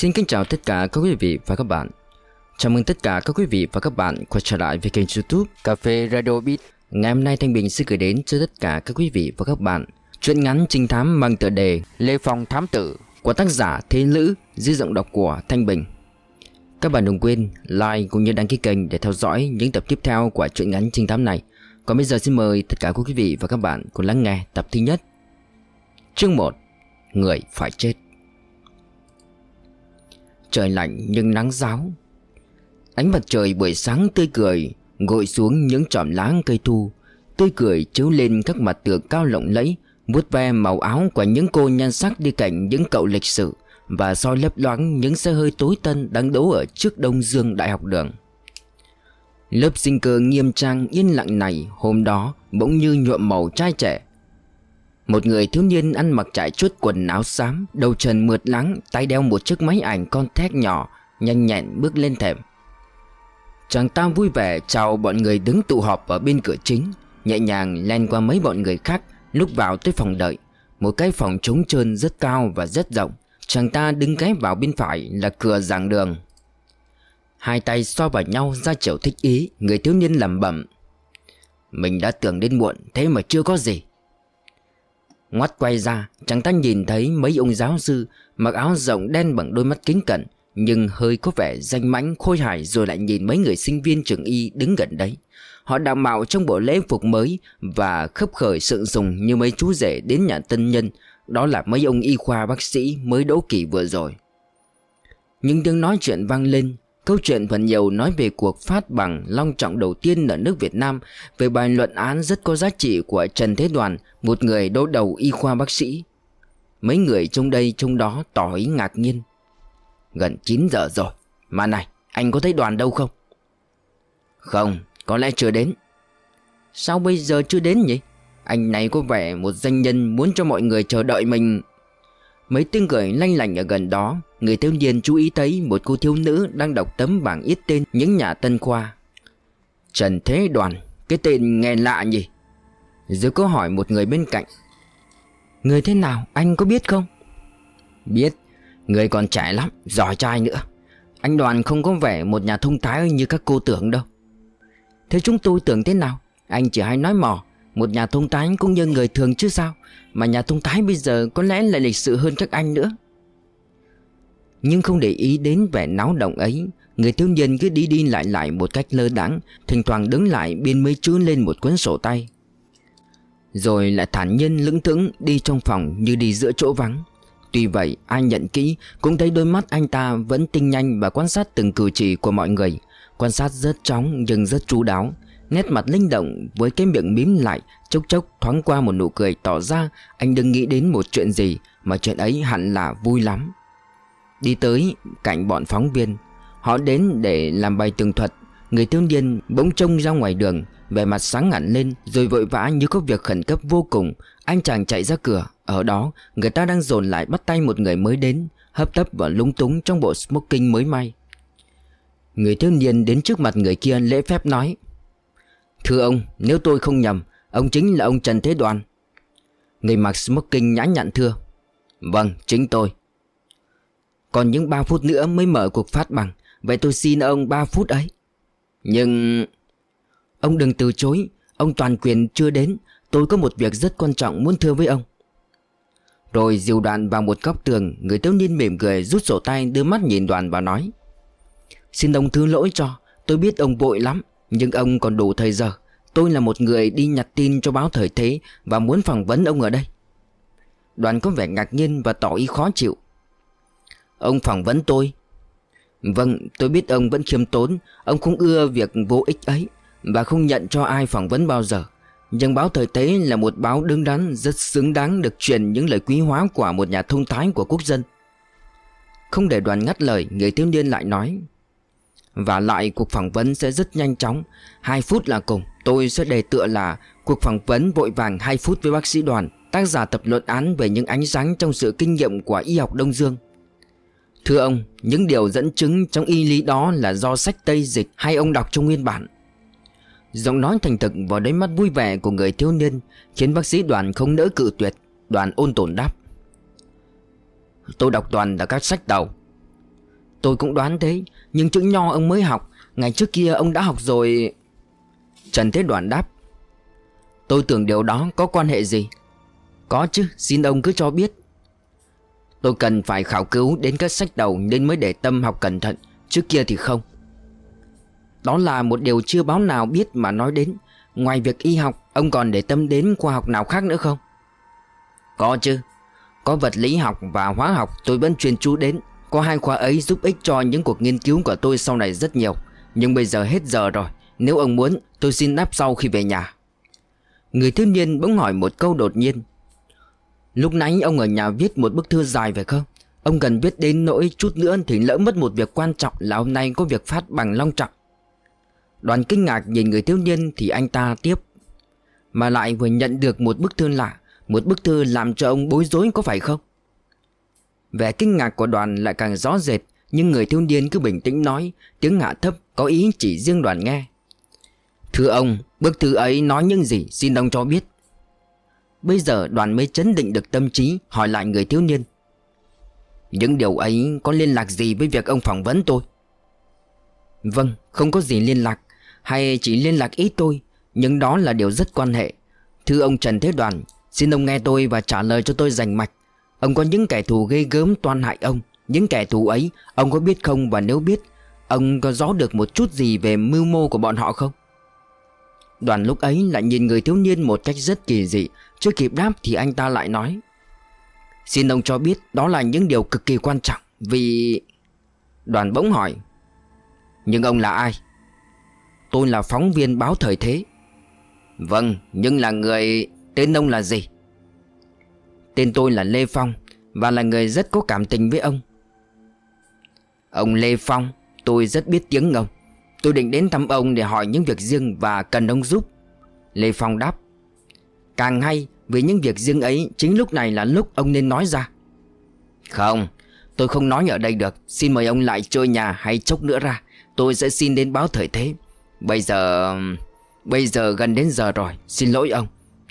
Xin kính chào tất cả các quý vị và các bạn Chào mừng tất cả các quý vị và các bạn quay trở lại với kênh youtube Cà phê Radio Beat Ngày hôm nay Thanh Bình sẽ gửi đến cho tất cả các quý vị và các bạn Chuyện ngắn trinh thám mang tựa đề Lê Phong Thám Tử của tác giả Thế Lữ dưới giọng đọc của Thanh Bình Các bạn đừng quên like cũng như đăng ký kênh để theo dõi những tập tiếp theo của chuyện ngắn trinh thám này Còn bây giờ xin mời tất cả các quý vị và các bạn cùng lắng nghe tập thứ nhất Chương 1 Người phải chết trời lạnh nhưng nắng giáo Ánh mặt trời buổi sáng tươi cười Gội xuống những trọm lá cây thu Tươi cười chiếu lên các mặt tường cao lộng lẫy vuốt ve màu áo của những cô nhan sắc đi cạnh những cậu lịch sử Và soi lấp loáng những xe hơi tối tân đang đỗ ở trước Đông Dương Đại học đường Lớp sinh cơ nghiêm trang yên lặng này hôm đó bỗng như nhuộm màu trai trẻ một người thiếu niên ăn mặc trải chuốt quần áo xám Đầu trần mượt nắng Tay đeo một chiếc máy ảnh con thét nhỏ Nhanh nhẹn bước lên thềm Chàng ta vui vẻ chào bọn người đứng tụ họp ở bên cửa chính Nhẹ nhàng len qua mấy bọn người khác Lúc vào tới phòng đợi Một cái phòng trống trơn rất cao và rất rộng Chàng ta đứng cái vào bên phải là cửa giảng đường Hai tay so vào nhau ra chiều thích ý Người thiếu niên lẩm bẩm Mình đã tưởng đến muộn Thế mà chưa có gì Ngoắt quay ra chẳng ta nhìn thấy mấy ông giáo sư Mặc áo rộng đen bằng đôi mắt kính cận, Nhưng hơi có vẻ danh mãnh khôi hài Rồi lại nhìn mấy người sinh viên trường y đứng gần đấy Họ đạo mạo trong bộ lễ phục mới Và khấp khởi sự dùng như mấy chú rể đến nhà tân nhân Đó là mấy ông y khoa bác sĩ mới đỗ kỳ vừa rồi Những tiếng nói chuyện vang lên Câu chuyện phần nhiều nói về cuộc phát bằng long trọng đầu tiên ở nước Việt Nam về bài luận án rất có giá trị của Trần Thế Đoàn, một người đỗ đầu y khoa bác sĩ. Mấy người trong đây trong đó tỏ ý ngạc nhiên. Gần 9 giờ rồi, mà này, anh có thấy đoàn đâu không? Không, có lẽ chưa đến. Sao bây giờ chưa đến nhỉ? Anh này có vẻ một danh nhân muốn cho mọi người chờ đợi mình. Mấy tiếng cười lanh lành ở gần đó người thiếu niên chú ý thấy một cô thiếu nữ đang đọc tấm bảng ít tên những nhà tân khoa. Trần Thế Đoàn, cái tên nghe lạ nhỉ? Rồi có hỏi một người bên cạnh. Người thế nào, anh có biết không? Biết, người còn trẻ lắm, giỏi trai nữa. Anh Đoàn không có vẻ một nhà thông thái như các cô tưởng đâu. Thế chúng tôi tưởng thế nào? Anh chỉ hay nói mò một nhà thông thái cũng như người thường chứ sao? Mà nhà thông thái bây giờ có lẽ lại lịch sự hơn các anh nữa. Nhưng không để ý đến vẻ náo động ấy Người thiếu niên cứ đi đi lại lại một cách lơ đãng Thỉnh thoảng đứng lại bên mấy chứa lên một cuốn sổ tay Rồi lại thản nhiên lững thững đi trong phòng như đi giữa chỗ vắng Tuy vậy ai nhận kỹ cũng thấy đôi mắt anh ta vẫn tinh nhanh và quan sát từng cử chỉ của mọi người Quan sát rất chóng nhưng rất chú đáo Nét mặt linh động với cái miệng mím lại Chốc chốc thoáng qua một nụ cười tỏ ra Anh đừng nghĩ đến một chuyện gì Mà chuyện ấy hẳn là vui lắm Đi tới cạnh bọn phóng viên Họ đến để làm bài tường thuật Người thiếu niên bỗng trông ra ngoài đường Vẻ mặt sáng ngẳn lên Rồi vội vã như có việc khẩn cấp vô cùng Anh chàng chạy ra cửa Ở đó người ta đang dồn lại bắt tay một người mới đến Hấp tấp và lúng túng trong bộ smoking mới may Người thiếu niên đến trước mặt người kia lễ phép nói Thưa ông nếu tôi không nhầm Ông chính là ông Trần Thế Đoàn Người mặc smoking nhã nhặn thưa Vâng chính tôi còn những 3 phút nữa mới mở cuộc phát bằng Vậy tôi xin ông 3 phút ấy Nhưng... Ông đừng từ chối Ông toàn quyền chưa đến Tôi có một việc rất quan trọng muốn thưa với ông Rồi diều đoàn vào một góc tường Người thiếu niên mỉm cười rút sổ tay đưa mắt nhìn đoàn và nói Xin ông thứ lỗi cho Tôi biết ông vội lắm Nhưng ông còn đủ thời giờ Tôi là một người đi nhặt tin cho báo thời thế Và muốn phỏng vấn ông ở đây Đoàn có vẻ ngạc nhiên và tỏ ý khó chịu Ông phỏng vấn tôi Vâng tôi biết ông vẫn khiêm tốn Ông không ưa việc vô ích ấy Và không nhận cho ai phỏng vấn bao giờ Nhưng báo thời thế là một báo đứng đắn Rất xứng đáng được truyền những lời quý hóa Của một nhà thông thái của quốc dân Không để đoàn ngắt lời Người thiếu niên lại nói Và lại cuộc phỏng vấn sẽ rất nhanh chóng hai phút là cùng Tôi sẽ đề tựa là Cuộc phỏng vấn vội vàng hai phút với bác sĩ đoàn Tác giả tập luận án về những ánh sáng trong sự kinh nghiệm của y học Đông Dương Thưa ông, những điều dẫn chứng trong y lý đó là do sách Tây dịch hay ông đọc trong nguyên bản? Giọng nói thành thực và đôi mắt vui vẻ của người thiếu niên khiến bác sĩ đoàn không nỡ cự tuyệt, đoàn ôn tồn đáp. Tôi đọc toàn là các sách đầu. Tôi cũng đoán thế, nhưng chữ nho ông mới học, ngày trước kia ông đã học rồi... Trần Thế Đoàn đáp. Tôi tưởng điều đó có quan hệ gì? Có chứ, xin ông cứ cho biết. Tôi cần phải khảo cứu đến các sách đầu nên mới để tâm học cẩn thận Trước kia thì không Đó là một điều chưa báo nào biết mà nói đến Ngoài việc y học Ông còn để tâm đến khoa học nào khác nữa không Có chứ Có vật lý học và hóa học tôi vẫn truyền chú đến Có hai khoa ấy giúp ích cho những cuộc nghiên cứu của tôi sau này rất nhiều Nhưng bây giờ hết giờ rồi Nếu ông muốn tôi xin đáp sau khi về nhà Người thiếu niên bỗng hỏi một câu đột nhiên Lúc nãy ông ở nhà viết một bức thư dài phải không? Ông cần viết đến nỗi chút nữa thì lỡ mất một việc quan trọng là hôm nay có việc phát bằng long trọng. Đoàn kinh ngạc nhìn người thiếu niên thì anh ta tiếp. Mà lại vừa nhận được một bức thư lạ, một bức thư làm cho ông bối rối có phải không? Vẻ kinh ngạc của đoàn lại càng rõ rệt Nhưng người thiếu niên cứ bình tĩnh nói Tiếng hạ thấp có ý chỉ riêng đoàn nghe Thưa ông, bức thư ấy nói những gì xin ông cho biết Bây giờ đoàn mới chấn định được tâm trí Hỏi lại người thiếu niên Những điều ấy có liên lạc gì với việc ông phỏng vấn tôi Vâng không có gì liên lạc Hay chỉ liên lạc ít tôi Nhưng đó là điều rất quan hệ Thưa ông Trần Thế Đoàn Xin ông nghe tôi và trả lời cho tôi rành mạch Ông có những kẻ thù gây gớm toan hại ông Những kẻ thù ấy Ông có biết không và nếu biết Ông có rõ được một chút gì về mưu mô của bọn họ không Đoàn lúc ấy lại nhìn người thiếu niên một cách rất kỳ dị Chưa kịp đáp thì anh ta lại nói Xin ông cho biết đó là những điều cực kỳ quan trọng Vì... Đoàn bỗng hỏi Nhưng ông là ai? Tôi là phóng viên báo thời thế Vâng, nhưng là người... Tên ông là gì? Tên tôi là Lê Phong Và là người rất có cảm tình với ông Ông Lê Phong Tôi rất biết tiếng ông Tôi định đến thăm ông để hỏi những việc riêng và cần ông giúp Lê Phong đáp Càng hay vì những việc riêng ấy chính lúc này là lúc ông nên nói ra Không, tôi không nói ở đây được Xin mời ông lại chơi nhà hay chốc nữa ra Tôi sẽ xin đến báo thời thế Bây giờ... Bây giờ gần đến giờ rồi Xin lỗi ông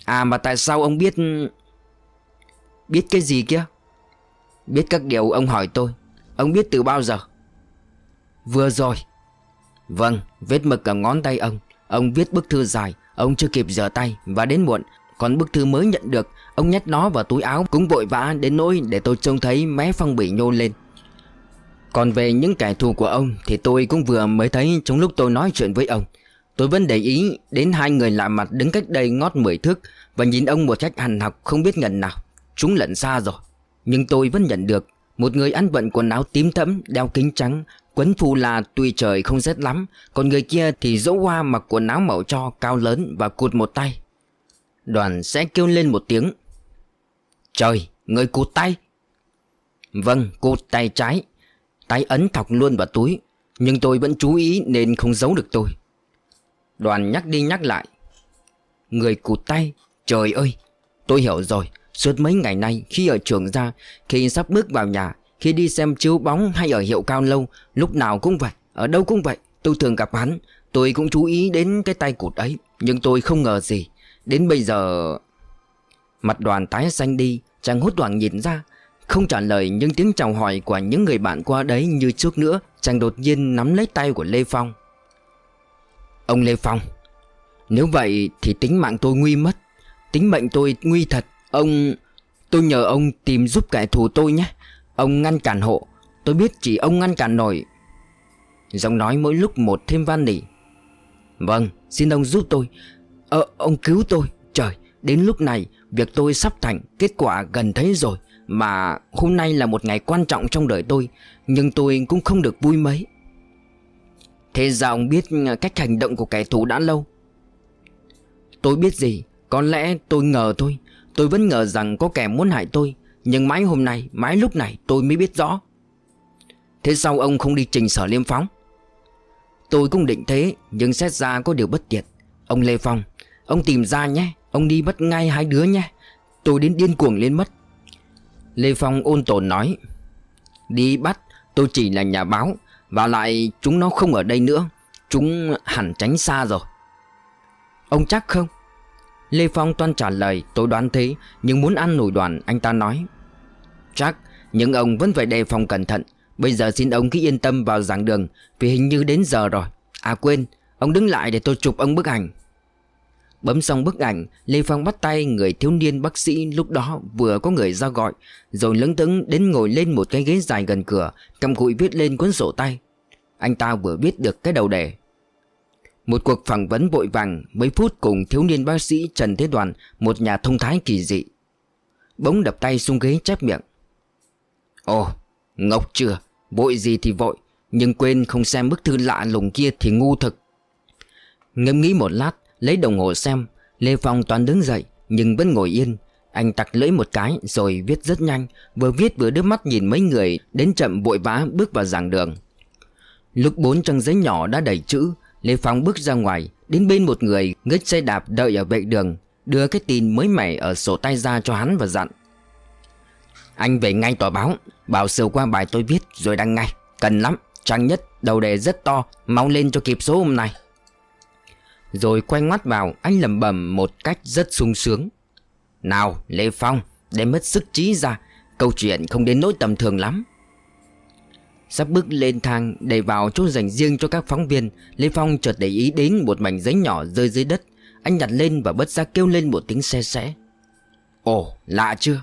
À mà tại sao ông biết... Biết cái gì kia? Biết các điều ông hỏi tôi Ông biết từ bao giờ? Vừa rồi Vâng, vết mực ở ngón tay ông Ông viết bức thư dài Ông chưa kịp rửa tay và đến muộn Còn bức thư mới nhận được Ông nhét nó vào túi áo cũng vội vã đến nỗi để tôi trông thấy mé phong bị nhô lên Còn về những kẻ thù của ông Thì tôi cũng vừa mới thấy trong lúc tôi nói chuyện với ông Tôi vẫn để ý đến hai người lạ mặt đứng cách đây ngót mười thước Và nhìn ông một cách hành học không biết ngần nào Chúng lẩn xa rồi Nhưng tôi vẫn nhận được Một người ăn vận quần áo tím thẫm đeo kính trắng Quấn phù là tuy trời không rét lắm Còn người kia thì dẫu hoa mặc quần áo màu cho cao lớn và cụt một tay Đoàn sẽ kêu lên một tiếng Trời, người cụt tay Vâng, cụt tay trái Tay ấn thọc luôn vào túi Nhưng tôi vẫn chú ý nên không giấu được tôi Đoàn nhắc đi nhắc lại Người cụt tay Trời ơi Tôi hiểu rồi Suốt mấy ngày nay khi ở trường ra Khi sắp bước vào nhà khi đi xem chiếu bóng hay ở hiệu cao lâu Lúc nào cũng vậy Ở đâu cũng vậy Tôi thường gặp hắn Tôi cũng chú ý đến cái tay cụt ấy Nhưng tôi không ngờ gì Đến bây giờ Mặt đoàn tái xanh đi Chàng hút đoàn nhìn ra Không trả lời những tiếng chào hỏi của những người bạn qua đấy như trước nữa Chàng đột nhiên nắm lấy tay của Lê Phong Ông Lê Phong Nếu vậy thì tính mạng tôi nguy mất Tính mệnh tôi nguy thật Ông Tôi nhờ ông tìm giúp kẻ thù tôi nhé Ông ngăn cản hộ Tôi biết chỉ ông ngăn cản nổi Giọng nói mỗi lúc một thêm van nỉ Vâng xin ông giúp tôi Ờ ông cứu tôi Trời đến lúc này Việc tôi sắp thành kết quả gần thấy rồi Mà hôm nay là một ngày quan trọng trong đời tôi Nhưng tôi cũng không được vui mấy Thế ra ông biết cách hành động của kẻ thù đã lâu Tôi biết gì Có lẽ tôi ngờ thôi Tôi vẫn ngờ rằng có kẻ muốn hại tôi nhưng mãi hôm nay Mãi lúc này tôi mới biết rõ Thế sao ông không đi trình sở Liêm Phóng Tôi cũng định thế Nhưng xét ra có điều bất tiện. Ông Lê Phong Ông tìm ra nhé Ông đi bắt ngay hai đứa nhé Tôi đến điên cuồng lên mất Lê Phong ôn tồn nói Đi bắt tôi chỉ là nhà báo Và lại chúng nó không ở đây nữa Chúng hẳn tránh xa rồi Ông chắc không? Lê Phong toan trả lời tôi đoán thế Nhưng muốn ăn nổi đoàn anh ta nói chắc Nhưng ông vẫn phải đề phòng cẩn thận Bây giờ xin ông cứ yên tâm vào giảng đường Vì hình như đến giờ rồi À quên Ông đứng lại để tôi chụp ông bức ảnh Bấm xong bức ảnh Lê Phong bắt tay người thiếu niên bác sĩ lúc đó vừa có người ra gọi Rồi lững thững đến ngồi lên một cái ghế dài gần cửa Cầm cụi viết lên cuốn sổ tay Anh ta vừa viết được cái đầu đề Một cuộc phỏng vấn vội vàng mấy phút cùng thiếu niên bác sĩ Trần Thế Đoàn Một nhà thông thái kỳ dị Bỗng đập tay xuống ghế chép miệng Ồ, ngốc chưa, vội gì thì vội, nhưng quên không xem bức thư lạ lùng kia thì ngu thực. Ngâm nghĩ một lát, lấy đồng hồ xem, Lê Phong toàn đứng dậy nhưng vẫn ngồi yên. Anh tặc lưỡi một cái rồi viết rất nhanh, vừa viết vừa đưa mắt nhìn mấy người đến chậm vội vã bước vào giảng đường. Lúc bốn trang giấy nhỏ đã đầy chữ, Lê Phong bước ra ngoài, đến bên một người ngất xe đạp đợi ở vệ đường, đưa cái tin mới mẻ ở sổ tay ra cho hắn và dặn. Anh về ngay tòa báo Bảo sửa qua bài tôi viết rồi đăng ngay Cần lắm Trang nhất đầu đề rất to Mau lên cho kịp số hôm nay Rồi quay ngoắt vào Anh lẩm bẩm một cách rất sung sướng Nào Lê Phong Đem mất sức trí ra Câu chuyện không đến nỗi tầm thường lắm Sắp bước lên thang để vào chỗ dành riêng cho các phóng viên Lê Phong chợt để ý đến một mảnh giấy nhỏ rơi dưới đất Anh nhặt lên và bất giác kêu lên một tiếng xe xe Ồ lạ chưa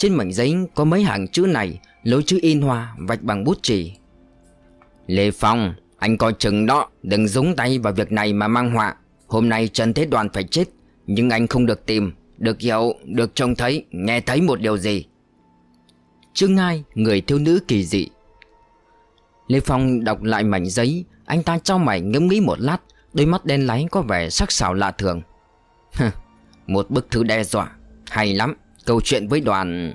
trên mảnh giấy có mấy hàng chữ này Lối chữ in hoa vạch bằng bút chì Lê Phong Anh coi chừng đó Đừng dúng tay vào việc này mà mang họa Hôm nay Trần Thế Đoàn phải chết Nhưng anh không được tìm Được hiểu, được trông thấy, nghe thấy một điều gì chương Ngai, người thiếu nữ kỳ dị Lê Phong đọc lại mảnh giấy Anh ta cho mày ngẫm nghĩ một lát Đôi mắt đen láy có vẻ sắc sảo lạ thường Một bức thư đe dọa Hay lắm câu chuyện với đoàn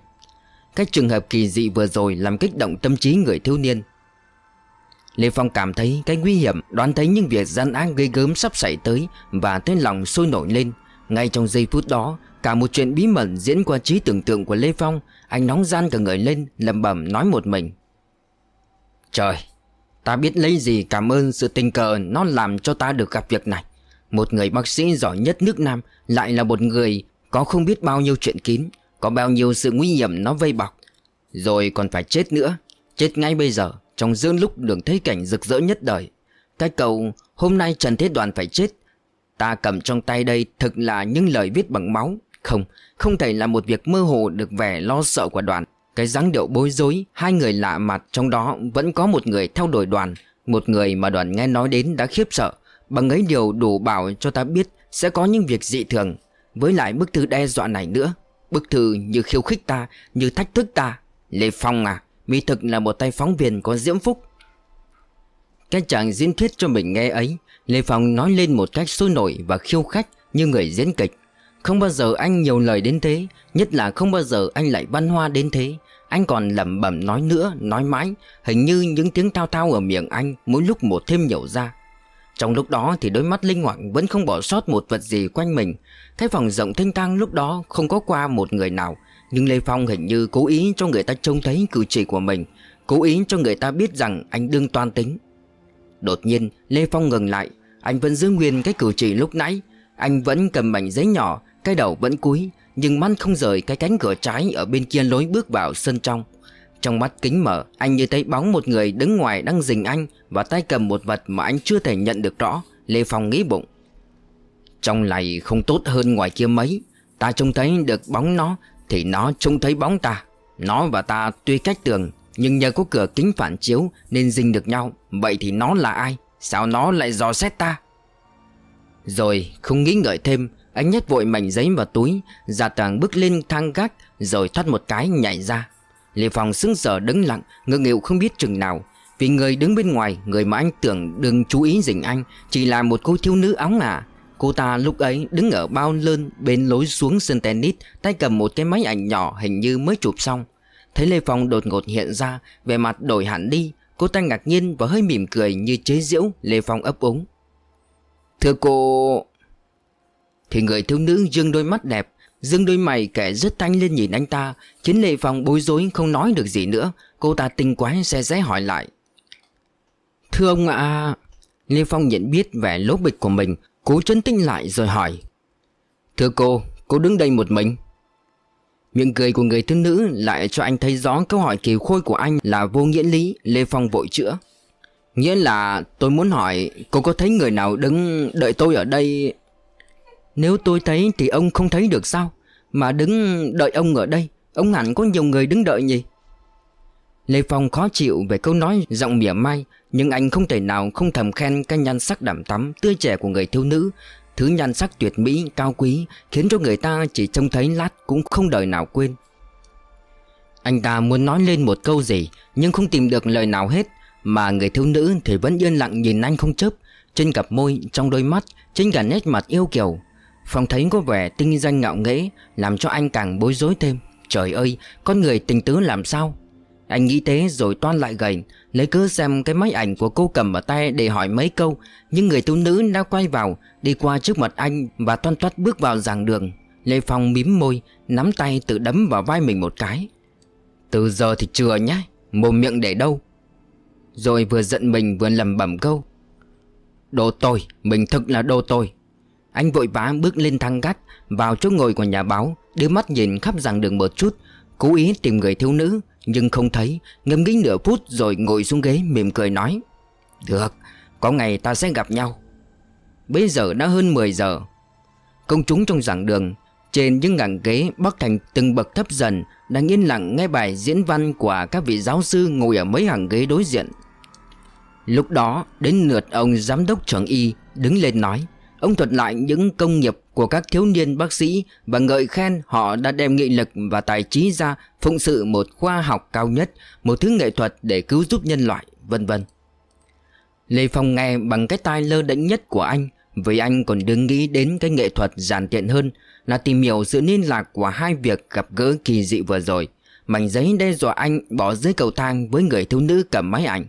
Cái trường hợp kỳ dị vừa rồi làm kích động tâm trí người thiếu niên Lê Phong cảm thấy cái nguy hiểm đoán thấy những việc gian ác gây gớm sắp xảy tới Và thấy lòng sôi nổi lên Ngay trong giây phút đó Cả một chuyện bí mật diễn qua trí tưởng tượng của Lê Phong Anh nóng gian cả người lên lẩm bẩm nói một mình Trời Ta biết lấy gì cảm ơn sự tình cờ nó làm cho ta được gặp việc này Một người bác sĩ giỏi nhất nước Nam Lại là một người có không biết bao nhiêu chuyện kín có bao nhiêu sự nguy hiểm nó vây bọc Rồi còn phải chết nữa Chết ngay bây giờ Trong giữa lúc đường thấy cảnh rực rỡ nhất đời Cái cầu hôm nay Trần Thế Đoàn phải chết Ta cầm trong tay đây thực là những lời viết bằng máu Không, không thể là một việc mơ hồ được vẻ lo sợ của đoàn Cái dáng điệu bối rối Hai người lạ mặt trong đó vẫn có một người theo đuổi đoàn Một người mà đoàn nghe nói đến đã khiếp sợ Bằng ấy điều đủ bảo cho ta biết sẽ có những việc dị thường Với lại bức thư đe dọa này nữa Bức thư như khiêu khích ta Như thách thức ta Lê Phong à Mỹ thực là một tay phóng viên có diễm phúc Cái chàng diễn thuyết cho mình nghe ấy Lê Phong nói lên một cách sôi nổi và khiêu khích Như người diễn kịch Không bao giờ anh nhiều lời đến thế Nhất là không bao giờ anh lại văn hoa đến thế Anh còn lẩm bẩm nói nữa Nói mãi Hình như những tiếng thao thao ở miệng anh Mỗi lúc một thêm nhiều ra trong lúc đó thì đôi mắt linh hoạt vẫn không bỏ sót một vật gì quanh mình Cái phòng rộng thanh thang lúc đó không có qua một người nào Nhưng Lê Phong hình như cố ý cho người ta trông thấy cử chỉ của mình Cố ý cho người ta biết rằng anh đương toan tính Đột nhiên Lê Phong ngừng lại Anh vẫn giữ nguyên cái cử chỉ lúc nãy Anh vẫn cầm mảnh giấy nhỏ Cái đầu vẫn cúi Nhưng mắt không rời cái cánh cửa trái ở bên kia lối bước vào sân trong trong mắt kính mở, anh như thấy bóng một người đứng ngoài đang dình anh và tay cầm một vật mà anh chưa thể nhận được rõ, Lê Phong nghĩ bụng. Trong này không tốt hơn ngoài kia mấy, ta trông thấy được bóng nó thì nó trông thấy bóng ta. Nó và ta tuy cách tường, nhưng nhờ có cửa kính phản chiếu nên dình được nhau, vậy thì nó là ai? Sao nó lại dò xét ta? Rồi không nghĩ ngợi thêm, anh nhét vội mảnh giấy vào túi, giả tàng bước lên thang gác rồi thoát một cái nhảy ra. Lê Phong sững sờ đứng lặng Ngơ nghịu không biết chừng nào Vì người đứng bên ngoài Người mà anh tưởng đừng chú ý dình anh Chỉ là một cô thiếu nữ áo ngả Cô ta lúc ấy đứng ở bao lơn Bên lối xuống sân tennis Tay cầm một cái máy ảnh nhỏ hình như mới chụp xong Thấy Lê Phong đột ngột hiện ra vẻ mặt đổi hẳn đi Cô ta ngạc nhiên và hơi mỉm cười như chế giễu Lê Phong ấp úng Thưa cô Thì người thiếu nữ dương đôi mắt đẹp Dương đôi mày kẻ rất thanh lên nhìn anh ta chiến Lệ Phong bối rối không nói được gì nữa Cô ta tinh quái xe rẽ hỏi lại Thưa ông ạ à... Lê Phong nhận biết vẻ lố bịch của mình Cố chân tinh lại rồi hỏi Thưa cô, cô đứng đây một mình Miệng cười của người thứ nữ lại cho anh thấy rõ câu hỏi kỳ khôi của anh là vô nghĩa lý Lê Phong vội chữa Nghĩa là tôi muốn hỏi cô có thấy người nào đứng đợi tôi ở đây nếu tôi thấy thì ông không thấy được sao Mà đứng đợi ông ở đây Ông hẳn có nhiều người đứng đợi nhỉ Lê Phong khó chịu về câu nói giọng mỉa mai Nhưng anh không thể nào không thầm khen cái nhan sắc đảm tắm tươi trẻ của người thiếu nữ Thứ nhan sắc tuyệt mỹ, cao quý Khiến cho người ta chỉ trông thấy lát cũng không đời nào quên Anh ta muốn nói lên một câu gì Nhưng không tìm được lời nào hết Mà người thiếu nữ thì vẫn yên lặng nhìn anh không chớp Trên cặp môi, trong đôi mắt Trên cả nét mặt yêu kiều Phong thấy có vẻ tinh danh ngạo nghễ Làm cho anh càng bối rối thêm Trời ơi con người tình tứ làm sao Anh nghĩ thế rồi toan lại gầy Lấy cứ xem cái máy ảnh của cô cầm ở tay để hỏi mấy câu Nhưng người thiếu nữ đã quay vào Đi qua trước mặt anh và toan toát bước vào giảng đường Lê Phong mím môi Nắm tay tự đấm vào vai mình một cái Từ giờ thì chừa nhé Mồm miệng để đâu Rồi vừa giận mình vừa lầm bẩm câu Đồ tồi Mình thực là đồ tồi anh vội vã bước lên thang gác Vào chỗ ngồi của nhà báo Đưa mắt nhìn khắp giảng đường một chút Cố ý tìm người thiếu nữ Nhưng không thấy Ngâm nghĩ nửa phút rồi ngồi xuống ghế mỉm cười nói Được Có ngày ta sẽ gặp nhau Bây giờ đã hơn 10 giờ Công chúng trong giảng đường Trên những ngẳng ghế bắc thành từng bậc thấp dần Đang yên lặng nghe bài diễn văn Của các vị giáo sư ngồi ở mấy hàng ghế đối diện Lúc đó đến lượt ông giám đốc trưởng y đứng lên nói Ông thuật lại những công nghiệp của các thiếu niên bác sĩ và ngợi khen họ đã đem nghị lực và tài trí ra phụng sự một khoa học cao nhất, một thứ nghệ thuật để cứu giúp nhân loại, vân vân. Lê Phong nghe bằng cái tai lơ đánh nhất của anh, vì anh còn đứng nghĩ đến cái nghệ thuật giản tiện hơn là tìm hiểu sự liên lạc của hai việc gặp gỡ kỳ dị vừa rồi. Mảnh giấy đe dọa anh bỏ dưới cầu thang với người thiếu nữ cầm máy ảnh.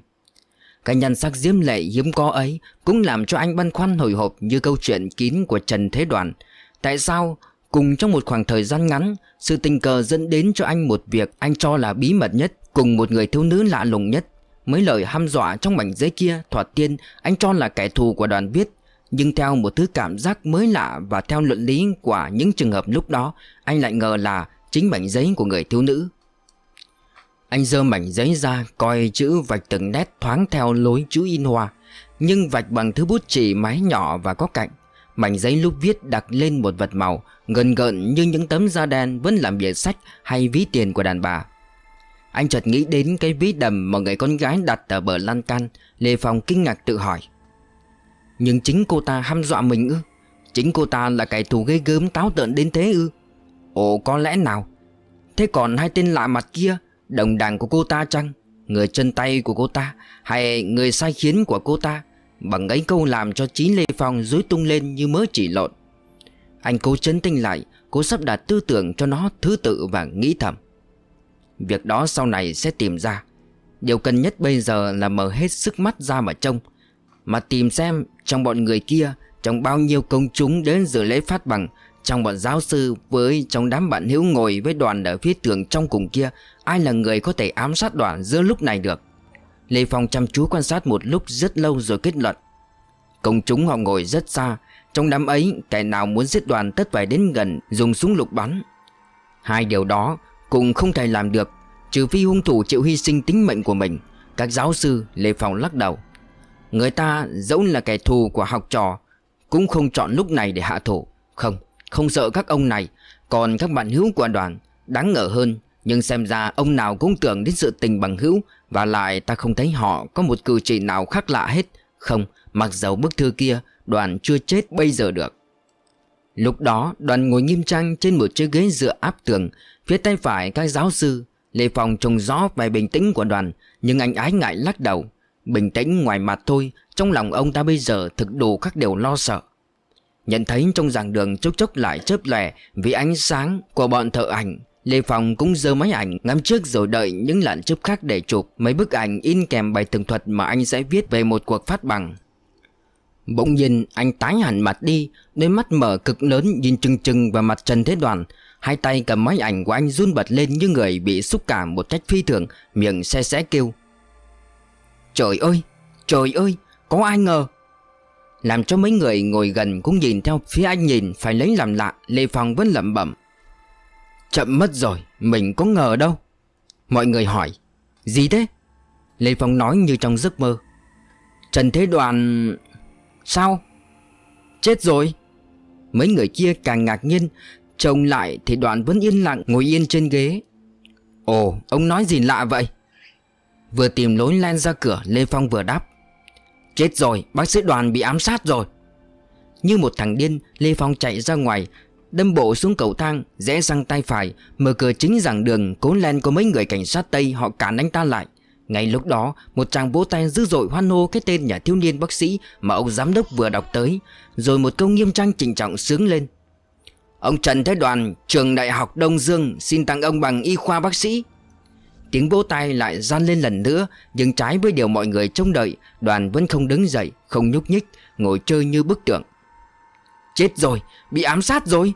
Cái nhân sắc diếm lệ hiếm có ấy cũng làm cho anh băn khoăn hồi hộp như câu chuyện kín của Trần Thế Đoàn. Tại sao cùng trong một khoảng thời gian ngắn, sự tình cờ dẫn đến cho anh một việc anh cho là bí mật nhất cùng một người thiếu nữ lạ lùng nhất. Mấy lời ham dọa trong mảnh giấy kia thoạt tiên anh cho là kẻ thù của đoàn viết. Nhưng theo một thứ cảm giác mới lạ và theo luận lý của những trường hợp lúc đó, anh lại ngờ là chính mảnh giấy của người thiếu nữ. Anh dơ mảnh giấy ra coi chữ vạch từng nét thoáng theo lối chữ in hoa Nhưng vạch bằng thứ bút chỉ mái nhỏ và có cạnh Mảnh giấy lúc viết đặt lên một vật màu Gần gợn như những tấm da đen vẫn làm bìa sách hay ví tiền của đàn bà Anh chợt nghĩ đến cái ví đầm mà người con gái đặt ở bờ lan can Lê Phong kinh ngạc tự hỏi Nhưng chính cô ta ham dọa mình ư Chính cô ta là kẻ thù gây gớm táo tợn đến thế ư Ồ có lẽ nào Thế còn hai tên lạ mặt kia Đồng đảng của cô ta chăng Người chân tay của cô ta Hay người sai khiến của cô ta Bằng ấy câu làm cho chín Lê Phong rối tung lên như mớ chỉ lộn Anh cố chấn tinh lại Cố sắp đặt tư tưởng cho nó thứ tự và nghĩ thầm Việc đó sau này sẽ tìm ra Điều cần nhất bây giờ là mở hết sức mắt ra mà trông Mà tìm xem trong bọn người kia Trong bao nhiêu công chúng đến dự lễ phát bằng trong bọn giáo sư với trong đám bạn hữu ngồi với đoàn ở phía tường trong cùng kia Ai là người có thể ám sát đoàn giữa lúc này được Lê Phong chăm chú quan sát một lúc rất lâu rồi kết luận Công chúng họ ngồi rất xa Trong đám ấy kẻ nào muốn giết đoàn tất phải đến gần dùng súng lục bắn Hai điều đó cùng không thể làm được Trừ phi hung thủ chịu hy sinh tính mệnh của mình Các giáo sư Lê Phong lắc đầu Người ta dẫu là kẻ thù của học trò Cũng không chọn lúc này để hạ thủ Không không sợ các ông này Còn các bạn hữu của đoàn Đáng ngờ hơn Nhưng xem ra ông nào cũng tưởng đến sự tình bằng hữu Và lại ta không thấy họ có một cử chỉ nào khác lạ hết Không Mặc dầu bức thư kia Đoàn chưa chết bây giờ được Lúc đó đoàn ngồi nghiêm trang trên một chiếc ghế dựa áp tường Phía tay phải các giáo sư Lê Phong trông gió về bình tĩnh của đoàn Nhưng anh ái ngại lắc đầu Bình tĩnh ngoài mặt thôi Trong lòng ông ta bây giờ thực đủ các điều lo sợ Nhận thấy trong giảng đường chốc chốc lại chớp lẻ Vì ánh sáng của bọn thợ ảnh Lê Phong cũng giơ máy ảnh ngắm trước rồi đợi những làn chớp khác để chụp mấy bức ảnh in kèm bài tường thuật mà anh sẽ viết về một cuộc phát bằng. Bỗng nhiên anh tái hẳn mặt đi, đôi mắt mở cực lớn nhìn trừng trừng vào mặt Trần Thế Đoàn. Hai tay cầm máy ảnh của anh run bật lên như người bị xúc cảm một cách phi thường, miệng xe xé kêu. Trời ơi, trời ơi, có ai ngờ làm cho mấy người ngồi gần cũng nhìn theo phía anh nhìn phải lấy làm lạ Lê Phong vẫn lẩm bẩm Chậm mất rồi, mình có ngờ đâu Mọi người hỏi Gì thế? Lê Phong nói như trong giấc mơ Trần Thế Đoàn... Sao? Chết rồi Mấy người kia càng ngạc nhiên Trông lại thì đoàn vẫn yên lặng ngồi yên trên ghế Ồ, ông nói gì lạ vậy? Vừa tìm lối len ra cửa Lê Phong vừa đáp Chết rồi, bác sĩ đoàn bị ám sát rồi Như một thằng điên, Lê Phong chạy ra ngoài Đâm bộ xuống cầu thang, rẽ sang tay phải Mở cửa chính giảng đường, cố len có mấy người cảnh sát Tây họ cản anh ta lại Ngay lúc đó, một chàng vỗ tay dữ dội hoan hô cái tên nhà thiếu niên bác sĩ Mà ông giám đốc vừa đọc tới Rồi một câu nghiêm trang trịnh trọng sướng lên Ông Trần Thế Đoàn, trường Đại học Đông Dương Xin tặng ông bằng y khoa bác sĩ Tiếng vỗ tay lại gian lên lần nữa Nhưng trái với điều mọi người trông đợi Đoàn vẫn không đứng dậy, không nhúc nhích Ngồi chơi như bức tượng Chết rồi, bị ám sát rồi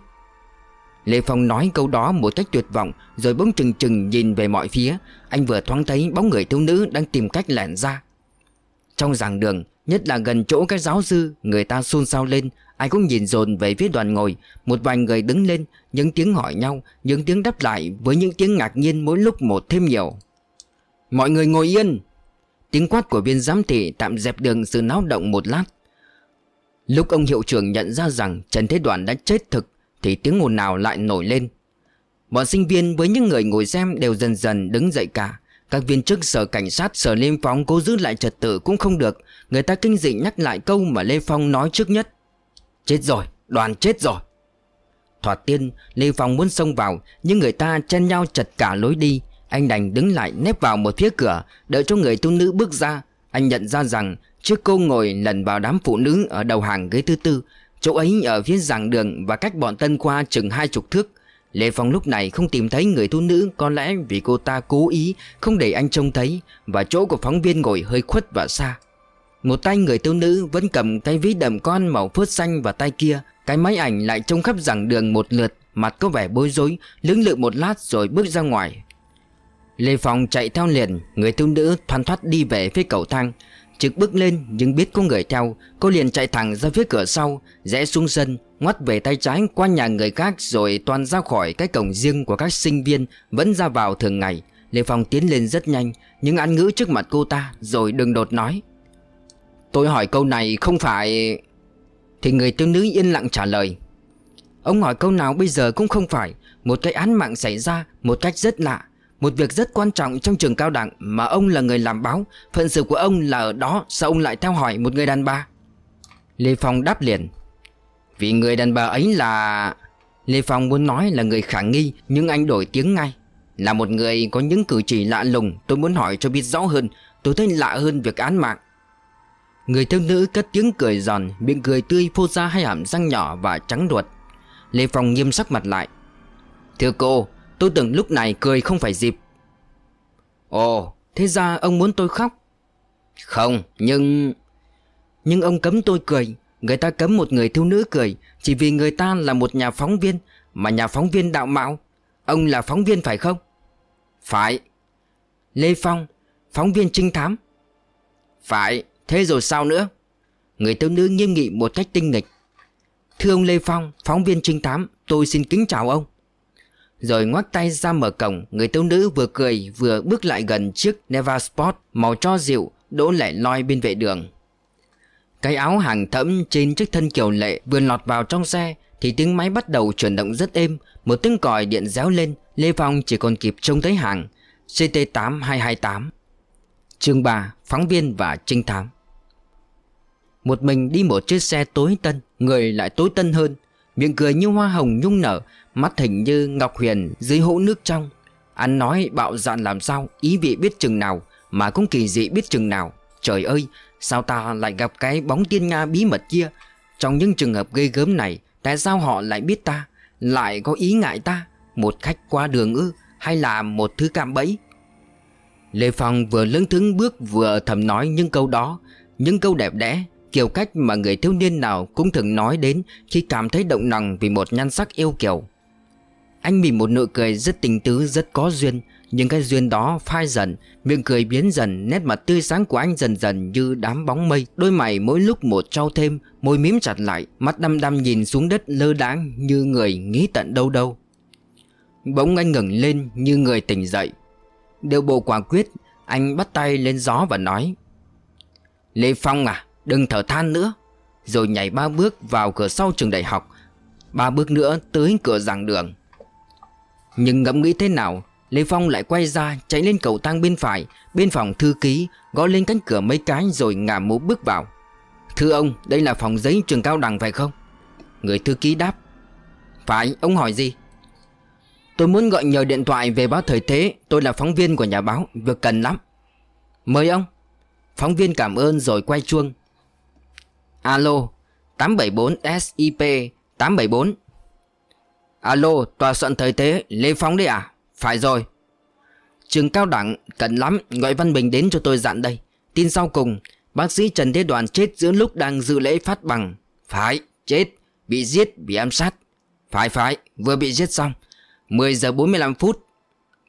Lê Phong nói câu đó một cách tuyệt vọng Rồi bỗng trừng trừng nhìn về mọi phía Anh vừa thoáng thấy bóng người thiếu nữ đang tìm cách lẻn ra Trong giảng đường Nhất là gần chỗ cái giáo sư Người ta xôn xao lên Ai cũng nhìn dồn về phía đoàn ngồi Một vài người đứng lên Những tiếng hỏi nhau Những tiếng đáp lại Với những tiếng ngạc nhiên mỗi lúc một thêm nhiều Mọi người ngồi yên Tiếng quát của viên giám thị tạm dẹp đường sự náo động một lát Lúc ông hiệu trưởng nhận ra rằng Trần Thế Đoàn đã chết thực Thì tiếng ồn nào lại nổi lên Bọn sinh viên với những người ngồi xem đều dần dần đứng dậy cả Các viên chức sở cảnh sát sở Lê Phong cố giữ lại trật tự cũng không được Người ta kinh dị nhắc lại câu mà Lê Phong nói trước nhất Chết rồi, đoàn chết rồi Thoạt tiên, Lê Phong muốn xông vào Nhưng người ta chen nhau chật cả lối đi Anh đành đứng lại nép vào một phía cửa Đợi cho người tu nữ bước ra Anh nhận ra rằng trước cô ngồi lần vào đám phụ nữ Ở đầu hàng ghế thứ tư Chỗ ấy ở phía giảng đường Và cách bọn tân qua chừng hai chục thước Lê Phong lúc này không tìm thấy người tu nữ Có lẽ vì cô ta cố ý Không để anh trông thấy Và chỗ của phóng viên ngồi hơi khuất và xa một tay người thiếu nữ vẫn cầm cái ví đầm con màu phớt xanh và tay kia Cái máy ảnh lại trông khắp giảng đường một lượt Mặt có vẻ bối rối Lưỡng lự một lát rồi bước ra ngoài Lê Phong chạy theo liền Người thiếu nữ thoăn thoát đi về phía cầu thang Trực bước lên nhưng biết có người theo Cô liền chạy thẳng ra phía cửa sau Rẽ xuống sân Ngoắt về tay trái qua nhà người khác Rồi toàn ra khỏi cái cổng riêng của các sinh viên Vẫn ra vào thường ngày Lê Phong tiến lên rất nhanh Nhưng ăn ngữ trước mặt cô ta Rồi đừng đột nói Tôi hỏi câu này không phải Thì người thiếu nữ yên lặng trả lời Ông hỏi câu nào bây giờ cũng không phải Một cái án mạng xảy ra Một cách rất lạ Một việc rất quan trọng trong trường cao đẳng Mà ông là người làm báo Phận sự của ông là ở đó Sao ông lại theo hỏi một người đàn bà Lê Phong đáp liền Vì người đàn bà ấy là... Lê Phong muốn nói là người khả nghi Nhưng anh đổi tiếng ngay Là một người có những cử chỉ lạ lùng Tôi muốn hỏi cho biết rõ hơn Tôi thấy lạ hơn việc án mạng Người thiếu nữ cất tiếng cười giòn Miệng cười tươi phô ra hai hàm răng nhỏ và trắng ruột Lê Phong nghiêm sắc mặt lại Thưa cô Tôi tưởng lúc này cười không phải dịp Ồ Thế ra ông muốn tôi khóc Không nhưng Nhưng ông cấm tôi cười Người ta cấm một người thiếu nữ cười Chỉ vì người ta là một nhà phóng viên Mà nhà phóng viên đạo mạo Ông là phóng viên phải không Phải Lê Phong Phóng viên trinh thám Phải Thế rồi sao nữa? Người thiếu nữ nghiêm nghị một cách tinh nghịch. Thưa ông Lê Phong, phóng viên trinh thám, tôi xin kính chào ông. Rồi ngoắc tay ra mở cổng, người thiếu nữ vừa cười vừa bước lại gần chiếc Neva Sport màu cho dịu đỗ lẻ loi bên vệ đường. Cái áo hàng thẫm trên chiếc thân kiều lệ vừa lọt vào trong xe thì tiếng máy bắt đầu chuyển động rất êm, một tiếng còi điện réo lên, Lê Phong chỉ còn kịp trông thấy hàng CT8228. Chương 3: Phóng viên và trinh thám một mình đi một chiếc xe tối tân Người lại tối tân hơn Miệng cười như hoa hồng nhung nở Mắt hình như ngọc huyền dưới hũ nước trong anh nói bạo dạn làm sao Ý vị biết chừng nào Mà cũng kỳ dị biết chừng nào Trời ơi sao ta lại gặp cái bóng tiên Nga bí mật kia Trong những trường hợp gây gớm này Tại sao họ lại biết ta Lại có ý ngại ta Một khách qua đường ư Hay là một thứ cạm bẫy Lê Phong vừa lớn thững bước vừa thầm nói những câu đó Những câu đẹp đẽ Kiểu cách mà người thiếu niên nào cũng thường nói đến Khi cảm thấy động lòng vì một nhan sắc yêu kiểu Anh mỉm một nụ cười rất tình tứ rất có duyên Nhưng cái duyên đó phai dần Miệng cười biến dần Nét mặt tươi sáng của anh dần dần như đám bóng mây Đôi mày mỗi lúc một trao thêm Môi mím chặt lại Mắt đăm đăm nhìn xuống đất lơ đáng Như người nghĩ tận đâu đâu Bỗng anh ngẩng lên như người tỉnh dậy Điều bộ quả quyết Anh bắt tay lên gió và nói Lê Phong à Đừng thở than nữa Rồi nhảy ba bước vào cửa sau trường đại học Ba bước nữa tới cửa giảng đường Nhưng ngẫm nghĩ thế nào Lê Phong lại quay ra chạy lên cầu thang bên phải Bên phòng thư ký Gõ lên cánh cửa mấy cái rồi ngả mũ bước vào Thưa ông đây là phòng giấy trường cao đẳng phải không Người thư ký đáp Phải ông hỏi gì Tôi muốn gọi nhờ điện thoại về báo thời thế Tôi là phóng viên của nhà báo Việc cần lắm Mời ông Phóng viên cảm ơn rồi quay chuông Alo 874SIP 874 Alo tòa soạn thời thế Lê Phóng đấy à Phải rồi Trường cao đẳng cần lắm Gọi Văn Bình đến cho tôi dặn đây Tin sau cùng Bác sĩ Trần Thế Đoàn chết giữa lúc đang dự lễ phát bằng Phải chết Bị giết bị ám sát Phải phải vừa bị giết xong 10 giờ 45 phút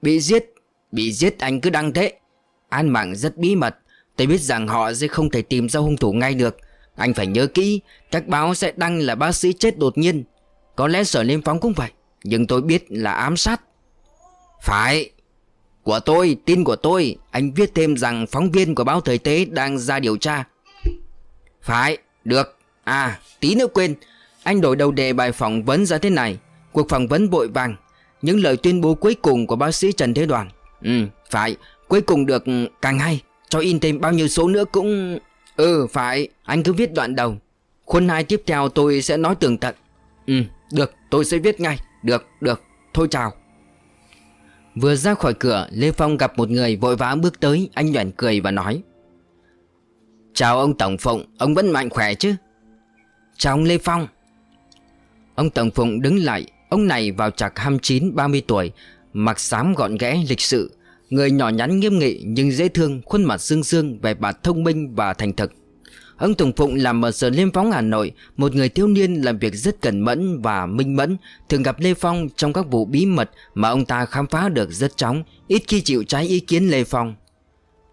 Bị giết Bị giết anh cứ đăng thế An mạng rất bí mật Tôi biết rằng họ sẽ không thể tìm ra hung thủ ngay được anh phải nhớ kỹ Các báo sẽ đăng là bác sĩ chết đột nhiên Có lẽ sở liêm phóng cũng vậy Nhưng tôi biết là ám sát Phải Của tôi, tin của tôi Anh viết thêm rằng phóng viên của báo Thời Tế đang ra điều tra Phải, được À, tí nữa quên Anh đổi đầu đề bài phỏng vấn ra thế này Cuộc phỏng vấn bội vàng Những lời tuyên bố cuối cùng của bác sĩ Trần Thế Đoàn Ừ, phải Cuối cùng được càng hay Cho in thêm bao nhiêu số nữa cũng... Ừ phải Anh cứ viết đoạn đầu Khuôn hai tiếp theo tôi sẽ nói tường tận Ừ được tôi sẽ viết ngay Được được thôi chào Vừa ra khỏi cửa Lê Phong gặp một người vội vã bước tới Anh nhoẻn cười và nói Chào ông Tổng Phụng Ông vẫn mạnh khỏe chứ Chào ông Lê Phong Ông Tổng Phụng đứng lại Ông này vào chạc 29-30 tuổi Mặc xám gọn ghẽ lịch sự Người nhỏ nhắn nghiêm nghị nhưng dễ thương Khuôn mặt xương xương vẻ mặt thông minh và thành thực Ông Tùng Phụng làm ở Sở Liêm Phóng Hà Nội Một người thiếu niên làm việc rất cẩn mẫn và minh mẫn Thường gặp Lê Phong trong các vụ bí mật Mà ông ta khám phá được rất chóng Ít khi chịu trái ý kiến Lê Phong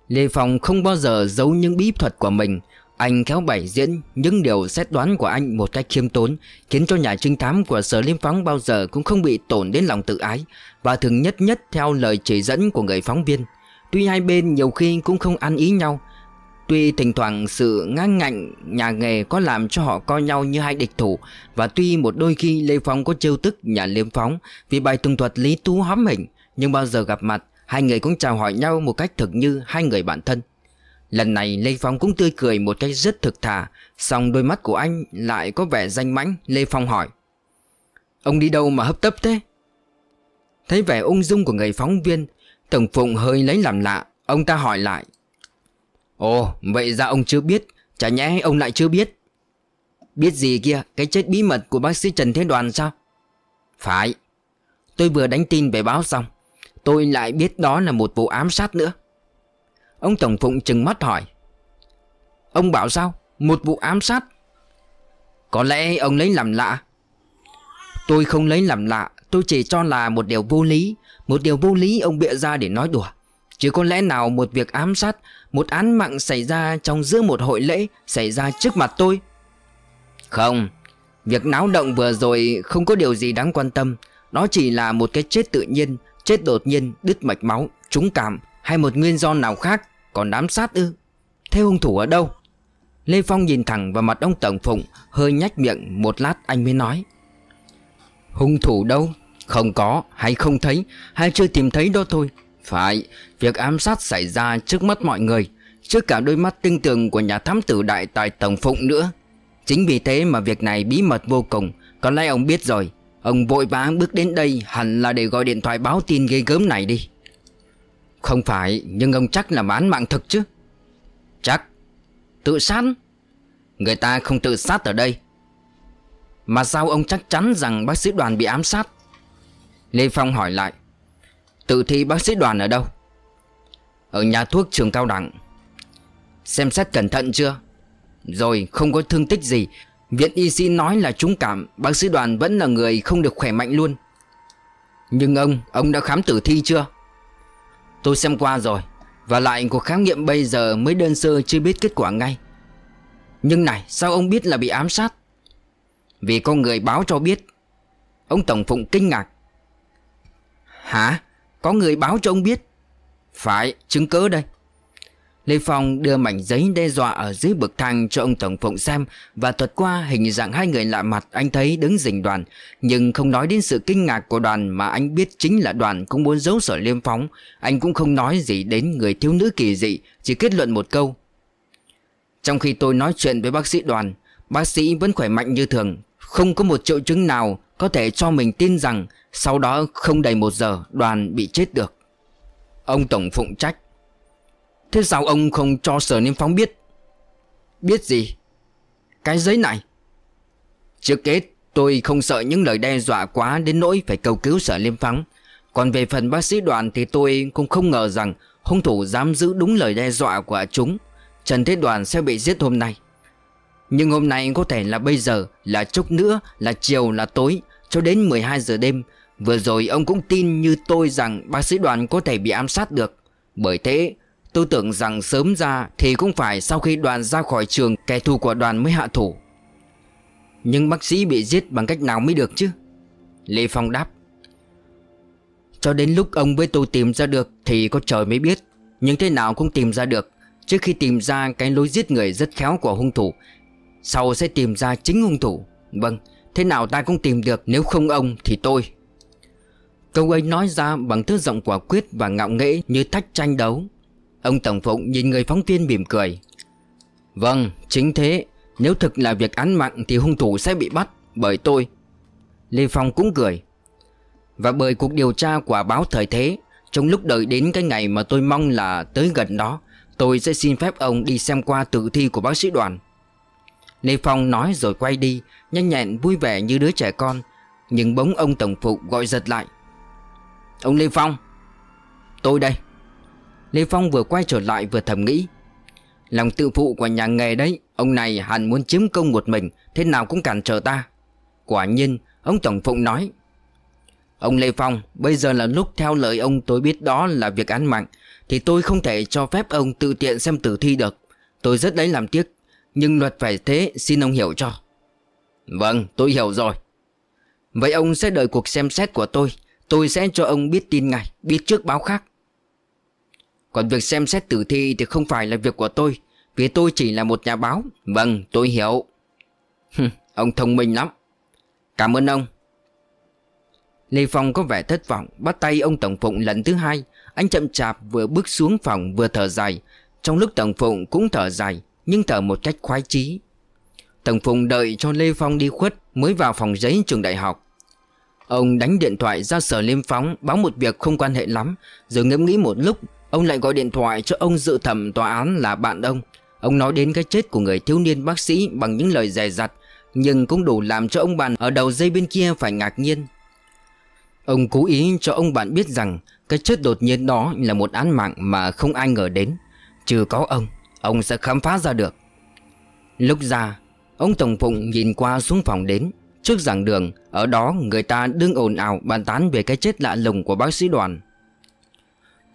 Lê Phong không bao giờ giấu những bí thuật của mình anh khéo bày diễn những điều xét đoán của anh một cách khiêm tốn Khiến cho nhà trinh thám của sở liêm phóng bao giờ cũng không bị tổn đến lòng tự ái Và thường nhất nhất theo lời chỉ dẫn của người phóng viên Tuy hai bên nhiều khi cũng không ăn ý nhau Tuy thỉnh thoảng sự ngang ngạnh nhà nghề có làm cho họ coi nhau như hai địch thủ Và tuy một đôi khi Lê Phong có trêu tức nhà liêm phóng Vì bài tường thuật lý tú hóm hình Nhưng bao giờ gặp mặt Hai người cũng chào hỏi nhau một cách thực như hai người bạn thân Lần này Lê Phong cũng tươi cười một cách rất thực thà Xong đôi mắt của anh lại có vẻ danh mãnh Lê Phong hỏi Ông đi đâu mà hấp tấp thế? Thấy vẻ ung dung của người phóng viên Tổng Phụng hơi lấy làm lạ Ông ta hỏi lại Ồ vậy ra ông chưa biết Chả nhẽ ông lại chưa biết Biết gì kia cái chết bí mật của bác sĩ Trần Thế Đoàn sao? Phải Tôi vừa đánh tin về báo xong Tôi lại biết đó là một vụ ám sát nữa Ông Tổng Phụng chừng mắt hỏi Ông bảo sao Một vụ ám sát Có lẽ ông lấy làm lạ Tôi không lấy làm lạ Tôi chỉ cho là một điều vô lý Một điều vô lý ông bịa ra để nói đùa Chứ có lẽ nào một việc ám sát Một án mạng xảy ra trong giữa một hội lễ Xảy ra trước mặt tôi Không Việc náo động vừa rồi không có điều gì đáng quan tâm đó chỉ là một cái chết tự nhiên Chết đột nhiên, đứt mạch máu, trúng cảm hay một nguyên do nào khác Còn ám sát ư Thế hung thủ ở đâu Lê Phong nhìn thẳng vào mặt ông Tổng Phụng Hơi nhách miệng một lát anh mới nói Hung thủ đâu Không có hay không thấy Hay chưa tìm thấy đó thôi Phải Việc ám sát xảy ra trước mắt mọi người Trước cả đôi mắt tinh tường của nhà thám tử đại tài Tổng Phụng nữa Chính vì thế mà việc này bí mật vô cùng Có lẽ ông biết rồi Ông vội vã bước đến đây hẳn là để gọi điện thoại báo tin ghê gớm này đi không phải nhưng ông chắc là bán mạng thực chứ Chắc Tự sát Người ta không tự sát ở đây Mà sao ông chắc chắn rằng bác sĩ đoàn bị ám sát Lê Phong hỏi lại Tự thi bác sĩ đoàn ở đâu Ở nhà thuốc trường cao đẳng Xem xét cẩn thận chưa Rồi không có thương tích gì Viện y sĩ nói là trúng cảm Bác sĩ đoàn vẫn là người không được khỏe mạnh luôn Nhưng ông, ông đã khám tử thi chưa Tôi xem qua rồi Và lại cuộc khám nghiệm bây giờ mới đơn sơ chưa biết kết quả ngay Nhưng này sao ông biết là bị ám sát Vì có người báo cho biết Ông Tổng Phụng kinh ngạc Hả? Có người báo cho ông biết Phải, chứng cớ đây Lê Phong đưa mảnh giấy đe dọa ở dưới bậc thang cho ông Tổng Phụng xem và thuật qua hình dạng hai người lạ mặt anh thấy đứng rình đoàn. Nhưng không nói đến sự kinh ngạc của đoàn mà anh biết chính là đoàn cũng muốn giấu sở Liêm Phóng. Anh cũng không nói gì đến người thiếu nữ kỳ dị, chỉ kết luận một câu. Trong khi tôi nói chuyện với bác sĩ đoàn, bác sĩ vẫn khỏe mạnh như thường, không có một triệu chứng nào có thể cho mình tin rằng sau đó không đầy một giờ đoàn bị chết được. Ông Tổng Phụng trách. Thế sao ông không cho sở niêm phóng biết Biết gì Cái giấy này Trước kết tôi không sợ những lời đe dọa quá Đến nỗi phải cầu cứu sở niêm phóng Còn về phần bác sĩ đoàn thì tôi cũng không ngờ rằng Hung thủ dám giữ đúng lời đe dọa của chúng Trần Thế Đoàn sẽ bị giết hôm nay Nhưng hôm nay có thể là bây giờ Là chút nữa Là chiều là tối Cho đến 12 giờ đêm Vừa rồi ông cũng tin như tôi rằng Bác sĩ đoàn có thể bị ám sát được Bởi thế Tôi tưởng rằng sớm ra thì cũng phải sau khi đoàn ra khỏi trường kẻ thù của đoàn mới hạ thủ Nhưng bác sĩ bị giết bằng cách nào mới được chứ Lê Phong đáp Cho đến lúc ông với tôi tìm ra được thì có trời mới biết Nhưng thế nào cũng tìm ra được Trước khi tìm ra cái lối giết người rất khéo của hung thủ Sau sẽ tìm ra chính hung thủ Vâng, thế nào ta cũng tìm được nếu không ông thì tôi Câu ấy nói ra bằng thứ giọng quả quyết và ngạo nghễ như thách tranh đấu Ông Tổng Phụng nhìn người phóng viên mỉm cười Vâng, chính thế Nếu thực là việc án mạng thì hung thủ sẽ bị bắt Bởi tôi Lê Phong cũng cười Và bởi cuộc điều tra của báo thời thế Trong lúc đợi đến cái ngày mà tôi mong là tới gần đó Tôi sẽ xin phép ông đi xem qua tử thi của bác sĩ đoàn Lê Phong nói rồi quay đi Nhanh nhẹn vui vẻ như đứa trẻ con Nhưng bóng ông Tổng Phụ gọi giật lại Ông Lê Phong Tôi đây Lê Phong vừa quay trở lại vừa thầm nghĩ Lòng tự phụ của nhà nghề đấy Ông này hẳn muốn chiếm công một mình Thế nào cũng cản trở ta Quả nhiên ông Tổng Phụng nói Ông Lê Phong Bây giờ là lúc theo lời ông tôi biết đó là việc án mạng Thì tôi không thể cho phép ông tự tiện xem tử thi được Tôi rất lấy làm tiếc Nhưng luật phải thế xin ông hiểu cho Vâng tôi hiểu rồi Vậy ông sẽ đợi cuộc xem xét của tôi Tôi sẽ cho ông biết tin ngay Biết trước báo khác còn việc xem xét tử thi thì không phải là việc của tôi Vì tôi chỉ là một nhà báo Vâng tôi hiểu Ông thông minh lắm Cảm ơn ông Lê Phong có vẻ thất vọng Bắt tay ông Tổng Phụng lần thứ hai Anh chậm chạp vừa bước xuống phòng vừa thở dài Trong lúc Tổng Phụng cũng thở dài Nhưng thở một cách khoái chí Tổng Phụng đợi cho Lê Phong đi khuất Mới vào phòng giấy trường đại học Ông đánh điện thoại ra sở liêm phóng Báo một việc không quan hệ lắm Rồi ngẫm nghĩ một lúc Ông lại gọi điện thoại cho ông dự thẩm tòa án là bạn ông Ông nói đến cái chết của người thiếu niên bác sĩ bằng những lời dè dặt Nhưng cũng đủ làm cho ông bạn ở đầu dây bên kia phải ngạc nhiên Ông cố ý cho ông bạn biết rằng Cái chết đột nhiên đó là một án mạng mà không ai ngờ đến Trừ có ông, ông sẽ khám phá ra được Lúc ra, ông Tổng Phụng nhìn qua xuống phòng đến Trước giảng đường, ở đó người ta đương ồn ào bàn tán về cái chết lạ lùng của bác sĩ đoàn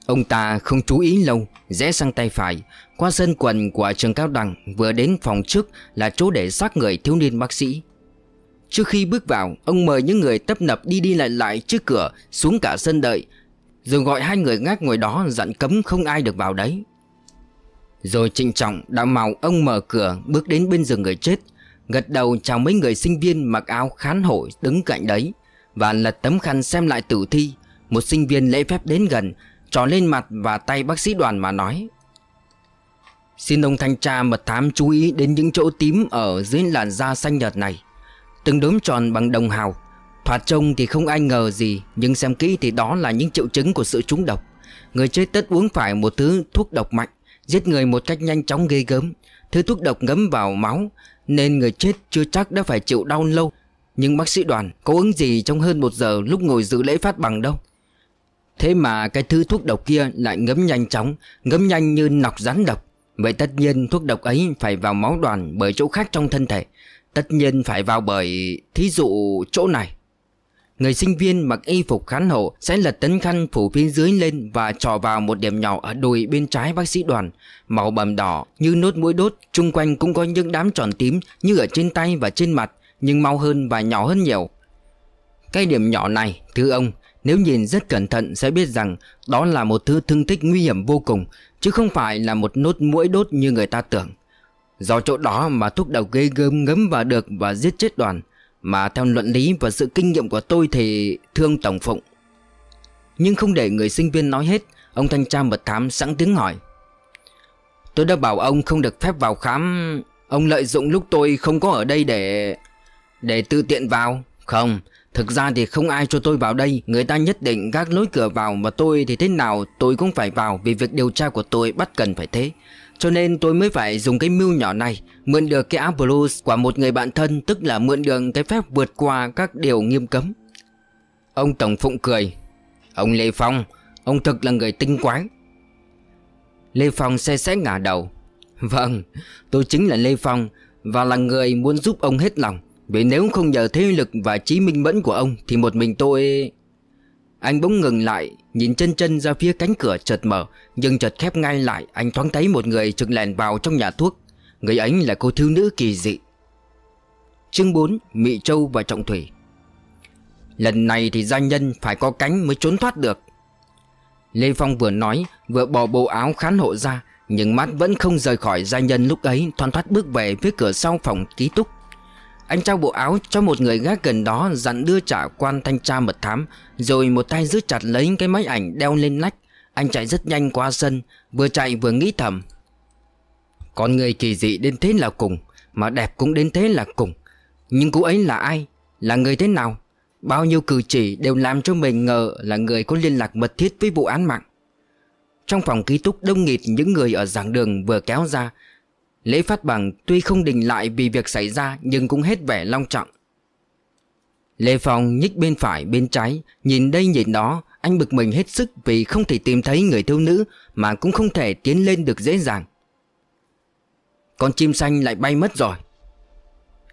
Ông ta không chú ý lâu Rẽ sang tay phải Qua sân quần của trường cao đẳng Vừa đến phòng trước là chỗ để xác người thiếu niên bác sĩ Trước khi bước vào Ông mời những người tấp nập đi đi lại lại trước cửa Xuống cả sân đợi Rồi gọi hai người ngác ngồi đó dặn cấm không ai được vào đấy Rồi trịnh trọng đạo màu ông mở cửa Bước đến bên giường người chết Gật đầu chào mấy người sinh viên mặc áo khán hộ đứng cạnh đấy Và lật tấm khăn xem lại tử thi Một sinh viên lễ phép đến gần tròn lên mặt và tay bác sĩ đoàn mà nói Xin ông thanh tra mật thám chú ý đến những chỗ tím ở dưới làn da xanh nhợt này Từng đốm tròn bằng đồng hào Thoạt trông thì không ai ngờ gì Nhưng xem kỹ thì đó là những triệu chứng của sự trúng độc Người chơi tất uống phải một thứ thuốc độc mạnh Giết người một cách nhanh chóng ghê gớm Thứ thuốc độc ngấm vào máu Nên người chết chưa chắc đã phải chịu đau lâu Nhưng bác sĩ đoàn có ứng gì trong hơn một giờ lúc ngồi dự lễ phát bằng đâu Thế mà cái thứ thuốc độc kia lại ngấm nhanh chóng Ngấm nhanh như nọc rắn độc Vậy tất nhiên thuốc độc ấy phải vào máu đoàn bởi chỗ khác trong thân thể Tất nhiên phải vào bởi thí dụ chỗ này Người sinh viên mặc y phục khán hộ sẽ lật tấn khăn phủ phía dưới lên và trò vào một điểm nhỏ ở đùi bên trái bác sĩ đoàn. Màu bầm đỏ như nốt mũi đốt, chung quanh cũng có những đám tròn tím như ở trên tay và trên mặt, nhưng mau hơn và nhỏ hơn nhiều. Cái điểm nhỏ này, thưa ông, nếu nhìn rất cẩn thận sẽ biết rằng đó là một thứ thương tích nguy hiểm vô cùng Chứ không phải là một nốt mũi đốt như người ta tưởng Do chỗ đó mà thuốc độc gây gớm ngấm vào được và giết chết đoàn Mà theo luận lý và sự kinh nghiệm của tôi thì thương Tổng Phụng Nhưng không để người sinh viên nói hết Ông thanh tra mật thám sẵn tiếng hỏi Tôi đã bảo ông không được phép vào khám Ông lợi dụng lúc tôi không có ở đây để... Để tự tiện vào Không, Thực ra thì không ai cho tôi vào đây Người ta nhất định gác lối cửa vào Mà tôi thì thế nào tôi cũng phải vào Vì việc điều tra của tôi bắt cần phải thế Cho nên tôi mới phải dùng cái mưu nhỏ này Mượn được cái áo blues của một người bạn thân Tức là mượn được cái phép vượt qua các điều nghiêm cấm Ông Tổng Phụng cười Ông Lê Phong Ông thực là người tinh quái Lê Phong xe xé ngả đầu Vâng tôi chính là Lê Phong Và là người muốn giúp ông hết lòng vì nếu không nhờ thế lực và trí minh mẫn của ông Thì một mình tôi... Anh bỗng ngừng lại Nhìn chân chân ra phía cánh cửa chợt mở Nhưng chợt khép ngay lại Anh thoáng thấy một người trực lèn vào trong nhà thuốc Người ấy là cô thiếu nữ kỳ dị Chương 4 Mị Châu và Trọng Thủy Lần này thì gia nhân phải có cánh mới trốn thoát được Lê Phong vừa nói Vừa bỏ bộ áo khán hộ ra Nhưng mắt vẫn không rời khỏi gia nhân lúc ấy Thoàn thoát bước về phía cửa sau phòng ký túc anh trao bộ áo cho một người gác gần đó dặn đưa trả quan thanh tra mật thám Rồi một tay giữ chặt lấy cái máy ảnh đeo lên nách Anh chạy rất nhanh qua sân Vừa chạy vừa nghĩ thầm Con người kỳ dị đến thế là cùng Mà đẹp cũng đến thế là cùng Nhưng cô ấy là ai? Là người thế nào? Bao nhiêu cử chỉ đều làm cho mình ngờ là người có liên lạc mật thiết với vụ án mạng Trong phòng ký túc đông nghịt những người ở giảng đường vừa kéo ra Lễ phát bằng tuy không đình lại vì việc xảy ra nhưng cũng hết vẻ long trọng Lê Phong nhích bên phải bên trái Nhìn đây nhìn đó Anh bực mình hết sức vì không thể tìm thấy người thiếu nữ Mà cũng không thể tiến lên được dễ dàng Con chim xanh lại bay mất rồi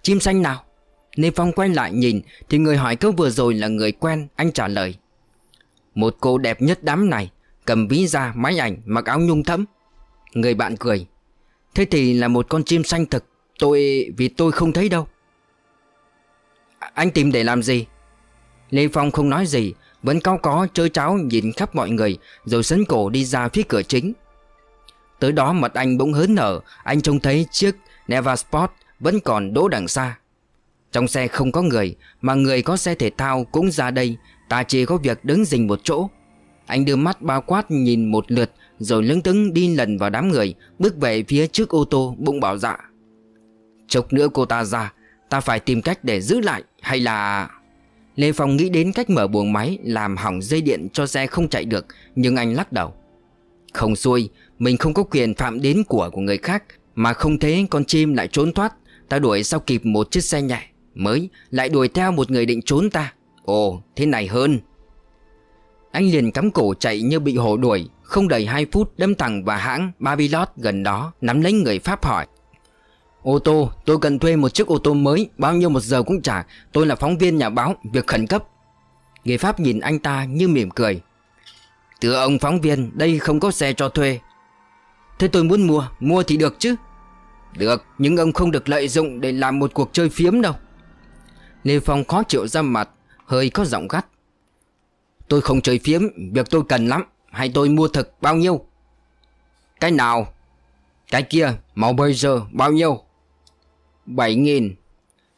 Chim xanh nào Lê Phong quay lại nhìn Thì người hỏi câu vừa rồi là người quen Anh trả lời Một cô đẹp nhất đám này Cầm ví ra máy ảnh mặc áo nhung thấm. Người bạn cười Thế thì là một con chim xanh thực Tôi vì tôi không thấy đâu Anh tìm để làm gì Lê Phong không nói gì Vẫn cao có chơi cháo nhìn khắp mọi người Rồi sấn cổ đi ra phía cửa chính Tới đó mặt anh bỗng hớn nở Anh trông thấy chiếc Neva Sport vẫn còn đỗ đằng xa Trong xe không có người Mà người có xe thể thao cũng ra đây Ta chỉ có việc đứng dình một chỗ Anh đưa mắt bao quát nhìn một lượt rồi lững tững đi lần vào đám người Bước về phía trước ô tô bụng bảo dạ Chốc nữa cô ta ra Ta phải tìm cách để giữ lại Hay là... Lê Phong nghĩ đến cách mở buồng máy Làm hỏng dây điện cho xe không chạy được Nhưng anh lắc đầu Không xuôi Mình không có quyền phạm đến của của người khác Mà không thế con chim lại trốn thoát Ta đuổi sau kịp một chiếc xe nhẹ Mới lại đuổi theo một người định trốn ta Ồ thế này hơn Anh liền cắm cổ chạy như bị hổ đuổi không đầy 2 phút đâm thẳng vào hãng Babylon gần đó Nắm lấy người Pháp hỏi Ô tô, tôi cần thuê một chiếc ô tô mới Bao nhiêu một giờ cũng trả Tôi là phóng viên nhà báo, việc khẩn cấp Người Pháp nhìn anh ta như mỉm cười Thưa ông phóng viên, đây không có xe cho thuê Thế tôi muốn mua, mua thì được chứ Được, nhưng ông không được lợi dụng để làm một cuộc chơi phiếm đâu Lê Phong khó chịu ra mặt, hơi có giọng gắt Tôi không chơi phiếm, việc tôi cần lắm hay tôi mua thực bao nhiêu? Cái nào? Cái kia, màu bây giờ bao nhiêu? Bảy nghìn.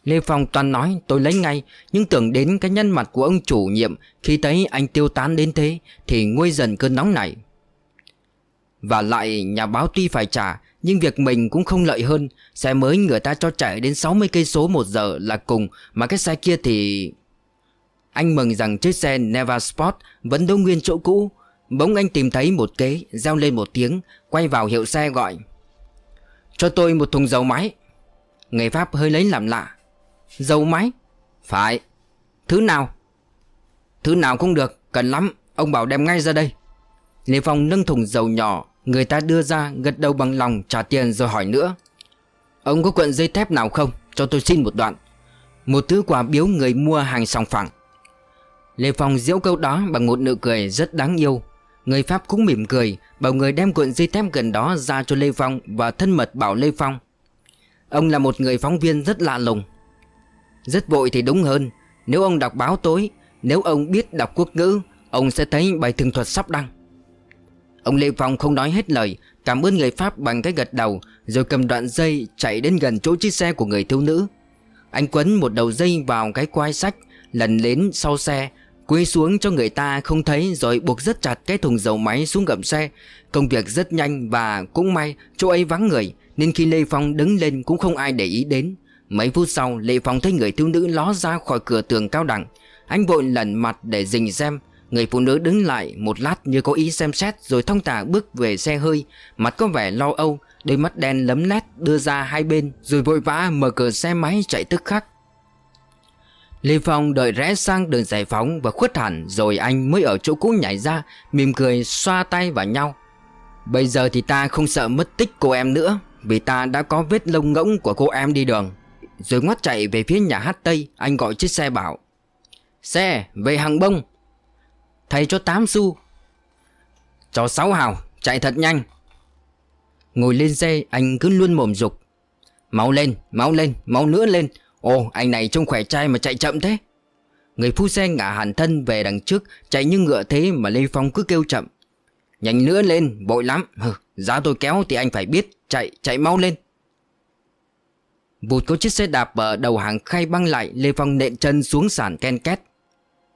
Lê Phong toàn nói tôi lấy ngay Nhưng tưởng đến cái nhân mặt của ông chủ nhiệm Khi thấy anh tiêu tán đến thế Thì nguôi dần cơn nóng này Và lại nhà báo tuy phải trả Nhưng việc mình cũng không lợi hơn Xe mới người ta cho chạy đến 60 cây số một giờ là cùng Mà cái xe kia thì... Anh mừng rằng chiếc xe Neva Sport vẫn đỗ nguyên chỗ cũ Bỗng anh tìm thấy một kế Giao lên một tiếng Quay vào hiệu xe gọi Cho tôi một thùng dầu máy Người Pháp hơi lấy làm lạ Dầu máy Phải Thứ nào Thứ nào cũng được Cần lắm Ông bảo đem ngay ra đây Lê Phong nâng thùng dầu nhỏ Người ta đưa ra gật đầu bằng lòng trả tiền rồi hỏi nữa Ông có cuộn dây thép nào không Cho tôi xin một đoạn Một thứ quà biếu người mua hàng sòng phẳng Lê Phong diễu câu đó bằng một nụ cười rất đáng yêu Người Pháp cũng mỉm cười Bảo người đem cuộn dây thép gần đó ra cho Lê Phong Và thân mật bảo Lê Phong Ông là một người phóng viên rất lạ lùng Rất vội thì đúng hơn Nếu ông đọc báo tối Nếu ông biết đọc quốc ngữ Ông sẽ thấy bài thường thuật sắp đăng Ông Lê Phong không nói hết lời Cảm ơn người Pháp bằng cái gật đầu Rồi cầm đoạn dây chạy đến gần chỗ chiếc xe của người thiếu nữ Anh quấn một đầu dây vào cái quai sách Lần đến sau xe Quấy xuống cho người ta không thấy rồi buộc rất chặt cái thùng dầu máy xuống gầm xe Công việc rất nhanh và cũng may chỗ ấy vắng người Nên khi Lê Phong đứng lên cũng không ai để ý đến Mấy phút sau Lê Phong thấy người thiếu nữ ló ra khỏi cửa tường cao đẳng Anh vội lẩn mặt để dình xem Người phụ nữ đứng lại một lát như có ý xem xét rồi thông thả bước về xe hơi Mặt có vẻ lo âu, đôi mắt đen lấm lét đưa ra hai bên rồi vội vã mở cửa xe máy chạy tức khắc Lê Phong đợi rẽ sang đường giải phóng và khuất hẳn rồi anh mới ở chỗ cũ nhảy ra, mỉm cười xoa tay vào nhau. Bây giờ thì ta không sợ mất tích cô em nữa, vì ta đã có vết lông ngỗng của cô em đi đường. Rồi ngoắt chạy về phía nhà hát Tây, anh gọi chiếc xe bảo. Xe, về hàng bông. Thầy cho 8 xu. Cho 6 hào, chạy thật nhanh. Ngồi lên xe, anh cứ luôn mồm dục Máu lên, máu lên, máu nữa lên Ồ anh này trông khỏe trai mà chạy chậm thế Người phu xe ngả hẳn thân về đằng trước Chạy như ngựa thế mà Lê Phong cứ kêu chậm Nhanh nữa lên vội lắm Hừ, Giá tôi kéo thì anh phải biết Chạy chạy mau lên Vụt có chiếc xe đạp ở đầu hàng khay băng lại Lê Phong nện chân xuống sàn ken két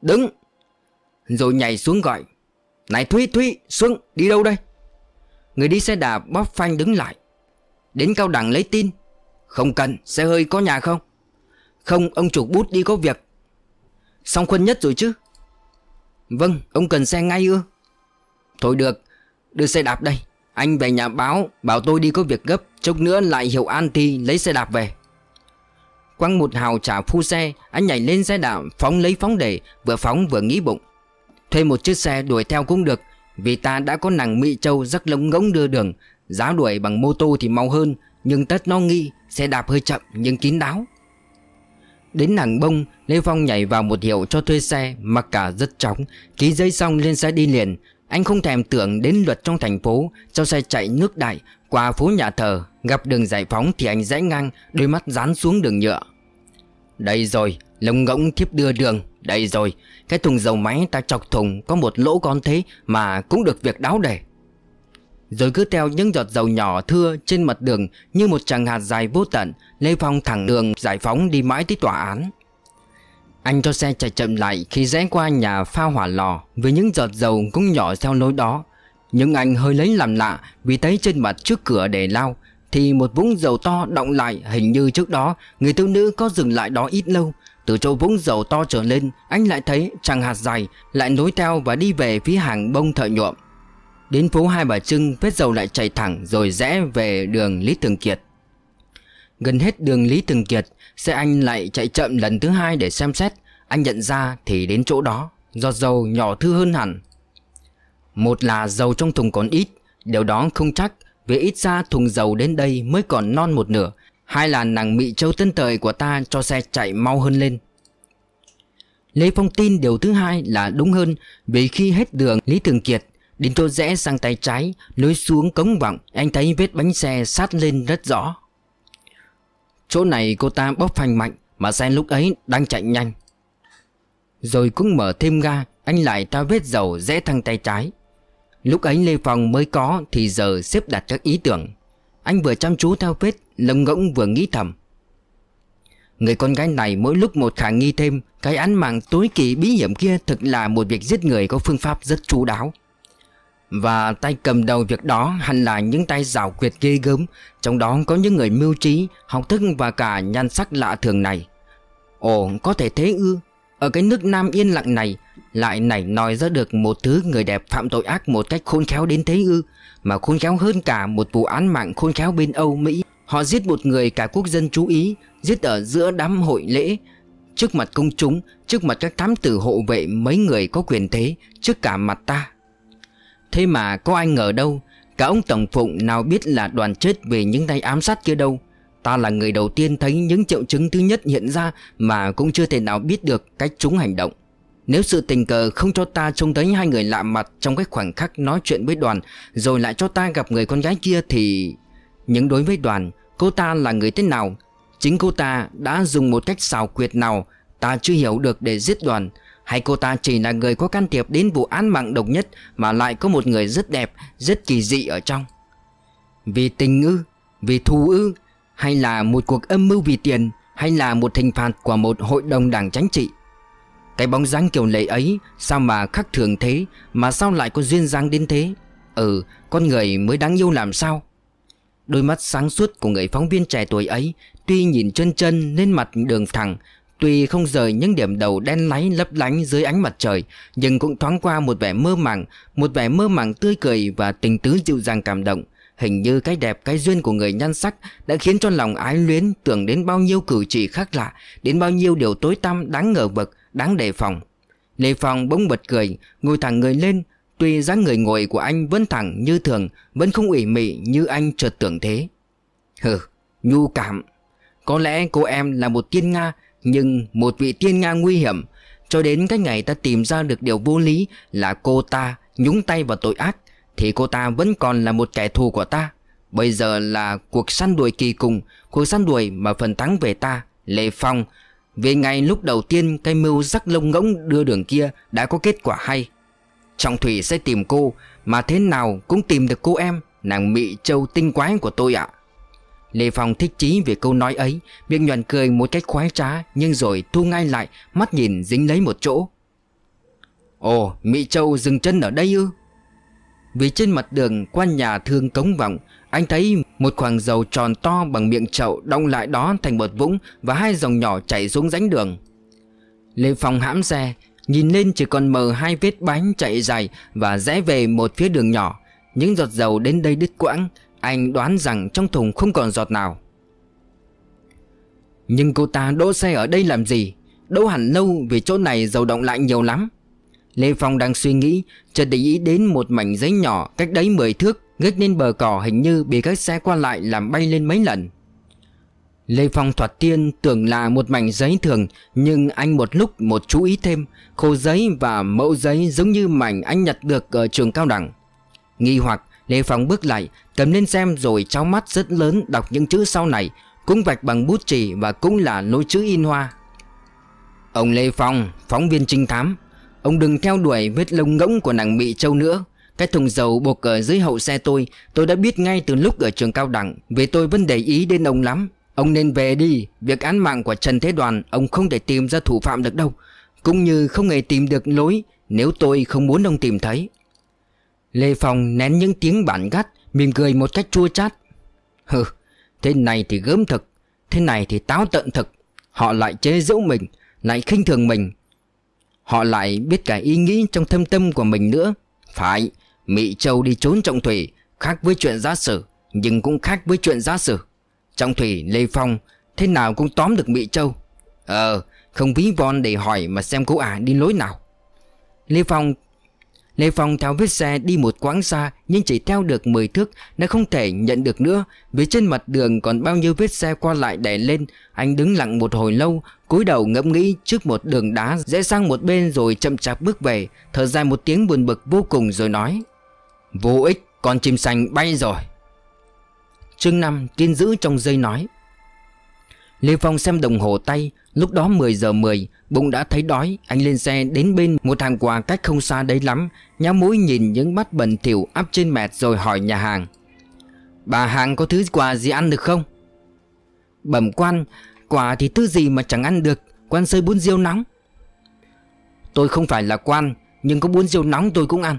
Đứng Rồi nhảy xuống gọi Này Thúy Thúy xuống đi đâu đây Người đi xe đạp bóp phanh đứng lại Đến cao đẳng lấy tin Không cần xe hơi có nhà không không ông chủ bút đi có việc Xong khuân nhất rồi chứ Vâng ông cần xe ngay ư Thôi được Đưa xe đạp đây Anh về nhà báo Bảo tôi đi có việc gấp Chốc nữa lại hiểu an thì lấy xe đạp về Quăng một hào trả phu xe Anh nhảy lên xe đạp Phóng lấy phóng để Vừa phóng vừa nghĩ bụng Thuê một chiếc xe đuổi theo cũng được Vì ta đã có nàng Mỹ Châu Rắc lông ngỗng đưa đường Giá đuổi bằng mô tô thì mau hơn Nhưng tất nó nghi Xe đạp hơi chậm nhưng kín đáo Đến nàng bông Lê Phong nhảy vào một hiệu cho thuê xe Mặc cả rất chóng Ký giấy xong lên xe đi liền Anh không thèm tưởng đến luật trong thành phố Cho xe chạy nước đại Qua phố nhà thờ Gặp đường giải phóng thì anh rẽ ngang Đôi mắt dán xuống đường nhựa Đây rồi Lông ngỗng thiếp đưa đường Đây rồi Cái thùng dầu máy ta chọc thùng Có một lỗ con thế Mà cũng được việc đáo đề. Rồi cứ theo những giọt dầu nhỏ thưa trên mặt đường Như một chàng hạt dài vô tận Lê Phong thẳng đường giải phóng đi mãi tới tòa án Anh cho xe chạy chậm lại khi rẽ qua nhà pha hỏa lò Với những giọt dầu cũng nhỏ theo lối đó Nhưng anh hơi lấy làm lạ Vì thấy trên mặt trước cửa để lao Thì một vũng dầu to động lại Hình như trước đó người thiếu nữ có dừng lại đó ít lâu từ chỗ vũng dầu to trở lên, anh lại thấy chàng hạt dài lại nối theo và đi về phía hàng bông thợ nhuộm. Đến phố Hai Bà Trưng vết dầu lại chạy thẳng rồi rẽ về đường Lý Thường Kiệt Gần hết đường Lý Thường Kiệt Xe anh lại chạy chậm lần thứ hai để xem xét Anh nhận ra thì đến chỗ đó Giọt dầu nhỏ thư hơn hẳn Một là dầu trong thùng còn ít Điều đó không chắc Vì ít ra thùng dầu đến đây mới còn non một nửa Hai là nàng mị châu tân thời của ta cho xe chạy mau hơn lên Lê Phong tin điều thứ hai là đúng hơn Vì khi hết đường Lý Thường Kiệt Đến chỗ rẽ sang tay trái Lối xuống cống vọng Anh thấy vết bánh xe sát lên rất rõ Chỗ này cô ta bóp phanh mạnh Mà xe lúc ấy đang chạy nhanh Rồi cũng mở thêm ga Anh lại thao vết dầu rẽ thăng tay trái Lúc ấy Lê phong mới có Thì giờ xếp đặt các ý tưởng Anh vừa chăm chú theo vết Lông ngỗng vừa nghĩ thầm Người con gái này mỗi lúc một khả nghi thêm Cái án mạng tối kỳ bí hiểm kia Thực là một việc giết người có phương pháp rất chú đáo và tay cầm đầu việc đó hẳn là những tay giảo quyệt ghê gớm Trong đó có những người mưu trí, học thức và cả nhan sắc lạ thường này Ồ có thể thế ư Ở cái nước Nam yên lặng này Lại nảy nòi ra được một thứ người đẹp phạm tội ác một cách khôn khéo đến thế ư Mà khôn khéo hơn cả một vụ án mạng khôn khéo bên Âu Mỹ Họ giết một người cả quốc dân chú ý Giết ở giữa đám hội lễ Trước mặt công chúng Trước mặt các thám tử hộ vệ mấy người có quyền thế Trước cả mặt ta Thế mà có ai ngờ đâu Cả ông Tổng Phụng nào biết là đoàn chết về những tay ám sát kia đâu Ta là người đầu tiên thấy những triệu chứng thứ nhất hiện ra Mà cũng chưa thể nào biết được cách chúng hành động Nếu sự tình cờ không cho ta trông thấy hai người lạ mặt Trong cái khoảnh khắc nói chuyện với đoàn Rồi lại cho ta gặp người con gái kia thì những đối với đoàn Cô ta là người thế nào Chính cô ta đã dùng một cách xào quyệt nào Ta chưa hiểu được để giết đoàn hay cô ta chỉ là người có can thiệp đến vụ án mạng độc nhất Mà lại có một người rất đẹp, rất kỳ dị ở trong Vì tình ư, vì thù ư Hay là một cuộc âm mưu vì tiền Hay là một hình phạt của một hội đồng đảng chính trị Cái bóng dáng kiểu lệ ấy Sao mà khắc thường thế Mà sao lại có duyên dáng đến thế Ừ, con người mới đáng yêu làm sao Đôi mắt sáng suốt của người phóng viên trẻ tuổi ấy Tuy nhìn chân chân lên mặt đường thẳng Tuy không rời những điểm đầu đen láy lấp lánh dưới ánh mặt trời Nhưng cũng thoáng qua một vẻ mơ màng Một vẻ mơ màng tươi cười và tình tứ dịu dàng cảm động Hình như cái đẹp cái duyên của người nhan sắc Đã khiến cho lòng ái luyến tưởng đến bao nhiêu cử chỉ khác lạ Đến bao nhiêu điều tối tăm đáng ngờ vực, đáng đề phòng Lê Phong bỗng bật cười, ngồi thẳng người lên Tuy dáng người ngồi của anh vẫn thẳng như thường Vẫn không ủy mị như anh chợt tưởng thế Hừ, nhu cảm Có lẽ cô em là một tiên Nga nhưng một vị tiên nga nguy hiểm Cho đến cái ngày ta tìm ra được điều vô lý Là cô ta nhúng tay vào tội ác Thì cô ta vẫn còn là một kẻ thù của ta Bây giờ là cuộc săn đuổi kỳ cùng Cuộc săn đuổi mà phần thắng về ta lệ Phong Vì ngày lúc đầu tiên cái mưu rắc lông ngỗng đưa đường kia Đã có kết quả hay Trọng Thủy sẽ tìm cô Mà thế nào cũng tìm được cô em Nàng Mỹ Châu tinh quái của tôi ạ à. Lê Phong thích chí về câu nói ấy Miệng nhuận cười một cách khoái trá Nhưng rồi thu ngay lại Mắt nhìn dính lấy một chỗ Ồ Mỹ Châu dừng chân ở đây ư Vì trên mặt đường qua nhà thương cống vọng Anh thấy một khoảng dầu tròn to bằng miệng chậu Đong lại đó thành một vũng Và hai dòng nhỏ chảy xuống rãnh đường Lê Phong hãm xe Nhìn lên chỉ còn mờ hai vết bánh chạy dài Và rẽ về một phía đường nhỏ Những giọt dầu đến đây đứt quãng anh đoán rằng trong thùng không còn giọt nào Nhưng cô ta đỗ xe ở đây làm gì Đỗ hẳn lâu vì chỗ này dầu động lại nhiều lắm Lê Phong đang suy nghĩ Chợt để ý đến một mảnh giấy nhỏ Cách đấy 10 thước Gách lên bờ cỏ hình như bị các xe qua lại Làm bay lên mấy lần Lê Phong thoạt tiên tưởng là một mảnh giấy thường Nhưng anh một lúc một chú ý thêm Khô giấy và mẫu giấy giống như mảnh anh nhặt được ở trường cao đẳng Nghi hoặc Lê Phong bước lại Cầm lên xem rồi trao mắt rất lớn Đọc những chữ sau này Cũng vạch bằng bút chì và cũng là nối chữ in hoa Ông Lê Phong Phóng viên trinh thám Ông đừng theo đuổi vết lông ngỗng của nàng Mỹ Châu nữa Cái thùng dầu buộc ở dưới hậu xe tôi Tôi đã biết ngay từ lúc ở trường cao đẳng Vì tôi vẫn để ý đến ông lắm Ông nên về đi Việc án mạng của Trần Thế Đoàn Ông không thể tìm ra thủ phạm được đâu Cũng như không hề tìm được lối Nếu tôi không muốn ông tìm thấy Lê Phong nén những tiếng bản gắt Mỉm cười một cách chua chát Hừ, thế này thì gớm thực Thế này thì táo tận thực Họ lại chế giễu mình Lại khinh thường mình Họ lại biết cả ý nghĩ trong thâm tâm của mình nữa Phải, Mỹ Châu đi trốn trọng thủy Khác với chuyện giả sử Nhưng cũng khác với chuyện giả sử Trọng thủy Lê Phong Thế nào cũng tóm được Mỹ Châu Ờ, không ví von để hỏi mà xem cô ả à đi lối nào Lê Phong Lê Phong theo vết xe đi một quãng xa nhưng chỉ theo được 10 thước đã không thể nhận được nữa vì trên mặt đường còn bao nhiêu vết xe qua lại đè lên. Anh đứng lặng một hồi lâu, cúi đầu ngẫm nghĩ trước một đường đá rẽ sang một bên rồi chậm chạp bước về, thở dài một tiếng buồn bực vô cùng rồi nói Vô ích, con chim xanh bay rồi. Chương 5 tin giữ trong dây nói Lê Phong xem đồng hồ tay Lúc đó 10 giờ 10 Bụng đã thấy đói Anh lên xe đến bên một hàng quà cách không xa đấy lắm Nhá mũi nhìn những mắt bẩn thỉu áp trên mẹt rồi hỏi nhà hàng Bà hàng có thứ quà gì ăn được không? Bẩm quan Quà thì thứ gì mà chẳng ăn được Quan sơi bún riêu nóng Tôi không phải là quan Nhưng có bún riêu nóng tôi cũng ăn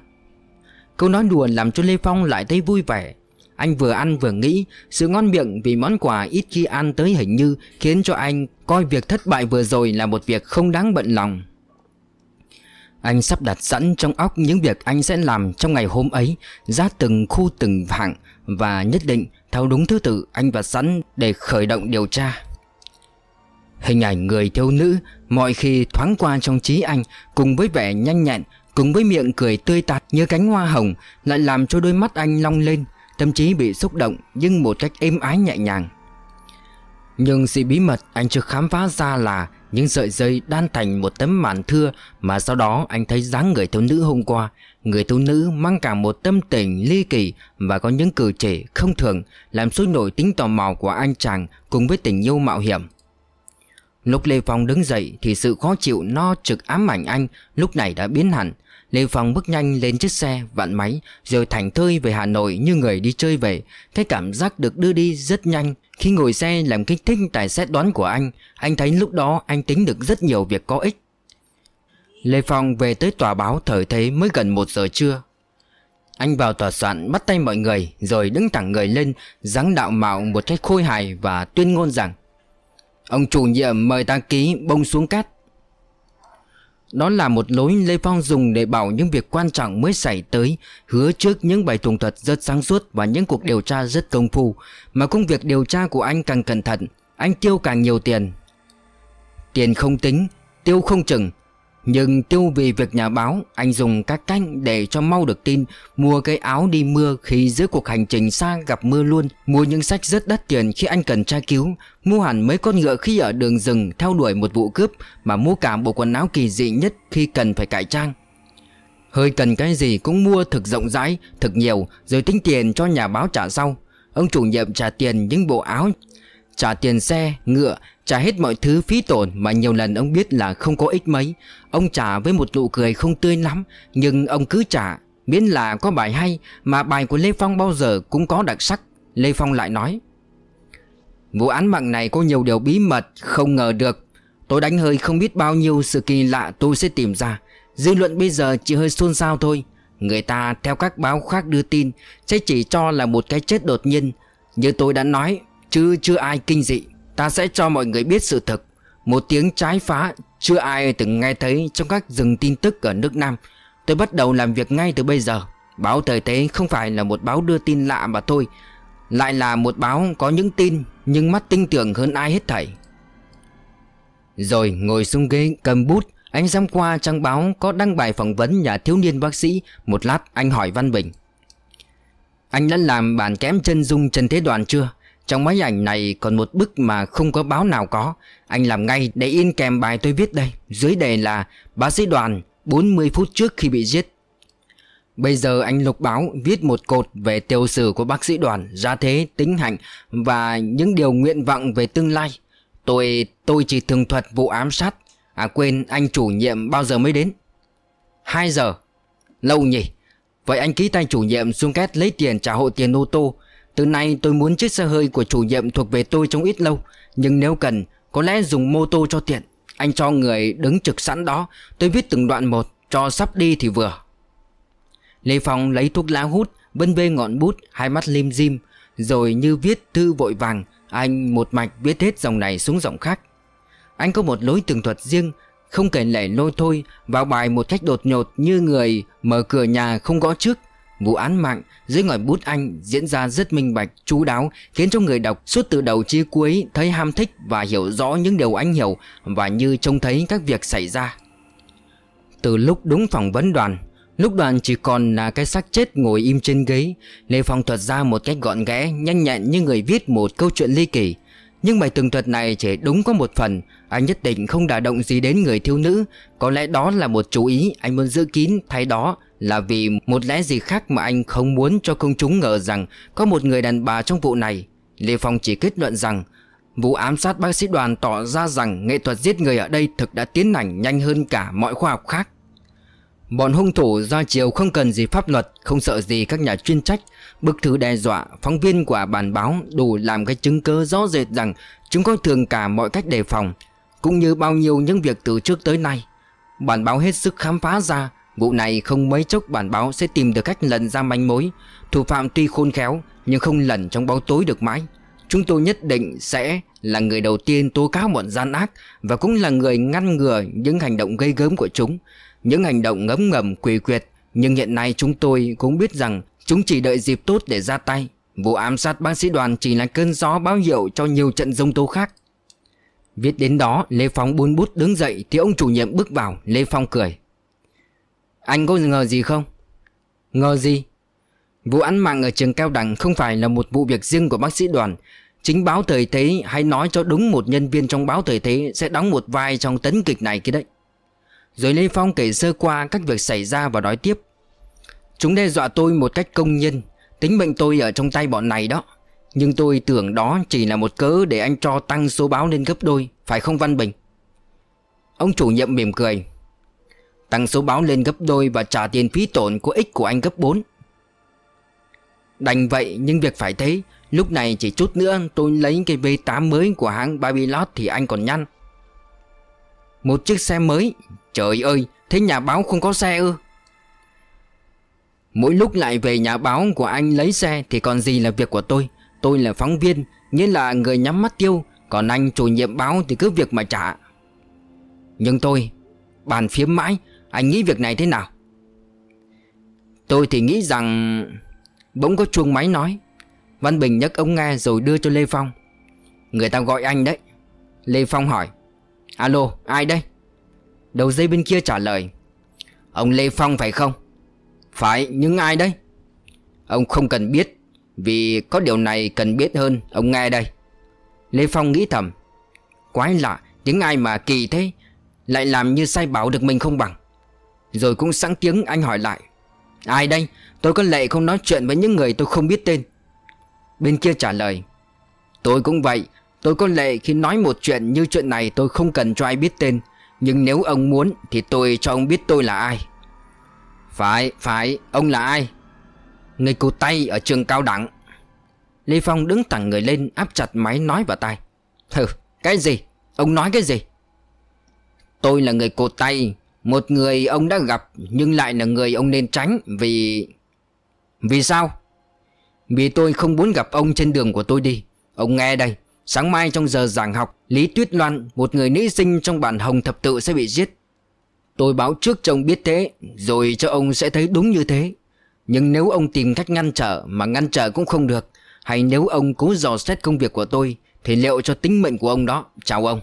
Câu nói đùa làm cho Lê Phong lại thấy vui vẻ anh vừa ăn vừa nghĩ Sự ngon miệng vì món quà ít khi ăn tới hình như Khiến cho anh coi việc thất bại vừa rồi là một việc không đáng bận lòng Anh sắp đặt sẵn trong óc những việc anh sẽ làm trong ngày hôm ấy Ra từng khu từng hạng Và nhất định theo đúng thứ tự anh và sẵn để khởi động điều tra Hình ảnh người thiếu nữ mọi khi thoáng qua trong trí anh Cùng với vẻ nhanh nhẹn Cùng với miệng cười tươi tạt như cánh hoa hồng Lại làm cho đôi mắt anh long lên Tâm trí bị xúc động nhưng một cách êm ái nhẹ nhàng Nhưng sự bí mật anh chưa khám phá ra là Những sợi dây đan thành một tấm màn thưa Mà sau đó anh thấy dáng người thiếu nữ hôm qua Người thiếu nữ mang cả một tâm tình ly kỳ Và có những cử chỉ không thường Làm sôi nổi tính tò mò của anh chàng Cùng với tình yêu mạo hiểm Lúc Lê Phong đứng dậy thì sự khó chịu no trực ám ảnh anh lúc này đã biến hẳn Lê Phong bước nhanh lên chiếc xe vặn máy rồi thảnh thơi về Hà Nội như người đi chơi về. Cái cảm giác được đưa đi rất nhanh. Khi ngồi xe làm kích thích tài xét đoán của anh, anh thấy lúc đó anh tính được rất nhiều việc có ích. Lê Phong về tới tòa báo thời thế mới gần 1 giờ trưa. Anh vào tòa soạn bắt tay mọi người rồi đứng thẳng người lên, dáng đạo mạo một cách khôi hài và tuyên ngôn rằng Ông chủ nhiệm mời ta ký bông xuống cát đó là một lối Lê Phong dùng để bảo những việc quan trọng mới xảy tới Hứa trước những bài tường thuật rất sáng suốt và những cuộc điều tra rất công phu Mà công việc điều tra của anh càng cẩn thận Anh tiêu càng nhiều tiền Tiền không tính, tiêu không chừng nhưng tiêu vì việc nhà báo Anh dùng các cách để cho mau được tin Mua cái áo đi mưa khi giữa cuộc hành trình xa gặp mưa luôn Mua những sách rất đắt tiền khi anh cần tra cứu Mua hẳn mấy con ngựa khi ở đường rừng theo đuổi một vụ cướp Mà mua cả bộ quần áo kỳ dị nhất khi cần phải cải trang Hơi cần cái gì cũng mua thực rộng rãi, thực nhiều Rồi tính tiền cho nhà báo trả sau Ông chủ nhiệm trả tiền những bộ áo trả tiền xe, ngựa, trả hết mọi thứ phí tổn mà nhiều lần ông biết là không có ích mấy. Ông trả với một nụ cười không tươi lắm, nhưng ông cứ trả, miễn là có bài hay mà bài của Lê Phong bao giờ cũng có đặc sắc. Lê Phong lại nói Vụ án mạng này có nhiều điều bí mật Không ngờ được Tôi đánh hơi không biết bao nhiêu sự kỳ lạ tôi sẽ tìm ra Dư luận bây giờ chỉ hơi xôn xao thôi Người ta theo các báo khác đưa tin Sẽ chỉ cho là một cái chết đột nhiên Như tôi đã nói Chứ chưa ai kinh dị Ta sẽ cho mọi người biết sự thật Một tiếng trái phá Chưa ai từng nghe thấy trong các rừng tin tức ở nước Nam Tôi bắt đầu làm việc ngay từ bây giờ Báo Thời Thế không phải là một báo đưa tin lạ mà thôi Lại là một báo có những tin Nhưng mắt tinh tưởng hơn ai hết thảy Rồi ngồi xuống ghế cầm bút Anh xem qua trang báo có đăng bài phỏng vấn nhà thiếu niên bác sĩ Một lát anh hỏi Văn Bình Anh đã làm bản kém chân dung Trần Thế Đoàn chưa? Trong máy ảnh này còn một bức mà không có báo nào có Anh làm ngay để in kèm bài tôi viết đây Dưới đề là Bác sĩ đoàn 40 phút trước khi bị giết Bây giờ anh Lục Báo viết một cột về tiêu sử của bác sĩ đoàn, gia thế, tính hạnh và những điều nguyện vọng về tương lai. Tôi tôi chỉ thường thuật vụ ám sát. À quên, anh chủ nhiệm bao giờ mới đến? 2 giờ. Lâu nhỉ? Vậy anh ký tay chủ nhiệm xung kết lấy tiền trả hộ tiền ô tô từ nay tôi muốn chiếc xe hơi của chủ nhiệm thuộc về tôi trong ít lâu Nhưng nếu cần Có lẽ dùng mô tô cho tiện Anh cho người đứng trực sẵn đó Tôi viết từng đoạn một Cho sắp đi thì vừa Lê Phong lấy thuốc lá hút Bân bê ngọn bút Hai mắt lim dim Rồi như viết thư vội vàng Anh một mạch viết hết dòng này xuống dòng khác Anh có một lối tường thuật riêng Không kể lẻ lôi thôi Vào bài một cách đột nhột như người Mở cửa nhà không gõ trước Vụ án mạng dưới ngòi bút anh diễn ra rất minh bạch, chú đáo Khiến cho người đọc suốt từ đầu chí cuối thấy ham thích và hiểu rõ những điều anh hiểu Và như trông thấy các việc xảy ra Từ lúc đúng phỏng vấn đoàn Lúc đoàn chỉ còn là cái xác chết ngồi im trên ghế Lê Phong thuật ra một cách gọn ghẽ, nhanh nhẹn như người viết một câu chuyện ly kỳ nhưng bài tường thuật này chỉ đúng có một phần Anh nhất định không đả động gì đến người thiếu nữ Có lẽ đó là một chú ý anh muốn giữ kín Thay đó là vì một lẽ gì khác mà anh không muốn cho công chúng ngờ rằng Có một người đàn bà trong vụ này Lê Phong chỉ kết luận rằng Vụ ám sát bác sĩ đoàn tỏ ra rằng nghệ thuật giết người ở đây thực đã tiến hành nhanh hơn cả mọi khoa học khác Bọn hung thủ do chiều không cần gì pháp luật, không sợ gì các nhà chuyên trách Bức thư đe dọa, phóng viên của bản báo đủ làm cái chứng cứ rõ rệt rằng Chúng coi thường cả mọi cách đề phòng Cũng như bao nhiêu những việc từ trước tới nay Bản báo hết sức khám phá ra Vụ này không mấy chốc bản báo sẽ tìm được cách lần ra manh mối Thủ phạm tuy khôn khéo nhưng không lẩn trong bóng tối được mãi Chúng tôi nhất định sẽ là người đầu tiên tố cáo bọn gian ác Và cũng là người ngăn ngừa những hành động gây gớm của chúng Những hành động ngấm ngầm quỷ quyệt Nhưng hiện nay chúng tôi cũng biết rằng chúng chỉ đợi dịp tốt để ra tay Vụ ám sát bác sĩ đoàn chỉ là cơn gió báo hiệu cho nhiều trận dông tố khác Viết đến đó Lê Phong buôn bút đứng dậy Thì ông chủ nhiệm bước vào Lê Phong cười anh có ngờ gì không? Ngờ gì? Vụ án mạng ở trường cao đẳng không phải là một vụ việc riêng của bác sĩ đoàn Chính báo thời thế hay nói cho đúng một nhân viên trong báo thời thế sẽ đóng một vai trong tấn kịch này kia đấy Rồi Lê Phong kể sơ qua các việc xảy ra và nói tiếp Chúng đe dọa tôi một cách công nhân Tính mệnh tôi ở trong tay bọn này đó Nhưng tôi tưởng đó chỉ là một cớ để anh cho tăng số báo lên gấp đôi Phải không Văn Bình? Ông chủ nhiệm mỉm cười Tăng số báo lên gấp đôi và trả tiền phí tổn của ích của anh gấp 4 Đành vậy nhưng việc phải thế Lúc này chỉ chút nữa tôi lấy cái V8 mới của hãng babylon thì anh còn nhăn Một chiếc xe mới Trời ơi thế nhà báo không có xe ư Mỗi lúc lại về nhà báo của anh lấy xe thì còn gì là việc của tôi Tôi là phóng viên Nghĩa là người nhắm mắt tiêu Còn anh chủ nhiệm báo thì cứ việc mà trả Nhưng tôi Bàn phiếm mãi anh nghĩ việc này thế nào Tôi thì nghĩ rằng Bỗng có chuông máy nói Văn Bình nhấc ông nghe rồi đưa cho Lê Phong Người ta gọi anh đấy Lê Phong hỏi Alo ai đây Đầu dây bên kia trả lời Ông Lê Phong phải không Phải nhưng ai đấy Ông không cần biết Vì có điều này cần biết hơn Ông nghe đây Lê Phong nghĩ thầm Quái lạ Những ai mà kỳ thế Lại làm như sai bảo được mình không bằng rồi cũng sáng tiếng anh hỏi lại Ai đây tôi có lệ không nói chuyện với những người tôi không biết tên Bên kia trả lời Tôi cũng vậy Tôi có lệ khi nói một chuyện như chuyện này tôi không cần cho ai biết tên Nhưng nếu ông muốn thì tôi cho ông biết tôi là ai Phải, phải, ông là ai? Người cô tay ở trường cao đẳng Lê Phong đứng thẳng người lên áp chặt máy nói vào tay Hừ, cái gì? Ông nói cái gì? Tôi là người cột tay một người ông đã gặp nhưng lại là người ông nên tránh vì... Vì sao? Vì tôi không muốn gặp ông trên đường của tôi đi Ông nghe đây Sáng mai trong giờ giảng học Lý Tuyết Loan Một người nữ sinh trong bản hồng thập tự sẽ bị giết Tôi báo trước cho ông biết thế Rồi cho ông sẽ thấy đúng như thế Nhưng nếu ông tìm cách ngăn trở Mà ngăn trở cũng không được Hay nếu ông cố dò xét công việc của tôi Thì liệu cho tính mệnh của ông đó Chào ông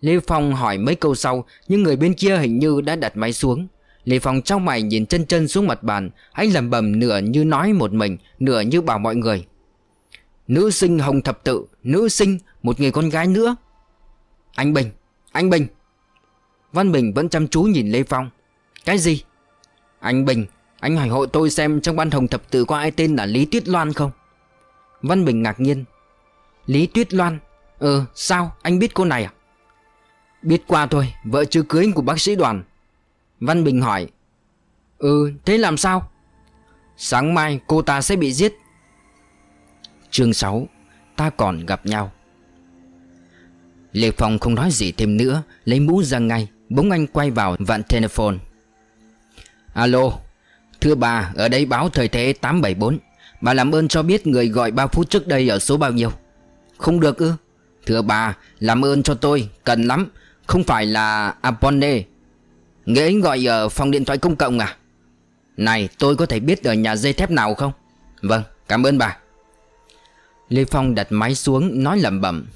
Lê Phong hỏi mấy câu sau Nhưng người bên kia hình như đã đặt máy xuống Lê Phong trong mày nhìn chân chân xuống mặt bàn Anh lầm bầm nửa như nói một mình Nửa như bảo mọi người Nữ sinh Hồng Thập Tự Nữ sinh một người con gái nữa Anh Bình Anh Bình Văn Bình vẫn chăm chú nhìn Lê Phong Cái gì Anh Bình Anh hỏi hộ tôi xem trong ban Hồng Thập Tự có ai tên là Lý Tuyết Loan không Văn Bình ngạc nhiên Lý Tuyết Loan Ừ sao anh biết cô này à Biết qua thôi, vợ chưa cưới của bác sĩ đoàn Văn Bình hỏi Ừ, thế làm sao? Sáng mai cô ta sẽ bị giết Chương 6 Ta còn gặp nhau Lê Phong không nói gì thêm nữa Lấy mũ ra ngay Bỗng anh quay vào vạn telephone Alo Thưa bà ở đây báo thời thế 874 Bà làm ơn cho biết người gọi 3 phút trước đây ở số bao nhiêu Không được ư Thưa bà làm ơn cho tôi Cần lắm không phải là Apone Người ấy gọi ở phòng điện thoại công cộng à Này tôi có thể biết ở nhà dây thép nào không Vâng cảm ơn bà Lê Phong đặt máy xuống nói lẩm bẩm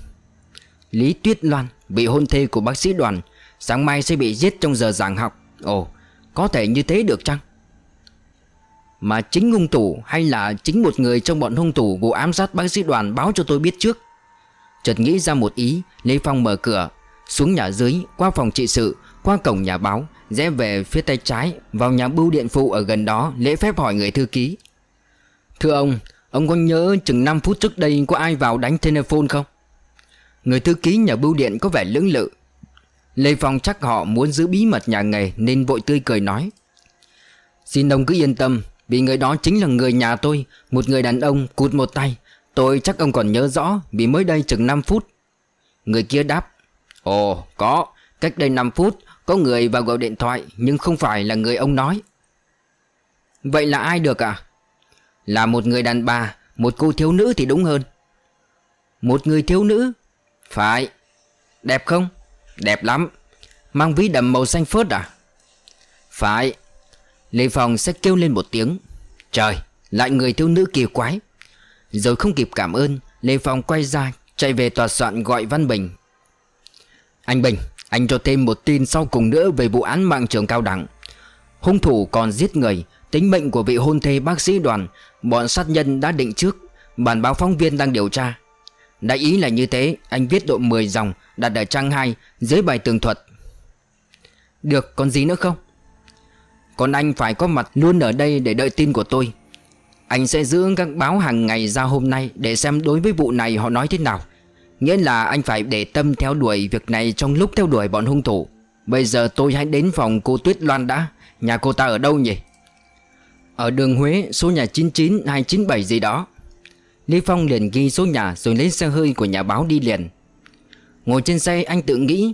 Lý Tuyết Loan Bị hôn thê của bác sĩ đoàn Sáng mai sẽ bị giết trong giờ giảng học Ồ có thể như thế được chăng Mà chính hung thủ Hay là chính một người trong bọn hung thủ Vụ ám sát bác sĩ đoàn báo cho tôi biết trước Chợt nghĩ ra một ý Lê Phong mở cửa xuống nhà dưới Qua phòng trị sự Qua cổng nhà báo Rẽ về phía tay trái Vào nhà bưu điện phụ ở gần đó Lễ phép hỏi người thư ký Thưa ông Ông có nhớ chừng 5 phút trước đây Có ai vào đánh telephone không Người thư ký nhà bưu điện có vẻ lưỡng lự Lê Phong chắc họ muốn giữ bí mật nhà nghề Nên vội tươi cười nói Xin ông cứ yên tâm Vì người đó chính là người nhà tôi Một người đàn ông cụt một tay Tôi chắc ông còn nhớ rõ Vì mới đây chừng 5 phút Người kia đáp Ồ, có. Cách đây 5 phút, có người vào gọi điện thoại nhưng không phải là người ông nói. Vậy là ai được à? Là một người đàn bà, một cô thiếu nữ thì đúng hơn. Một người thiếu nữ? Phải. Đẹp không? Đẹp lắm. Mang ví đầm màu xanh phớt à? Phải. Lê Phong sẽ kêu lên một tiếng. Trời, lại người thiếu nữ kỳ quái. Rồi không kịp cảm ơn, Lê Phong quay ra, chạy về tòa soạn gọi Văn Bình anh Bình, anh cho thêm một tin sau cùng nữa về vụ án mạng trường cao đẳng. Hung thủ còn giết người, tính mệnh của vị hôn thê bác sĩ đoàn, bọn sát nhân đã định trước, bản báo phóng viên đang điều tra. Đại ý là như thế, anh viết độ 10 dòng, đặt ở trang 2, dưới bài tường thuật. Được, còn gì nữa không? Còn anh phải có mặt luôn ở đây để đợi tin của tôi. Anh sẽ giữ các báo hàng ngày ra hôm nay để xem đối với vụ này họ nói thế nào. Nghĩa là anh phải để tâm theo đuổi việc này trong lúc theo đuổi bọn hung thủ Bây giờ tôi hãy đến phòng cô Tuyết Loan đã Nhà cô ta ở đâu nhỉ? Ở đường Huế số nhà 99 297 gì đó Lý Phong liền ghi số nhà rồi lấy xe hơi của nhà báo đi liền Ngồi trên xe anh tự nghĩ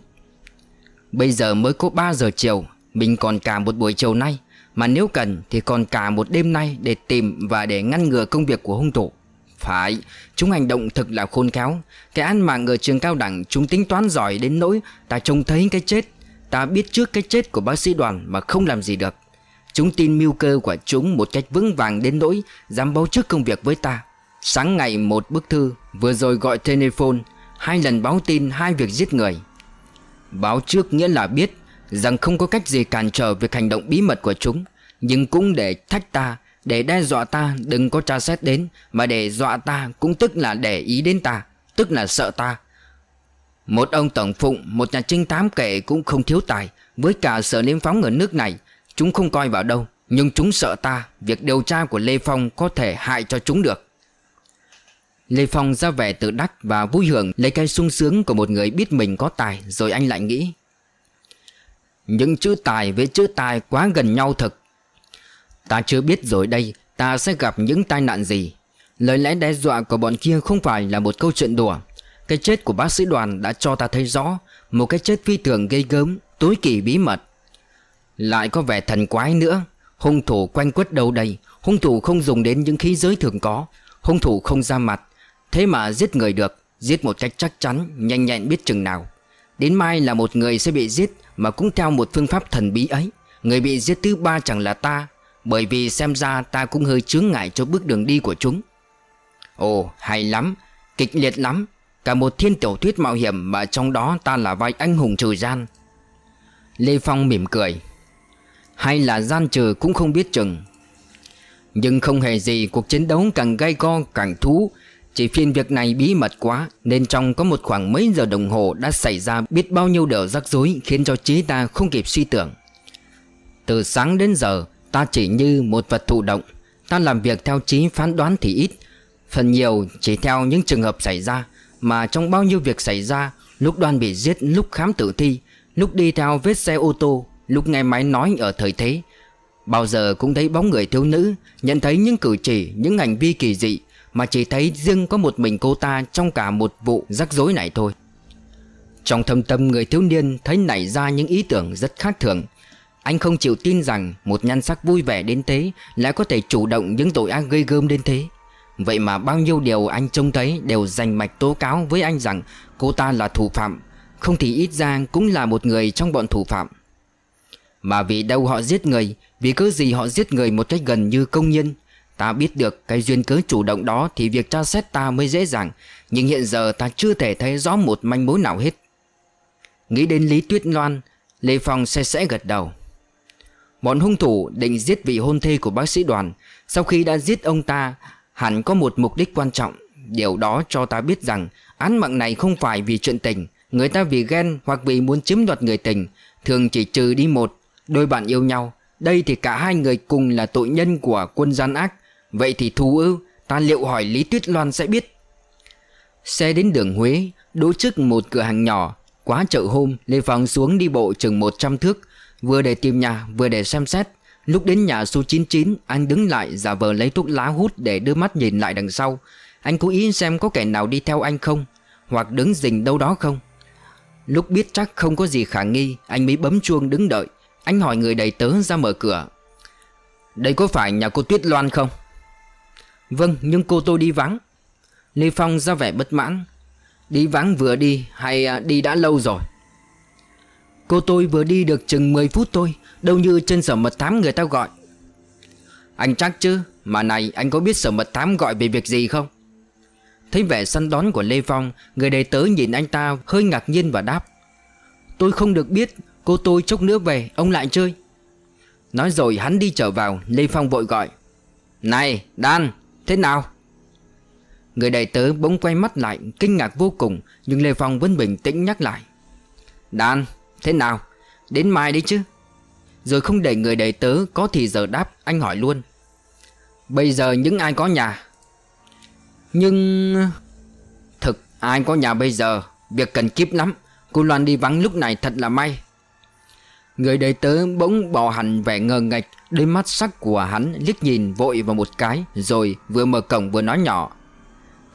Bây giờ mới có 3 giờ chiều Mình còn cả một buổi chiều nay Mà nếu cần thì còn cả một đêm nay để tìm và để ngăn ngừa công việc của hung thủ phải, chúng hành động thật là khôn khéo Cái ăn mạng ở trường cao đẳng chúng tính toán giỏi đến nỗi Ta trông thấy cái chết Ta biết trước cái chết của bác sĩ đoàn mà không làm gì được Chúng tin mưu cơ của chúng một cách vững vàng đến nỗi Dám báo trước công việc với ta Sáng ngày một bức thư Vừa rồi gọi telephone Hai lần báo tin hai việc giết người Báo trước nghĩa là biết Rằng không có cách gì cản trở việc hành động bí mật của chúng Nhưng cũng để thách ta để đe dọa ta đừng có tra xét đến Mà để dọa ta cũng tức là để ý đến ta Tức là sợ ta Một ông tổng phụng Một nhà trinh tám kệ cũng không thiếu tài Với cả sở liêm phóng ở nước này Chúng không coi vào đâu Nhưng chúng sợ ta Việc điều tra của Lê Phong có thể hại cho chúng được Lê Phong ra vẻ tự đắc và vui hưởng lấy cái sung sướng của một người biết mình có tài rồi anh lại nghĩ. Những chữ tài với chữ tài quá gần nhau thật Ta chưa biết rồi đây Ta sẽ gặp những tai nạn gì Lời lẽ đe dọa của bọn kia không phải là một câu chuyện đùa Cái chết của bác sĩ đoàn đã cho ta thấy rõ Một cái chết phi thường gây gớm Tối kỳ bí mật Lại có vẻ thần quái nữa Hung thủ quanh quất đâu đây Hung thủ không dùng đến những khí giới thường có Hung thủ không ra mặt Thế mà giết người được Giết một cách chắc chắn Nhanh nhẹn biết chừng nào Đến mai là một người sẽ bị giết Mà cũng theo một phương pháp thần bí ấy Người bị giết thứ ba chẳng là ta bởi vì xem ra ta cũng hơi chướng ngại cho bước đường đi của chúng Ồ hay lắm Kịch liệt lắm Cả một thiên tiểu thuyết mạo hiểm Mà trong đó ta là vai anh hùng trừ gian Lê Phong mỉm cười Hay là gian trừ cũng không biết chừng Nhưng không hề gì Cuộc chiến đấu càng gay go càng thú Chỉ phiên việc này bí mật quá Nên trong có một khoảng mấy giờ đồng hồ Đã xảy ra biết bao nhiêu điều rắc rối Khiến cho trí ta không kịp suy tưởng Từ sáng đến giờ Ta chỉ như một vật thụ động Ta làm việc theo trí phán đoán thì ít Phần nhiều chỉ theo những trường hợp xảy ra Mà trong bao nhiêu việc xảy ra Lúc đoan bị giết lúc khám tử thi Lúc đi theo vết xe ô tô Lúc nghe máy nói ở thời thế Bao giờ cũng thấy bóng người thiếu nữ Nhận thấy những cử chỉ, những hành vi kỳ dị Mà chỉ thấy riêng có một mình cô ta Trong cả một vụ rắc rối này thôi Trong thâm tâm người thiếu niên Thấy nảy ra những ý tưởng rất khác thường anh không chịu tin rằng một nhan sắc vui vẻ đến thế lại có thể chủ động những tội ác gây gớm đến thế. Vậy mà bao nhiêu điều anh trông thấy đều dành mạch tố cáo với anh rằng cô ta là thủ phạm, không thì ít ra cũng là một người trong bọn thủ phạm. Mà vì đâu họ giết người, vì cớ gì họ giết người một cách gần như công nhân. Ta biết được cái duyên cớ chủ động đó thì việc tra xét ta mới dễ dàng, nhưng hiện giờ ta chưa thể thấy rõ một manh mối nào hết. Nghĩ đến Lý Tuyết Loan, Lê Phong sẽ sẽ gật đầu. Bọn hung thủ định giết vị hôn thê của bác sĩ đoàn Sau khi đã giết ông ta Hẳn có một mục đích quan trọng Điều đó cho ta biết rằng Án mạng này không phải vì chuyện tình Người ta vì ghen hoặc vì muốn chiếm đoạt người tình Thường chỉ trừ đi một Đôi bạn yêu nhau Đây thì cả hai người cùng là tội nhân của quân gian ác Vậy thì thú ư Ta liệu hỏi Lý Tuyết Loan sẽ biết Xe đến đường Huế Đỗ trước một cửa hàng nhỏ Quá chợ hôm Lê Phong xuống đi bộ chừng 100 thước Vừa để tìm nhà vừa để xem xét Lúc đến nhà số 99 Anh đứng lại giả vờ lấy thuốc lá hút Để đưa mắt nhìn lại đằng sau Anh cố ý xem có kẻ nào đi theo anh không Hoặc đứng rình đâu đó không Lúc biết chắc không có gì khả nghi Anh mới bấm chuông đứng đợi Anh hỏi người đầy tớ ra mở cửa Đây có phải nhà cô Tuyết Loan không Vâng nhưng cô tôi đi vắng Lê Phong ra vẻ bất mãn Đi vắng vừa đi hay à, đi đã lâu rồi Cô tôi vừa đi được chừng 10 phút thôi Đâu như trên sở mật thám người ta gọi Anh chắc chứ Mà này anh có biết sở mật thám gọi về việc gì không Thấy vẻ săn đón của Lê Phong Người đầy tớ nhìn anh ta hơi ngạc nhiên và đáp Tôi không được biết Cô tôi chốc nữa về Ông lại chơi Nói rồi hắn đi trở vào Lê Phong vội gọi Này Dan Thế nào Người đầy tớ bỗng quay mắt lại Kinh ngạc vô cùng Nhưng Lê Phong vẫn bình tĩnh nhắc lại Dan Thế nào Đến mai đi chứ Rồi không để người đầy tớ có thì giờ đáp Anh hỏi luôn Bây giờ những ai có nhà Nhưng Thực ai có nhà bây giờ Việc cần kíp lắm Cô Loan đi vắng lúc này thật là may Người đầy tớ bỗng bỏ hẳn vẻ ngờ ngạch Đôi mắt sắc của hắn liếc nhìn vội vào một cái Rồi vừa mở cổng vừa nói nhỏ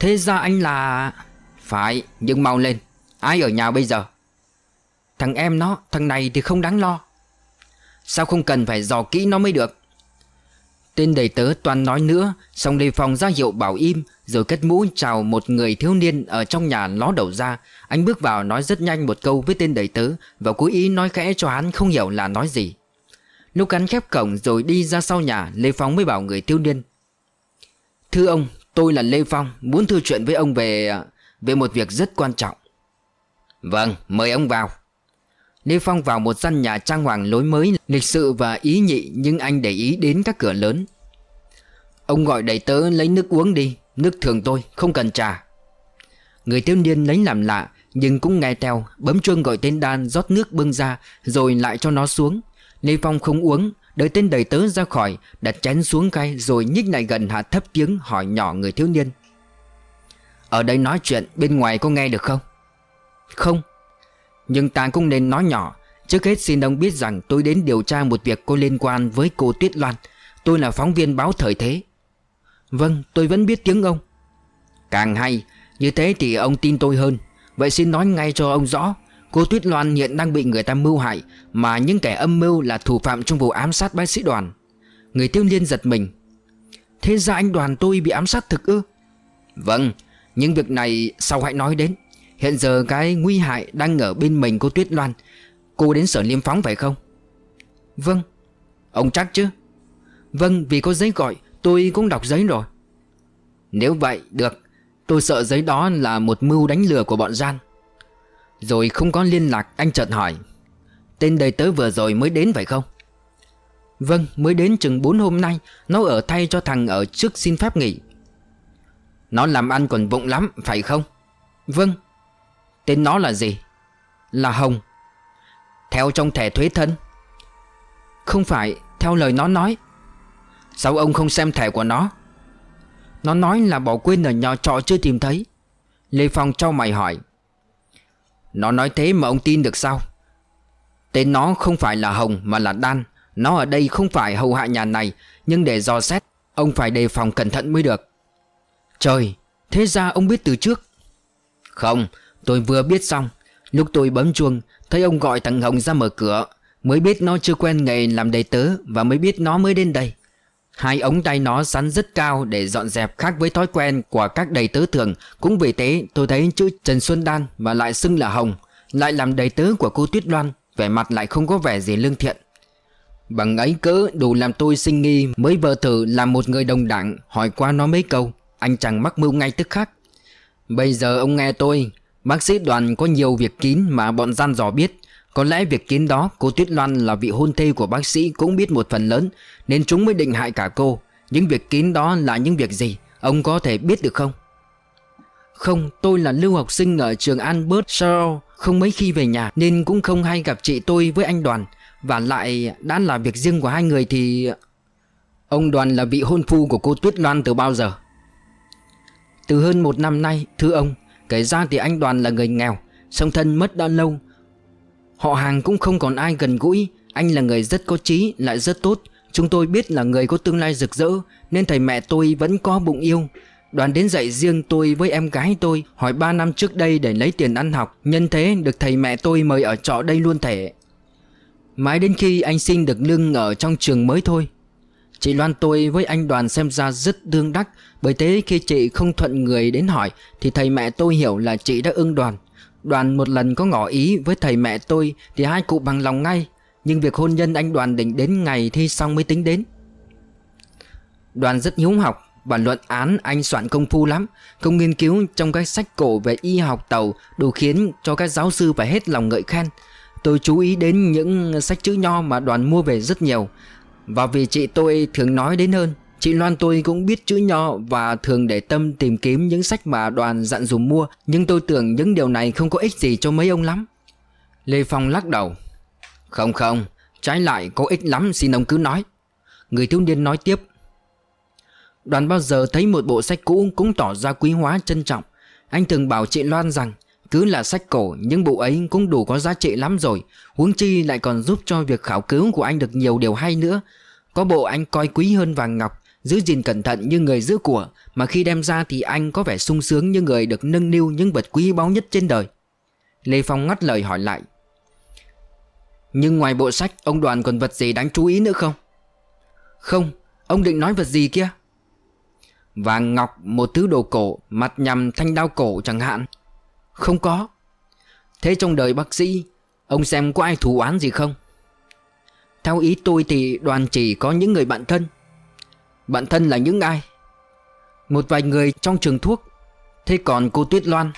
Thế ra anh là... Phải, nhưng mau lên Ai ở nhà bây giờ Thằng em nó, thằng này thì không đáng lo Sao không cần phải dò kỹ nó mới được Tên đầy tớ toàn nói nữa Xong lê phong ra hiệu bảo im Rồi kết mũ chào một người thiếu niên Ở trong nhà ló đầu ra Anh bước vào nói rất nhanh một câu với tên đầy tớ Và cố ý nói khẽ cho hắn không hiểu là nói gì Lúc hắn khép cổng rồi đi ra sau nhà Lê Phong mới bảo người thiếu niên Thưa ông tôi là Lê Phong Muốn thư chuyện với ông về Về một việc rất quan trọng Vâng mời ông vào Lê Phong vào một căn nhà trang hoàng lối mới lịch sự và ý nhị nhưng anh để ý đến các cửa lớn. Ông gọi đầy tớ lấy nước uống đi, nước thường tôi, không cần trà. Người thiếu niên lấy làm lạ nhưng cũng nghe theo, bấm chuông gọi tên đan rót nước bưng ra rồi lại cho nó xuống. Lê Phong không uống, đợi tên đầy tớ ra khỏi, đặt chén xuống gai rồi nhích lại gần hạ thấp tiếng hỏi nhỏ người thiếu niên. Ở đây nói chuyện bên ngoài có nghe được không? Không, nhưng ta cũng nên nói nhỏ Trước hết xin ông biết rằng tôi đến điều tra một việc có liên quan với cô Tuyết Loan Tôi là phóng viên báo thời thế Vâng tôi vẫn biết tiếng ông Càng hay Như thế thì ông tin tôi hơn Vậy xin nói ngay cho ông rõ Cô Tuyết Loan hiện đang bị người ta mưu hại Mà những kẻ âm mưu là thủ phạm trong vụ ám sát bác sĩ đoàn Người tiêu liên giật mình Thế ra anh đoàn tôi bị ám sát thực ư Vâng Nhưng việc này sau hãy nói đến Hiện giờ cái nguy hại đang ở bên mình cô Tuyết Loan Cô đến sở liêm phóng phải không? Vâng Ông chắc chứ? Vâng vì có giấy gọi tôi cũng đọc giấy rồi Nếu vậy được Tôi sợ giấy đó là một mưu đánh lừa của bọn gian Rồi không có liên lạc anh chợt hỏi Tên đầy tớ vừa rồi mới đến phải không? Vâng mới đến chừng 4 hôm nay Nó ở thay cho thằng ở trước xin phép nghỉ Nó làm ăn còn vụng lắm phải không? Vâng Tên nó là gì Là Hồng Theo trong thẻ thuế thân Không phải theo lời nó nói Sao ông không xem thẻ của nó Nó nói là bỏ quên ở nhà trọ chưa tìm thấy Lê Phong cho mày hỏi Nó nói thế mà ông tin được sao Tên nó không phải là Hồng mà là Đan Nó ở đây không phải hầu hạ nhà này Nhưng để dò xét Ông phải đề phòng cẩn thận mới được Trời Thế ra ông biết từ trước Không Tôi vừa biết xong Lúc tôi bấm chuông Thấy ông gọi thằng Hồng ra mở cửa Mới biết nó chưa quen nghề làm đầy tớ Và mới biết nó mới đến đây Hai ống tay nó sắn rất cao để dọn dẹp khác với thói quen của các đầy tớ thường Cũng vì thế tôi thấy chữ Trần Xuân Đan và lại xưng là Hồng Lại làm đầy tớ của cô Tuyết Loan Vẻ mặt lại không có vẻ gì lương thiện Bằng ấy cỡ đủ làm tôi sinh nghi mới vờ thử làm một người đồng đảng Hỏi qua nó mấy câu Anh chàng mắc mưu ngay tức khắc Bây giờ ông nghe tôi Bác sĩ đoàn có nhiều việc kín mà bọn gian dò biết Có lẽ việc kín đó cô Tuyết Loan là vị hôn thê của bác sĩ cũng biết một phần lớn Nên chúng mới định hại cả cô Những việc kín đó là những việc gì Ông có thể biết được không? Không, tôi là lưu học sinh ở trường Albert Shaw Không mấy khi về nhà nên cũng không hay gặp chị tôi với anh đoàn Và lại đã là việc riêng của hai người thì... Ông đoàn là vị hôn phu của cô Tuyết Loan từ bao giờ? Từ hơn một năm nay, thưa ông Kể ra thì anh Đoàn là người nghèo Song thân mất đã lâu Họ hàng cũng không còn ai gần gũi Anh là người rất có trí lại rất tốt Chúng tôi biết là người có tương lai rực rỡ Nên thầy mẹ tôi vẫn có bụng yêu Đoàn đến dạy riêng tôi với em gái tôi Hỏi 3 năm trước đây để lấy tiền ăn học Nhân thế được thầy mẹ tôi mời ở trọ đây luôn thể Mãi đến khi anh xin được lương ở trong trường mới thôi Chị Loan tôi với anh Đoàn xem ra rất đương đắc Bởi thế khi chị không thuận người đến hỏi Thì thầy mẹ tôi hiểu là chị đã ưng Đoàn Đoàn một lần có ngỏ ý với thầy mẹ tôi Thì hai cụ bằng lòng ngay Nhưng việc hôn nhân anh Đoàn định đến ngày thi xong mới tính đến Đoàn rất hiếu học Bản luận án anh soạn công phu lắm Công nghiên cứu trong các sách cổ về y học tàu Đủ khiến cho các giáo sư phải hết lòng ngợi khen Tôi chú ý đến những sách chữ nho mà đoàn mua về rất nhiều và vì chị tôi thường nói đến hơn Chị Loan tôi cũng biết chữ nho và thường để tâm tìm kiếm những sách mà đoàn dặn dùm mua Nhưng tôi tưởng những điều này không có ích gì cho mấy ông lắm Lê Phong lắc đầu Không không, trái lại có ích lắm xin ông cứ nói Người thiếu niên nói tiếp Đoàn bao giờ thấy một bộ sách cũ cũng tỏ ra quý hóa trân trọng Anh thường bảo chị Loan rằng cứ là sách cổ nhưng bộ ấy cũng đủ có giá trị lắm rồi Huống chi lại còn giúp cho việc khảo cứu của anh được nhiều điều hay nữa Có bộ anh coi quý hơn vàng ngọc Giữ gìn cẩn thận như người giữ của Mà khi đem ra thì anh có vẻ sung sướng như người được nâng niu những vật quý báu nhất trên đời Lê Phong ngắt lời hỏi lại Nhưng ngoài bộ sách ông đoàn còn vật gì đáng chú ý nữa không? Không, ông định nói vật gì kia? Vàng ngọc một thứ đồ cổ Mặt nhằm thanh đao cổ chẳng hạn không có Thế trong đời bác sĩ Ông xem có ai thù án gì không Theo ý tôi thì đoàn chỉ có những người bạn thân Bạn thân là những ai Một vài người trong trường thuốc Thế còn cô Tuyết Loan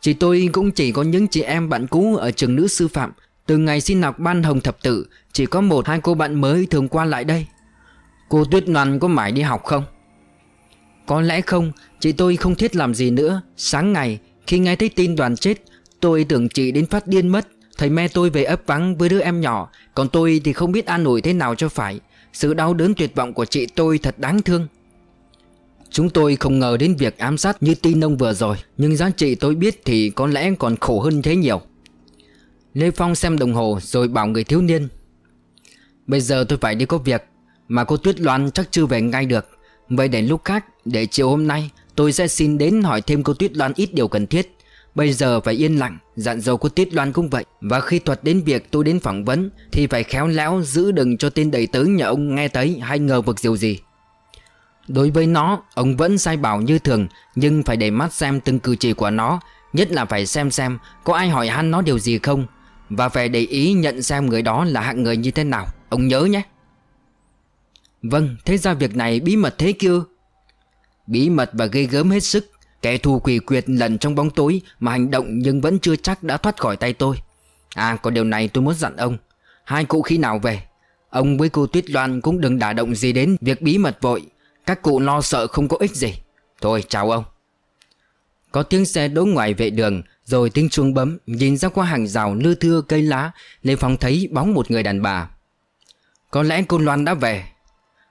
Chị tôi cũng chỉ có những chị em bạn cũ ở trường nữ sư phạm Từ ngày xin học ban hồng thập tử Chỉ có một hai cô bạn mới thường qua lại đây Cô Tuyết Loan có mãi đi học không? Có lẽ không, chị tôi không thiết làm gì nữa Sáng ngày khi nghe thấy tin đoàn chết Tôi tưởng chị đến phát điên mất Thầy me tôi về ấp vắng với đứa em nhỏ Còn tôi thì không biết an ủi thế nào cho phải Sự đau đớn tuyệt vọng của chị tôi thật đáng thương Chúng tôi không ngờ đến việc ám sát như tin ông vừa rồi Nhưng giá trị tôi biết thì có lẽ còn khổ hơn thế nhiều Lê Phong xem đồng hồ rồi bảo người thiếu niên Bây giờ tôi phải đi có việc Mà cô Tuyết Loan chắc chưa về ngay được Vậy để lúc khác, để chiều hôm nay Tôi sẽ xin đến hỏi thêm cô Tuyết Loan ít điều cần thiết Bây giờ phải yên lặng Dặn dò cô Tuyết Loan cũng vậy Và khi thuật đến việc tôi đến phỏng vấn Thì phải khéo léo giữ đừng cho tên đầy tớ nhà ông nghe thấy hay ngờ vực điều gì Đối với nó Ông vẫn sai bảo như thường Nhưng phải để mắt xem từng cử chỉ của nó Nhất là phải xem xem Có ai hỏi han nó điều gì không Và phải để ý nhận xem người đó là hạng người như thế nào Ông nhớ nhé Vâng thế ra việc này bí mật thế kia bí mật và ghê gớm hết sức. Kẻ thù quỷ quyệt lần trong bóng tối mà hành động nhưng vẫn chưa chắc đã thoát khỏi tay tôi. À có điều này tôi muốn dặn ông. Hai cụ khi nào về? Ông với cô Tuyết Loan cũng đừng đả động gì đến việc bí mật vội. Các cụ lo sợ không có ích gì. Thôi chào ông. Có tiếng xe đỗ ngoài vệ đường Rồi tiếng chuông bấm Nhìn ra qua hàng rào lưa thưa cây lá Lê Phong thấy bóng một người đàn bà Có lẽ cô Loan đã về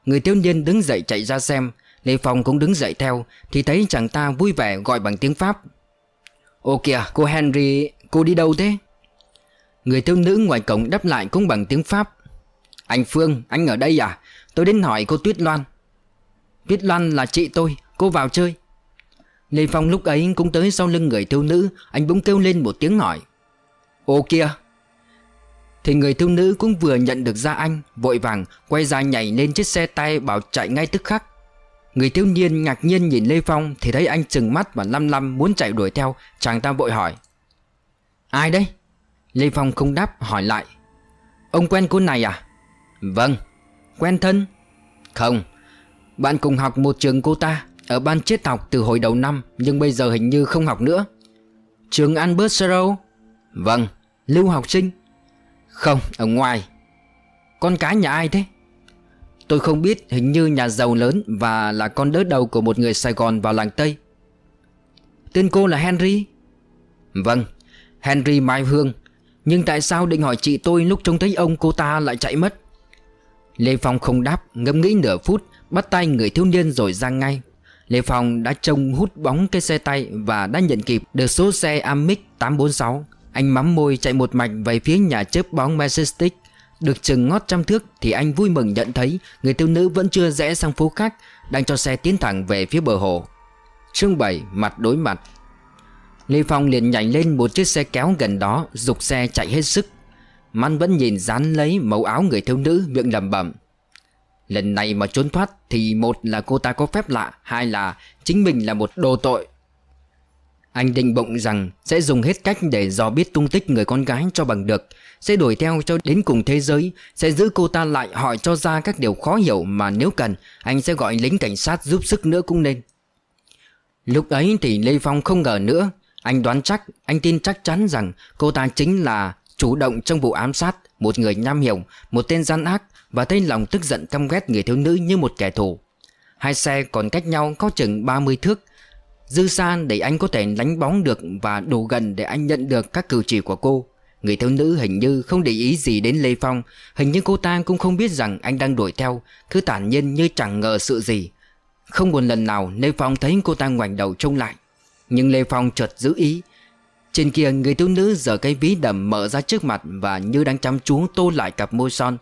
Người thiếu niên đứng dậy chạy ra xem Lê Phong cũng đứng dậy theo Thì thấy chàng ta vui vẻ gọi bằng tiếng Pháp Ô kìa cô Henry Cô đi đâu thế Người thiếu nữ ngoài cổng đáp lại cũng bằng tiếng Pháp Anh Phương anh ở đây à Tôi đến hỏi cô Tuyết Loan Tuyết Loan là chị tôi Cô vào chơi Lê Phong lúc ấy cũng tới sau lưng người thiếu nữ Anh bỗng kêu lên một tiếng hỏi Ô kìa Thì người thiếu nữ cũng vừa nhận được ra anh Vội vàng quay ra nhảy lên chiếc xe tay bảo chạy ngay tức khắc Người thiếu niên ngạc nhiên nhìn Lê Phong Thì thấy anh trừng mắt và lăm lăm muốn chạy đuổi theo Chàng ta vội hỏi Ai đấy? Lê Phong không đáp hỏi lại Ông quen cô này à? Vâng Quen thân? Không Bạn cùng học một trường cô ta Ở ban chết học từ hồi đầu năm Nhưng bây giờ hình như không học nữa Trường Albert Sero? Vâng Lưu học sinh? Không, ở ngoài Con cái nhà ai thế? Tôi không biết hình như nhà giàu lớn Và là con đỡ đầu của một người Sài Gòn vào làng Tây Tên cô là Henry Vâng Henry Mai Hương Nhưng tại sao định hỏi chị tôi lúc trông thấy ông cô ta lại chạy mất Lê Phong không đáp Ngâm nghĩ nửa phút Bắt tay người thiếu niên rồi ra ngay Lê Phong đã trông hút bóng cái xe tay Và đã nhận kịp được số xe Amic 846 Anh mắm môi chạy một mạch về phía nhà chớp bóng Majestic được chừng ngót trăm thước thì anh vui mừng nhận thấy người thiếu nữ vẫn chưa rẽ sang phố khác, đang cho xe tiến thẳng về phía bờ hồ. Chương 7 mặt đối mặt Lê Phong liền nhảy lên một chiếc xe kéo gần đó, dục xe chạy hết sức. man vẫn nhìn dán lấy mẫu áo người thiếu nữ miệng lẩm bẩm. Lần này mà trốn thoát thì một là cô ta có phép lạ, hai là chính mình là một đồ tội. Anh định bụng rằng sẽ dùng hết cách để dò biết tung tích người con gái cho bằng được Sẽ đuổi theo cho đến cùng thế giới Sẽ giữ cô ta lại hỏi cho ra các điều khó hiểu mà nếu cần Anh sẽ gọi lính cảnh sát giúp sức nữa cũng nên Lúc ấy thì Lê Phong không ngờ nữa Anh đoán chắc, anh tin chắc chắn rằng cô ta chính là chủ động trong vụ ám sát Một người nham hiểu, một tên gian ác Và thấy lòng tức giận căm ghét người thiếu nữ như một kẻ thù Hai xe còn cách nhau có chừng 30 thước Dư san để anh có thể đánh bóng được và đủ gần để anh nhận được các cử chỉ của cô Người thiếu nữ hình như không để ý gì đến Lê Phong Hình như cô ta cũng không biết rằng anh đang đuổi theo Cứ tản nhiên như chẳng ngờ sự gì Không một lần nào Lê Phong thấy cô ta ngoảnh đầu trông lại Nhưng Lê Phong chợt giữ ý Trên kia người thiếu nữ giở cái ví đầm mở ra trước mặt Và như đang chăm chú tô lại cặp môi son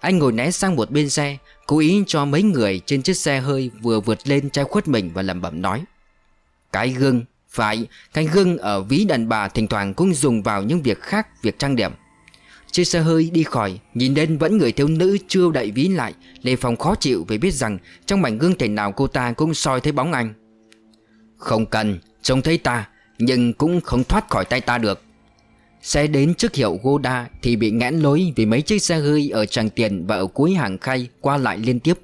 Anh ngồi né sang một bên xe Cố ý cho mấy người trên chiếc xe hơi vừa vượt lên che khuất mình và lẩm bẩm nói cái gương Phải, cái gương ở ví đàn bà thỉnh thoảng cũng dùng vào những việc khác việc trang điểm Chiếc xe hơi đi khỏi Nhìn đến vẫn người thiếu nữ chưa đậy ví lại Lê Phong khó chịu vì biết rằng Trong mảnh gương thể nào cô ta cũng soi thấy bóng anh Không cần Trông thấy ta Nhưng cũng không thoát khỏi tay ta được Xe đến trước hiệu Goda Thì bị ngẽn lối vì mấy chiếc xe hơi Ở tràng tiền và ở cuối hàng khay Qua lại liên tiếp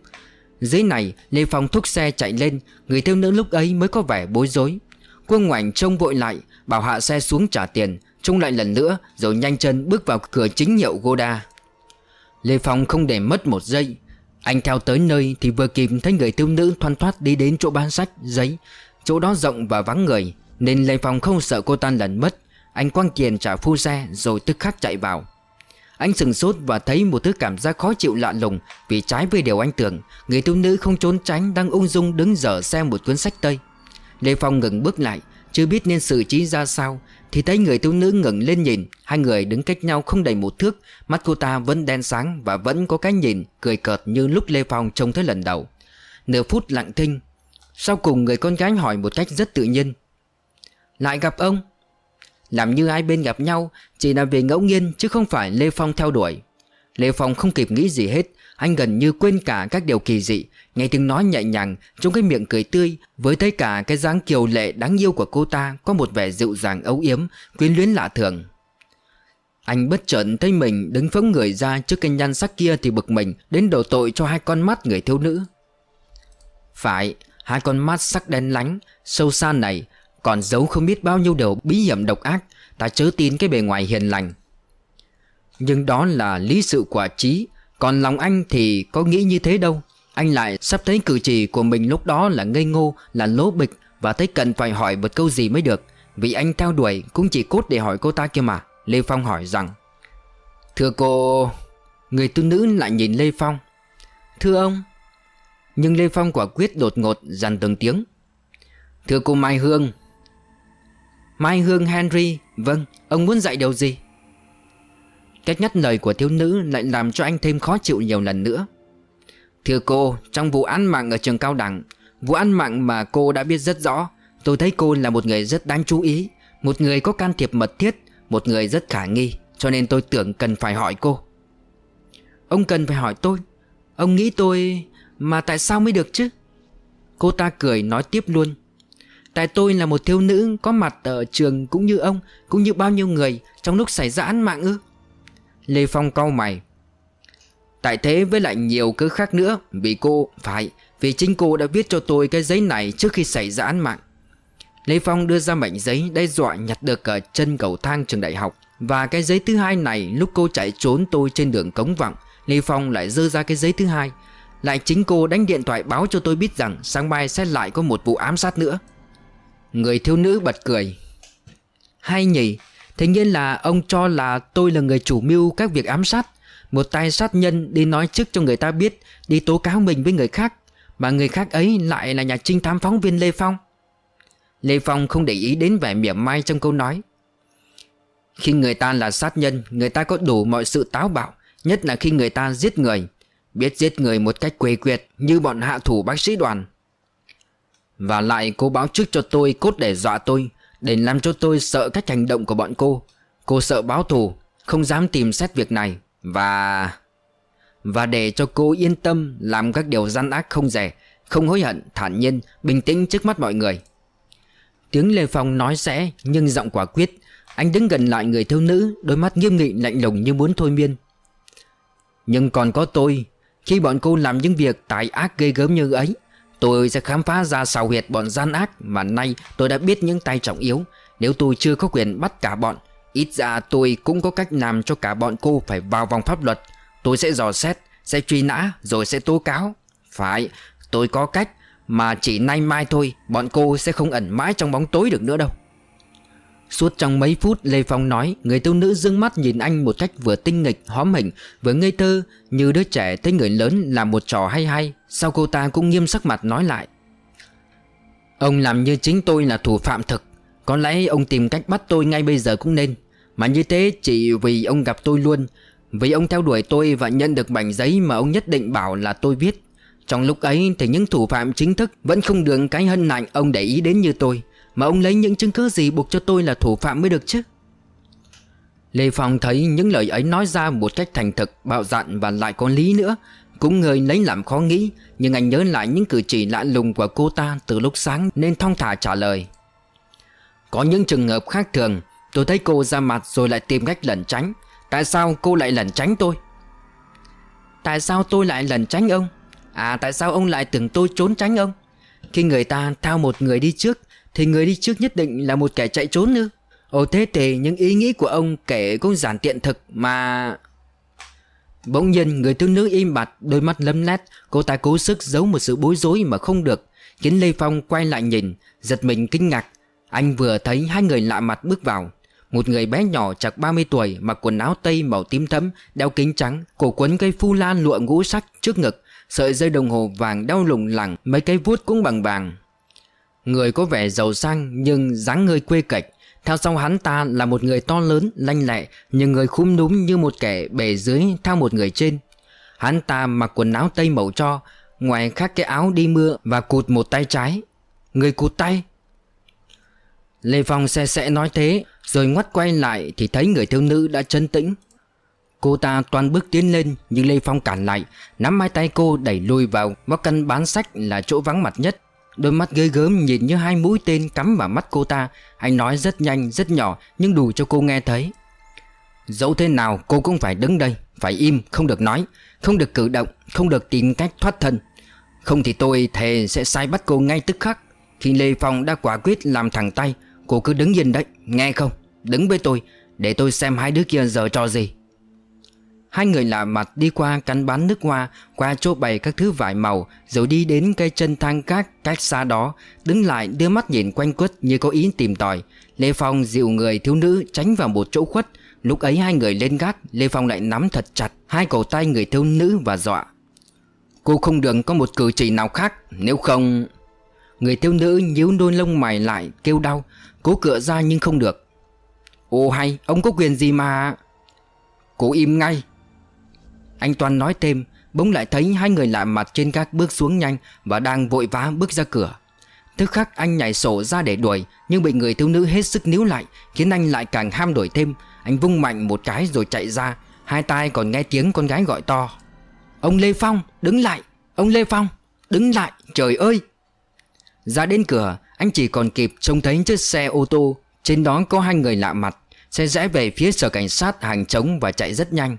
dưới này Lê Phong thúc xe chạy lên Người thiếu nữ lúc ấy mới có vẻ bối rối Cô ngoảnh trông vội lại Bảo hạ xe xuống trả tiền Trông lại lần nữa rồi nhanh chân bước vào cửa chính hiệu Goda Lê Phong không để mất một giây Anh theo tới nơi thì vừa kịp thấy người thiếu nữ thoăn thoát đi đến chỗ bán sách, giấy Chỗ đó rộng và vắng người Nên Lê Phong không sợ cô tan lần mất Anh quăng tiền trả phu xe rồi tức khắc chạy vào anh sừng sốt và thấy một thứ cảm giác khó chịu lạ lùng Vì trái với điều anh tưởng Người thiếu nữ không trốn tránh đang ung dung đứng dở xem một cuốn sách Tây Lê Phong ngừng bước lại Chưa biết nên xử trí ra sao Thì thấy người thiếu nữ ngừng lên nhìn Hai người đứng cách nhau không đầy một thước Mắt cô ta vẫn đen sáng và vẫn có cái nhìn Cười cợt như lúc Lê Phong trông thấy lần đầu Nửa phút lặng thinh Sau cùng người con gái hỏi một cách rất tự nhiên Lại gặp ông làm như hai bên gặp nhau Chỉ là vì ngẫu nhiên chứ không phải Lê Phong theo đuổi Lê Phong không kịp nghĩ gì hết Anh gần như quên cả các điều kỳ dị Nghe tiếng nói nhẹ nhàng Trong cái miệng cười tươi Với thấy cả cái dáng kiều lệ đáng yêu của cô ta Có một vẻ dịu dàng ấu yếm Quyến luyến lạ thường anh bất chợt thấy mình đứng phóng người ra trước cái nhan sắc kia thì bực mình đến đổ tội cho hai con mắt người thiếu nữ. Phải, hai con mắt sắc đen lánh, sâu xa này còn giấu không biết bao nhiêu điều bí hiểm độc ác Ta chớ tin cái bề ngoài hiền lành Nhưng đó là lý sự quả trí Còn lòng anh thì có nghĩ như thế đâu Anh lại sắp thấy cử chỉ của mình lúc đó là ngây ngô Là lố bịch Và thấy cần phải hỏi một câu gì mới được Vì anh theo đuổi cũng chỉ cốt để hỏi cô ta kia mà Lê Phong hỏi rằng Thưa cô Người tu nữ lại nhìn Lê Phong Thưa ông Nhưng Lê Phong quả quyết đột ngột dằn từng tiếng Thưa cô Mai Hương Mai Hương Henry Vâng ông muốn dạy điều gì Cách nhắc lời của thiếu nữ lại làm cho anh thêm khó chịu nhiều lần nữa Thưa cô Trong vụ án mạng ở trường cao đẳng Vụ án mạng mà cô đã biết rất rõ Tôi thấy cô là một người rất đáng chú ý Một người có can thiệp mật thiết Một người rất khả nghi Cho nên tôi tưởng cần phải hỏi cô Ông cần phải hỏi tôi Ông nghĩ tôi Mà tại sao mới được chứ Cô ta cười nói tiếp luôn Tại tôi là một thiếu nữ có mặt ở trường cũng như ông Cũng như bao nhiêu người trong lúc xảy ra án mạng ư Lê Phong cau mày Tại thế với lại nhiều cớ khác nữa Vì cô, phải Vì chính cô đã viết cho tôi cái giấy này trước khi xảy ra án mạng Lê Phong đưa ra mảnh giấy đe dọa nhặt được ở chân cầu thang trường đại học Và cái giấy thứ hai này lúc cô chạy trốn tôi trên đường cống vọng Lê Phong lại dơ ra cái giấy thứ hai Lại chính cô đánh điện thoại báo cho tôi biết rằng sáng mai sẽ lại có một vụ ám sát nữa Người thiếu nữ bật cười Hay nhỉ Thế nhiên là ông cho là tôi là người chủ mưu các việc ám sát Một tay sát nhân đi nói trước cho người ta biết Đi tố cáo mình với người khác Mà người khác ấy lại là nhà trinh thám phóng viên Lê Phong Lê Phong không để ý đến vẻ mỉa mai trong câu nói Khi người ta là sát nhân Người ta có đủ mọi sự táo bạo Nhất là khi người ta giết người Biết giết người một cách quê quyệt Như bọn hạ thủ bác sĩ đoàn và lại cô báo trước cho tôi cốt để dọa tôi Để làm cho tôi sợ cách hành động của bọn cô Cô sợ báo thù Không dám tìm xét việc này Và... Và để cho cô yên tâm Làm các điều gian ác không rẻ Không hối hận, thản nhiên, bình tĩnh trước mắt mọi người Tiếng Lê Phong nói sẽ Nhưng giọng quả quyết Anh đứng gần lại người thiếu nữ Đôi mắt nghiêm nghị lạnh lùng như muốn thôi miên Nhưng còn có tôi Khi bọn cô làm những việc tài ác gây gớm như ấy Tôi sẽ khám phá ra xào huyệt bọn gian ác Mà nay tôi đã biết những tay trọng yếu Nếu tôi chưa có quyền bắt cả bọn Ít ra tôi cũng có cách làm cho cả bọn cô phải vào vòng pháp luật Tôi sẽ dò xét, sẽ truy nã rồi sẽ tố cáo Phải, tôi có cách Mà chỉ nay mai thôi Bọn cô sẽ không ẩn mãi trong bóng tối được nữa đâu Suốt trong mấy phút Lê Phong nói Người tiêu nữ dương mắt nhìn anh một cách vừa tinh nghịch Hóm hình vừa ngây thơ Như đứa trẻ thấy người lớn là một trò hay hay Sau cô ta cũng nghiêm sắc mặt nói lại Ông làm như chính tôi là thủ phạm thực Có lẽ ông tìm cách bắt tôi ngay bây giờ cũng nên Mà như thế chỉ vì ông gặp tôi luôn Vì ông theo đuổi tôi và nhận được mảnh giấy mà ông nhất định bảo là tôi viết Trong lúc ấy thì những thủ phạm chính thức vẫn không được cái hân nạnh ông để ý đến như tôi mà ông lấy những chứng cứ gì buộc cho tôi là thủ phạm mới được chứ Lê Phong thấy những lời ấy nói ra một cách thành thực, bạo dạn và lại có lý nữa Cũng người lấy làm khó nghĩ Nhưng anh nhớ lại những cử chỉ lạ lùng của cô ta từ lúc sáng nên thong thả trả lời Có những trường hợp khác thường Tôi thấy cô ra mặt rồi lại tìm cách lẩn tránh Tại sao cô lại lẩn tránh tôi Tại sao tôi lại lẩn tránh ông À tại sao ông lại tưởng tôi trốn tránh ông Khi người ta thao một người đi trước thì người đi trước nhất định là một kẻ chạy trốn ư? Ồ thế thì những ý nghĩ của ông kể cũng giản tiện thực mà... Bỗng nhiên người thiếu nữ im bặt Đôi mắt lấm lét Cô ta cố sức giấu một sự bối rối mà không được Khiến Lê Phong quay lại nhìn Giật mình kinh ngạc Anh vừa thấy hai người lạ mặt bước vào Một người bé nhỏ chạc 30 tuổi Mặc quần áo tây màu tím thấm, Đeo kính trắng Cổ quấn cây phu la lụa ngũ sắc trước ngực Sợi dây đồng hồ vàng đeo lủng lẳng Mấy cái vuốt cũng bằng vàng Người có vẻ giàu sang nhưng dáng người quê cạch Theo sau hắn ta là một người to lớn, lanh lẹ Nhưng người khúm núm như một kẻ bề dưới theo một người trên Hắn ta mặc quần áo tây màu cho Ngoài khác cái áo đi mưa và cụt một tay trái Người cụt tay Lê Phong xe xe nói thế Rồi ngoắt quay lại thì thấy người thiếu nữ đã chân tĩnh Cô ta toàn bước tiến lên nhưng Lê Phong cản lại Nắm hai tay cô đẩy lùi vào góc căn bán sách là chỗ vắng mặt nhất Đôi mắt ghê gớm nhìn như hai mũi tên cắm vào mắt cô ta Anh nói rất nhanh rất nhỏ nhưng đủ cho cô nghe thấy Dẫu thế nào cô cũng phải đứng đây Phải im không được nói Không được cử động Không được tìm cách thoát thân Không thì tôi thề sẽ sai bắt cô ngay tức khắc Khi Lê Phong đã quả quyết làm thẳng tay Cô cứ đứng nhìn đấy Nghe không Đứng với tôi Để tôi xem hai đứa kia giờ trò gì Hai người lạ mặt đi qua cắn bán nước hoa Qua chỗ bày các thứ vải màu Rồi đi đến cây chân thang cát cách xa đó Đứng lại đưa mắt nhìn quanh quất như có ý tìm tòi Lê Phong dịu người thiếu nữ tránh vào một chỗ khuất Lúc ấy hai người lên gác Lê Phong lại nắm thật chặt hai cổ tay người thiếu nữ và dọa Cô không được có một cử chỉ nào khác Nếu không... Người thiếu nữ nhíu đôi lông mày lại kêu đau Cố cựa ra nhưng không được Ô hay, ông có quyền gì mà cô im ngay anh Toàn nói thêm Bỗng lại thấy hai người lạ mặt trên các bước xuống nhanh Và đang vội vã bước ra cửa Tức khắc anh nhảy sổ ra để đuổi Nhưng bị người thiếu nữ hết sức níu lại Khiến anh lại càng ham đuổi thêm Anh vung mạnh một cái rồi chạy ra Hai tay còn nghe tiếng con gái gọi to Ông Lê Phong đứng lại Ông Lê Phong đứng lại trời ơi Ra đến cửa Anh chỉ còn kịp trông thấy chiếc xe ô tô Trên đó có hai người lạ mặt Xe rẽ về phía sở cảnh sát hàng trống và chạy rất nhanh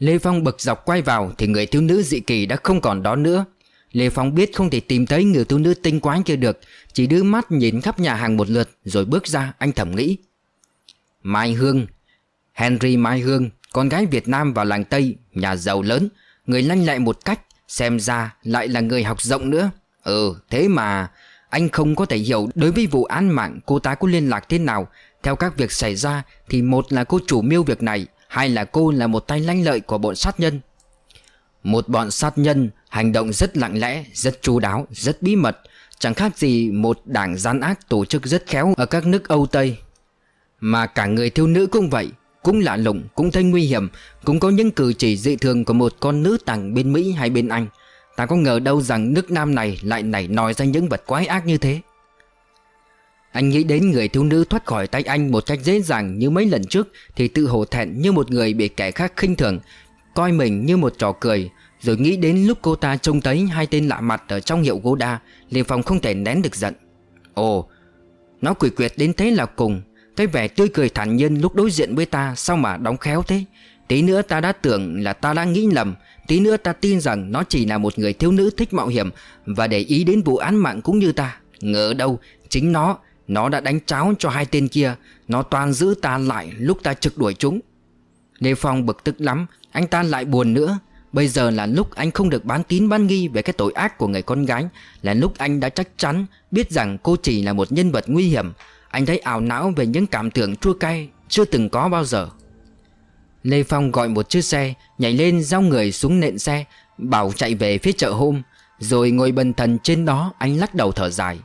Lê Phong bực dọc quay vào thì người thiếu nữ dị kỳ đã không còn đó nữa. Lê Phong biết không thể tìm thấy người thiếu nữ tinh quái kia được, chỉ đưa mắt nhìn khắp nhà hàng một lượt rồi bước ra anh thầm nghĩ. Mai Hương, Henry Mai Hương, con gái Việt Nam vào làng Tây, nhà giàu lớn, người lanh lại một cách, xem ra lại là người học rộng nữa. Ừ, thế mà anh không có thể hiểu đối với vụ án mạng cô ta có liên lạc thế nào. Theo các việc xảy ra thì một là cô chủ mưu việc này, hay là cô là một tay lanh lợi của bọn sát nhân Một bọn sát nhân hành động rất lặng lẽ, rất chu đáo, rất bí mật Chẳng khác gì một đảng gian ác tổ chức rất khéo ở các nước Âu Tây Mà cả người thiếu nữ cũng vậy Cũng lạ lùng, cũng thấy nguy hiểm Cũng có những cử chỉ dị thường của một con nữ tàng bên Mỹ hay bên Anh Ta có ngờ đâu rằng nước Nam này lại nảy nòi ra những vật quái ác như thế anh nghĩ đến người thiếu nữ thoát khỏi tay anh một cách dễ dàng như mấy lần trước thì tự hổ thẹn như một người bị kẻ khác khinh thường, coi mình như một trò cười. Rồi nghĩ đến lúc cô ta trông thấy hai tên lạ mặt ở trong hiệu Goda, liền phòng không thể nén được giận. Ồ, nó quỷ quyệt đến thế là cùng, cái vẻ tươi cười thản nhiên lúc đối diện với ta sao mà đóng khéo thế. Tí nữa ta đã tưởng là ta đã nghĩ lầm Tí nữa ta tin rằng nó chỉ là một người thiếu nữ thích mạo hiểm Và để ý đến vụ án mạng cũng như ta Ngờ đâu chính nó nó đã đánh cháo cho hai tên kia Nó toàn giữ ta lại lúc ta trực đuổi chúng Lê Phong bực tức lắm Anh ta lại buồn nữa Bây giờ là lúc anh không được bán tín bán nghi về cái tội ác của người con gái Là lúc anh đã chắc chắn biết rằng cô chỉ là một nhân vật nguy hiểm Anh thấy ảo não về những cảm tưởng chua cay chưa từng có bao giờ Lê Phong gọi một chiếc xe Nhảy lên giao người xuống nện xe Bảo chạy về phía chợ hôm Rồi ngồi bần thần trên đó anh lắc đầu thở dài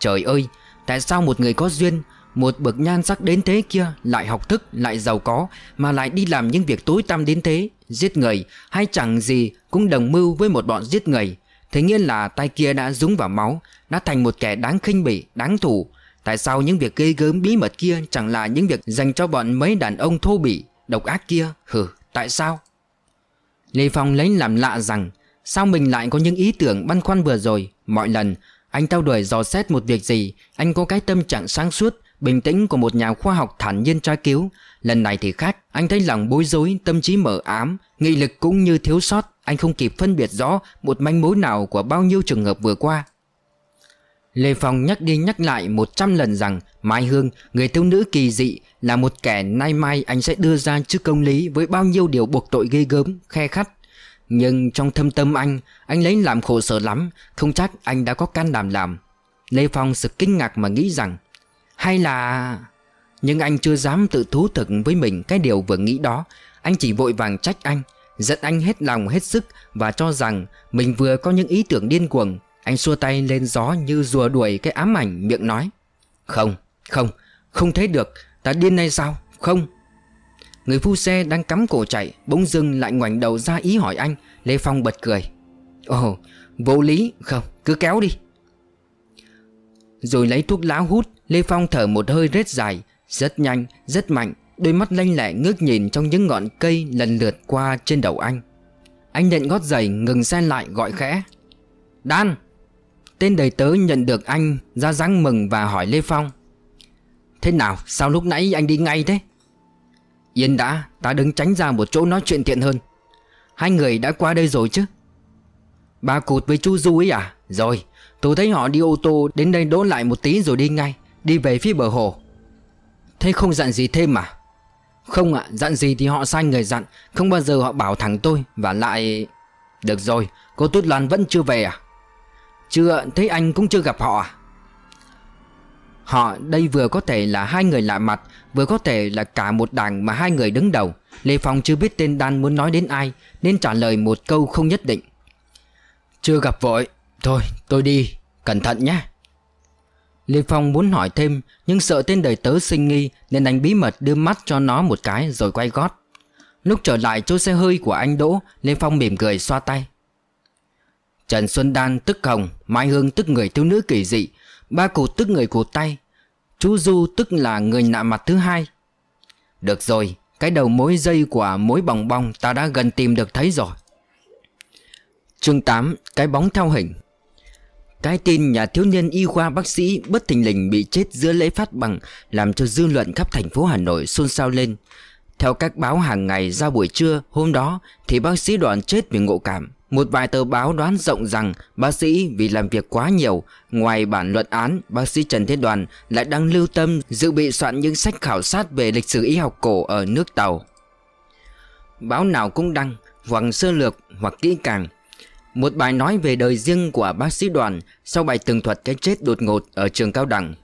Trời ơi Tại sao một người có duyên Một bậc nhan sắc đến thế kia Lại học thức, lại giàu có Mà lại đi làm những việc tối tăm đến thế Giết người hay chẳng gì Cũng đồng mưu với một bọn giết người Thế nhiên là tay kia đã dúng vào máu Đã thành một kẻ đáng khinh bỉ, đáng thủ Tại sao những việc ghê gớm bí mật kia Chẳng là những việc dành cho bọn mấy đàn ông thô bỉ Độc ác kia Hừ, tại sao Lê Phong lấy làm lạ rằng Sao mình lại có những ý tưởng băn khoăn vừa rồi Mọi lần anh theo đuổi dò xét một việc gì Anh có cái tâm trạng sáng suốt Bình tĩnh của một nhà khoa học thản nhiên tra cứu Lần này thì khác Anh thấy lòng bối rối, tâm trí mở ám Nghị lực cũng như thiếu sót Anh không kịp phân biệt rõ một manh mối nào Của bao nhiêu trường hợp vừa qua Lê Phong nhắc đi nhắc lại 100 lần rằng Mai Hương, người thiếu nữ kỳ dị Là một kẻ nay mai anh sẽ đưa ra trước công lý Với bao nhiêu điều buộc tội ghê gớm, khe khắt nhưng trong thâm tâm anh Anh lấy làm khổ sở lắm Không chắc anh đã có can đảm làm Lê Phong sự kinh ngạc mà nghĩ rằng Hay là... Nhưng anh chưa dám tự thú thực với mình cái điều vừa nghĩ đó Anh chỉ vội vàng trách anh Giận anh hết lòng hết sức Và cho rằng mình vừa có những ý tưởng điên cuồng Anh xua tay lên gió như rùa đuổi cái ám ảnh miệng nói Không, không, không thấy được Ta điên hay sao, không Người phu xe đang cắm cổ chạy Bỗng dưng lại ngoảnh đầu ra ý hỏi anh Lê Phong bật cười Ồ oh, vô lý không cứ kéo đi Rồi lấy thuốc lá hút Lê Phong thở một hơi rết dài Rất nhanh rất mạnh Đôi mắt lanh lẹ ngước nhìn trong những ngọn cây Lần lượt qua trên đầu anh Anh nhận gót giày ngừng xe lại gọi khẽ Đan Tên đầy tớ nhận được anh ra dáng mừng và hỏi Lê Phong Thế nào sao lúc nãy anh đi ngay thế Yên đã Ta đứng tránh ra một chỗ nói chuyện tiện hơn Hai người đã qua đây rồi chứ Bà cụt với chú Du ấy à Rồi Tôi thấy họ đi ô tô đến đây đỗ lại một tí rồi đi ngay Đi về phía bờ hồ Thế không dặn gì thêm mà Không ạ dặn gì thì họ sai người dặn Không bao giờ họ bảo thẳng tôi Và lại Được rồi Cô Tuyết Loan vẫn chưa về à Chưa thấy anh cũng chưa gặp họ à Họ đây vừa có thể là hai người lạ mặt Vừa có thể là cả một đảng mà hai người đứng đầu Lê Phong chưa biết tên Đan muốn nói đến ai Nên trả lời một câu không nhất định Chưa gặp vội Thôi tôi đi Cẩn thận nhé Lê Phong muốn hỏi thêm Nhưng sợ tên đời tớ sinh nghi Nên anh bí mật đưa mắt cho nó một cái Rồi quay gót Lúc trở lại chỗ xe hơi của anh Đỗ Lê Phong mỉm cười xoa tay Trần Xuân Đan tức Hồng Mai Hương tức người thiếu nữ kỳ dị Ba cụ tức người cụ tay Chú Du tức là người nạ mặt thứ hai Được rồi Cái đầu mối dây của mối bong bong Ta đã gần tìm được thấy rồi Chương 8 Cái bóng theo hình Cái tin nhà thiếu niên y khoa bác sĩ bất thình lình bị chết giữa lễ phát bằng làm cho dư luận khắp thành phố Hà Nội xôn xao lên. Theo các báo hàng ngày ra buổi trưa hôm đó thì bác sĩ đoàn chết vì ngộ cảm. Một vài tờ báo đoán rộng rằng bác sĩ vì làm việc quá nhiều, ngoài bản luận án, bác sĩ Trần Thế Đoàn lại đang lưu tâm dự bị soạn những sách khảo sát về lịch sử y học cổ ở nước Tàu. Báo nào cũng đăng, hoặc sơ lược hoặc kỹ càng. Một bài nói về đời riêng của bác sĩ Đoàn sau bài tường thuật cái chết đột ngột ở trường cao đẳng.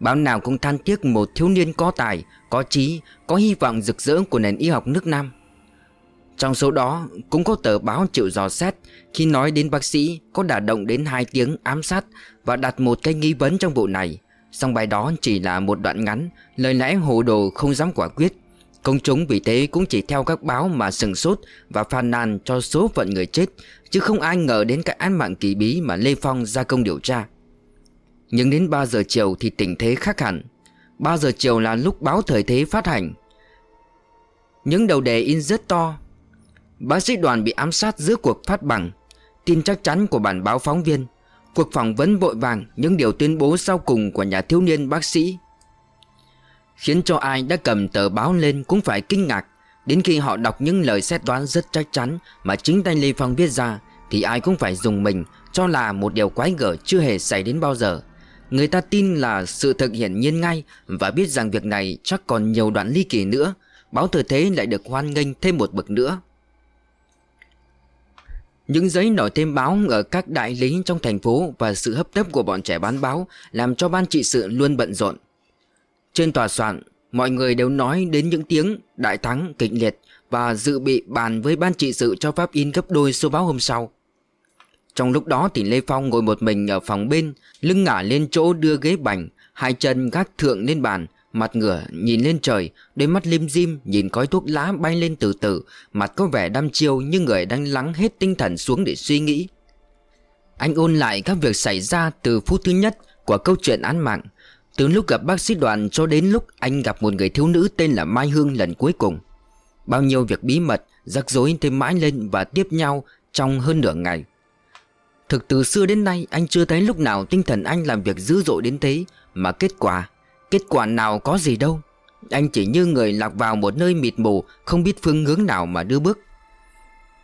Báo nào cũng than tiếc một thiếu niên có tài, có trí, có hy vọng rực rỡ của nền y học nước Nam. Trong số đó cũng có tờ báo chịu dò xét khi nói đến bác sĩ có đả động đến hai tiếng ám sát và đặt một cái nghi vấn trong vụ này. Song bài đó chỉ là một đoạn ngắn, lời lẽ hồ đồ không dám quả quyết. Công chúng vì thế cũng chỉ theo các báo mà sừng sốt và phàn nàn cho số phận người chết, chứ không ai ngờ đến cái án mạng kỳ bí mà Lê Phong ra công điều tra. Nhưng đến 3 giờ chiều thì tình thế khác hẳn. 3 giờ chiều là lúc báo thời thế phát hành. Những đầu đề in rất to Bác sĩ đoàn bị ám sát giữa cuộc phát bằng Tin chắc chắn của bản báo phóng viên Cuộc phỏng vấn vội vàng những điều tuyên bố sau cùng của nhà thiếu niên bác sĩ Khiến cho ai đã cầm tờ báo lên cũng phải kinh ngạc Đến khi họ đọc những lời xét đoán rất chắc chắn mà chính tay Lê Phong viết ra Thì ai cũng phải dùng mình cho là một điều quái gở chưa hề xảy đến bao giờ Người ta tin là sự thực hiện nhiên ngay và biết rằng việc này chắc còn nhiều đoạn ly kỳ nữa Báo thời thế lại được hoan nghênh thêm một bậc nữa những giấy nổi thêm báo ở các đại lý trong thành phố và sự hấp tấp của bọn trẻ bán báo làm cho ban trị sự luôn bận rộn. Trên tòa soạn, mọi người đều nói đến những tiếng đại thắng kịch liệt và dự bị bàn với ban trị sự cho pháp in gấp đôi số báo hôm sau. Trong lúc đó thì Lê Phong ngồi một mình ở phòng bên, lưng ngả lên chỗ đưa ghế bành, hai chân gác thượng lên bàn, Mặt ngửa nhìn lên trời Đôi mắt lim dim nhìn khói thuốc lá bay lên từ từ Mặt có vẻ đăm chiêu như người đang lắng hết tinh thần xuống để suy nghĩ Anh ôn lại các việc xảy ra từ phút thứ nhất của câu chuyện án mạng Từ lúc gặp bác sĩ đoàn cho đến lúc anh gặp một người thiếu nữ tên là Mai Hương lần cuối cùng Bao nhiêu việc bí mật, rắc rối thêm mãi lên và tiếp nhau trong hơn nửa ngày Thực từ xưa đến nay anh chưa thấy lúc nào tinh thần anh làm việc dữ dội đến thế Mà kết quả Kết quả nào có gì đâu Anh chỉ như người lạc vào một nơi mịt mù Không biết phương hướng nào mà đưa bước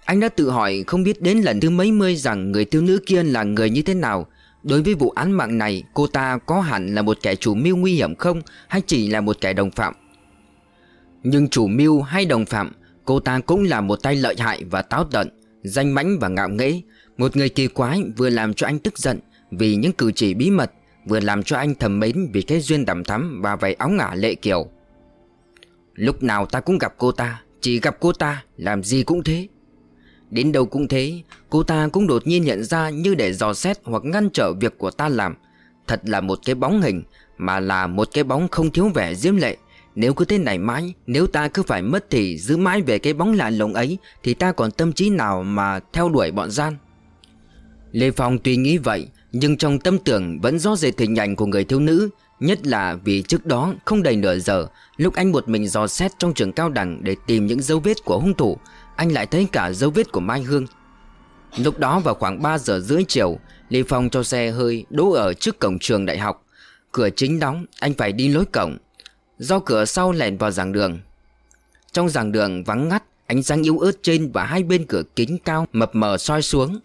Anh đã tự hỏi không biết đến lần thứ mấy mươi rằng Người thiếu nữ kia là người như thế nào Đối với vụ án mạng này Cô ta có hẳn là một kẻ chủ mưu nguy hiểm không Hay chỉ là một kẻ đồng phạm Nhưng chủ mưu hay đồng phạm Cô ta cũng là một tay lợi hại và táo tận Danh mãnh và ngạo nghễ Một người kỳ quái vừa làm cho anh tức giận Vì những cử chỉ bí mật Vừa làm cho anh thầm mến vì cái duyên đầm thắm và váy áo ngả lệ kiều Lúc nào ta cũng gặp cô ta Chỉ gặp cô ta làm gì cũng thế Đến đâu cũng thế Cô ta cũng đột nhiên nhận ra như để dò xét hoặc ngăn trở việc của ta làm Thật là một cái bóng hình Mà là một cái bóng không thiếu vẻ diễm lệ Nếu cứ thế này mãi Nếu ta cứ phải mất thì giữ mãi về cái bóng lạ lùng ấy Thì ta còn tâm trí nào mà theo đuổi bọn gian Lê Phong tuy nghĩ vậy nhưng trong tâm tưởng vẫn rõ rệt hình ảnh của người thiếu nữ Nhất là vì trước đó không đầy nửa giờ Lúc anh một mình dò xét trong trường cao đẳng để tìm những dấu vết của hung thủ Anh lại thấy cả dấu vết của Mai Hương Lúc đó vào khoảng 3 giờ rưỡi chiều Lê Phong cho xe hơi đỗ ở trước cổng trường đại học Cửa chính đóng anh phải đi lối cổng Do cửa sau lèn vào giảng đường Trong giảng đường vắng ngắt Ánh sáng yếu ớt trên và hai bên cửa kính cao mập mờ soi xuống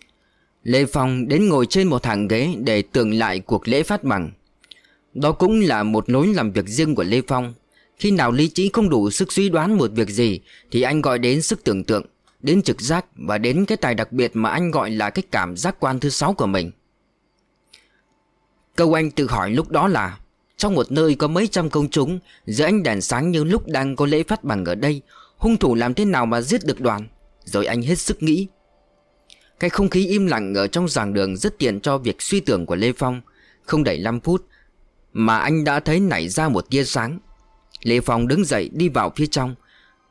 Lê Phong đến ngồi trên một hàng ghế để tưởng lại cuộc lễ phát bằng. Đó cũng là một lối làm việc riêng của Lê Phong. Khi nào lý trí không đủ sức suy đoán một việc gì thì anh gọi đến sức tưởng tượng, đến trực giác và đến cái tài đặc biệt mà anh gọi là cái cảm giác quan thứ sáu của mình. Câu anh tự hỏi lúc đó là Trong một nơi có mấy trăm công chúng Giữa ánh đèn sáng như lúc đang có lễ phát bằng ở đây Hung thủ làm thế nào mà giết được đoàn Rồi anh hết sức nghĩ cái không khí im lặng ở trong giảng đường rất tiện cho việc suy tưởng của Lê Phong Không đầy 5 phút Mà anh đã thấy nảy ra một tia sáng Lê Phong đứng dậy đi vào phía trong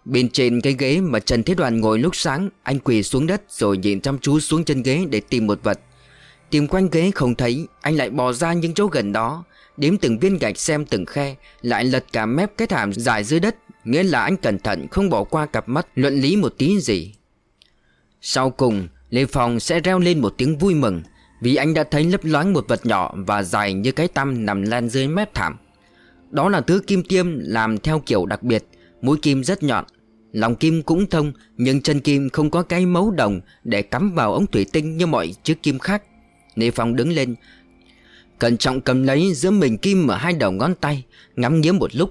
Bên trên cái ghế mà Trần Thế Đoàn ngồi lúc sáng Anh quỳ xuống đất rồi nhìn chăm chú xuống chân ghế để tìm một vật Tìm quanh ghế không thấy Anh lại bò ra những chỗ gần đó Đếm từng viên gạch xem từng khe Lại lật cả mép cái thảm dài dưới đất Nghĩa là anh cẩn thận không bỏ qua cặp mắt Luận lý một tí gì Sau cùng Lê Phong sẽ reo lên một tiếng vui mừng Vì anh đã thấy lấp loáng một vật nhỏ và dài như cái tăm nằm lan dưới mép thảm Đó là thứ kim tiêm làm theo kiểu đặc biệt Mũi kim rất nhọn Lòng kim cũng thông Nhưng chân kim không có cái mấu đồng Để cắm vào ống thủy tinh như mọi chiếc kim khác Lê Phong đứng lên Cẩn trọng cầm lấy giữa mình kim ở hai đầu ngón tay Ngắm nghía một lúc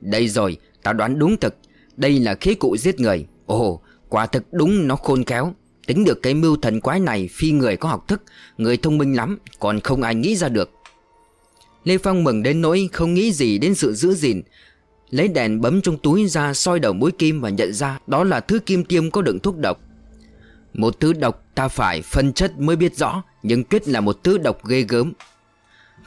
Đây rồi, ta đoán đúng thật Đây là khí cụ giết người Ồ, quả thực đúng nó khôn khéo Tính được cái mưu thần quái này phi người có học thức Người thông minh lắm Còn không ai nghĩ ra được Lê Phong mừng đến nỗi không nghĩ gì đến sự giữ gìn Lấy đèn bấm trong túi ra soi đầu mũi kim và nhận ra Đó là thứ kim tiêm có đựng thuốc độc Một thứ độc ta phải phân chất mới biết rõ Nhưng kết là một thứ độc ghê gớm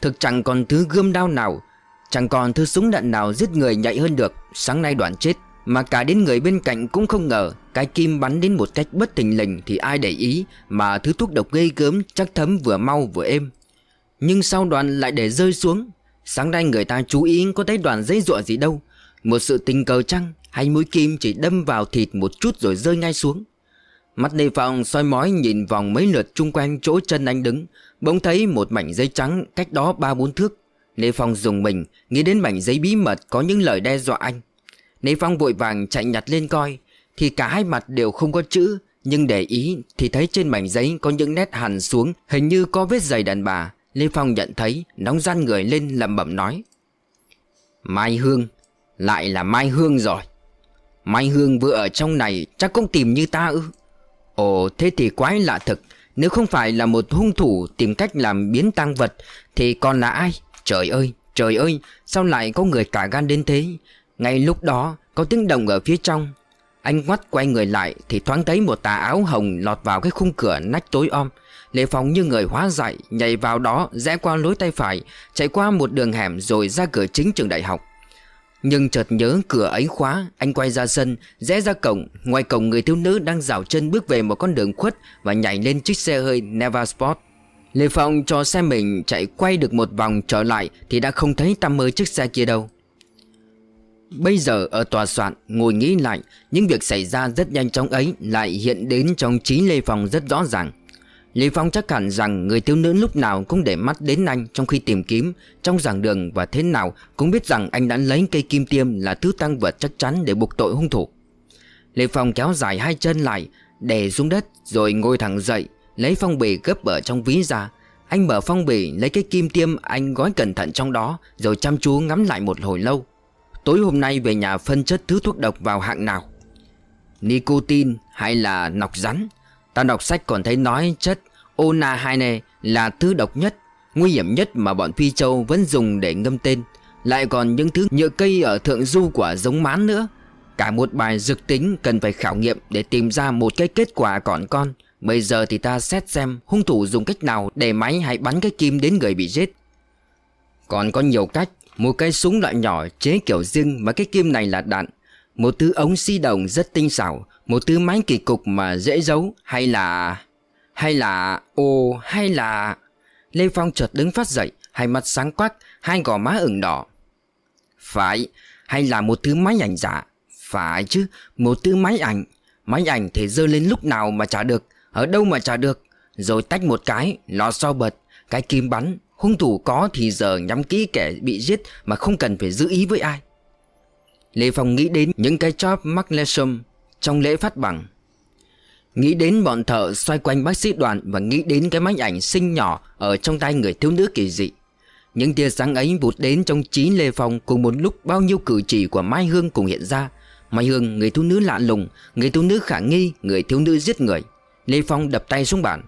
Thực chẳng còn thứ gươm đao nào Chẳng còn thứ súng đạn nào giết người nhạy hơn được Sáng nay đoạn chết mà cả đến người bên cạnh cũng không ngờ Cái kim bắn đến một cách bất tình lình thì ai để ý Mà thứ thuốc độc gây gớm chắc thấm vừa mau vừa êm Nhưng sau đoàn lại để rơi xuống Sáng nay người ta chú ý có thấy đoàn dây dọa gì đâu Một sự tình cờ chăng Hay mũi kim chỉ đâm vào thịt một chút rồi rơi ngay xuống Mắt Lê Phong soi mói nhìn vòng mấy lượt chung quanh chỗ chân anh đứng Bỗng thấy một mảnh giấy trắng cách đó ba bốn thước Lê Phong dùng mình nghĩ đến mảnh giấy bí mật có những lời đe dọa anh Nấy Phong vội vàng chạy nhặt lên coi Thì cả hai mặt đều không có chữ Nhưng để ý thì thấy trên mảnh giấy có những nét hằn xuống Hình như có vết giày đàn bà Lê Phong nhận thấy nóng gian người lên lẩm bẩm nói Mai Hương Lại là Mai Hương rồi Mai Hương vừa ở trong này chắc cũng tìm như ta ư Ồ thế thì quái lạ thật. Nếu không phải là một hung thủ tìm cách làm biến tăng vật Thì còn là ai Trời ơi trời ơi Sao lại có người cả gan đến thế ngay lúc đó có tiếng động ở phía trong Anh ngoắt quay người lại Thì thoáng thấy một tà áo hồng lọt vào cái khung cửa nách tối om Lê Phong như người hóa dại Nhảy vào đó rẽ qua lối tay phải Chạy qua một đường hẻm rồi ra cửa chính trường đại học nhưng chợt nhớ cửa ấy khóa Anh quay ra sân Rẽ ra cổng Ngoài cổng người thiếu nữ đang dạo chân bước về một con đường khuất Và nhảy lên chiếc xe hơi Neva Sport Lê Phong cho xe mình chạy quay được một vòng trở lại Thì đã không thấy tăm mơ chiếc xe kia đâu Bây giờ ở tòa soạn ngồi nghĩ lại Những việc xảy ra rất nhanh chóng ấy Lại hiện đến trong trí Lê Phong rất rõ ràng Lê Phong chắc hẳn rằng người thiếu nữ lúc nào cũng để mắt đến anh trong khi tìm kiếm Trong giảng đường và thế nào cũng biết rằng anh đã lấy cây kim tiêm là thứ tăng vật chắc chắn để buộc tội hung thủ Lê Phong kéo dài hai chân lại Đè xuống đất rồi ngồi thẳng dậy Lấy phong bì gấp ở trong ví ra Anh mở phong bì lấy cái kim tiêm anh gói cẩn thận trong đó Rồi chăm chú ngắm lại một hồi lâu Tối hôm nay về nhà phân chất thứ thuốc độc vào hạng nào Nicotine hay là nọc rắn Ta đọc sách còn thấy nói chất Onahine là thứ độc nhất Nguy hiểm nhất mà bọn Phi Châu vẫn dùng để ngâm tên Lại còn những thứ nhựa cây ở thượng du quả giống mán nữa Cả một bài dược tính cần phải khảo nghiệm để tìm ra một cái kết quả còn con Bây giờ thì ta xét xem hung thủ dùng cách nào để máy hay bắn cái kim đến người bị giết Còn có nhiều cách một cái súng loại nhỏ chế kiểu riêng mà cái kim này là đạn Một thứ ống si đồng rất tinh xảo Một thứ máy kỳ cục mà dễ giấu Hay là... Hay là... Ồ hay là... Lê Phong chợt đứng phát dậy Hai mặt sáng quắc Hai gò má ửng đỏ Phải Hay là một thứ máy ảnh giả Phải chứ Một thứ máy ảnh Máy ảnh thì rơi lên lúc nào mà trả được Ở đâu mà trả được Rồi tách một cái Lò xo bật Cái kim bắn Hung thủ có thì giờ nhắm kỹ kẻ bị giết mà không cần phải giữ ý với ai Lê Phong nghĩ đến những cái chóp mắc lesum trong lễ phát bằng Nghĩ đến bọn thợ xoay quanh bác sĩ đoàn và nghĩ đến cái máy ảnh xinh nhỏ ở trong tay người thiếu nữ kỳ dị Những tia sáng ấy vụt đến trong trí Lê Phong cùng một lúc bao nhiêu cử chỉ của Mai Hương cùng hiện ra Mai Hương, người thiếu nữ lạ lùng, người thiếu nữ khả nghi, người thiếu nữ giết người Lê Phong đập tay xuống bàn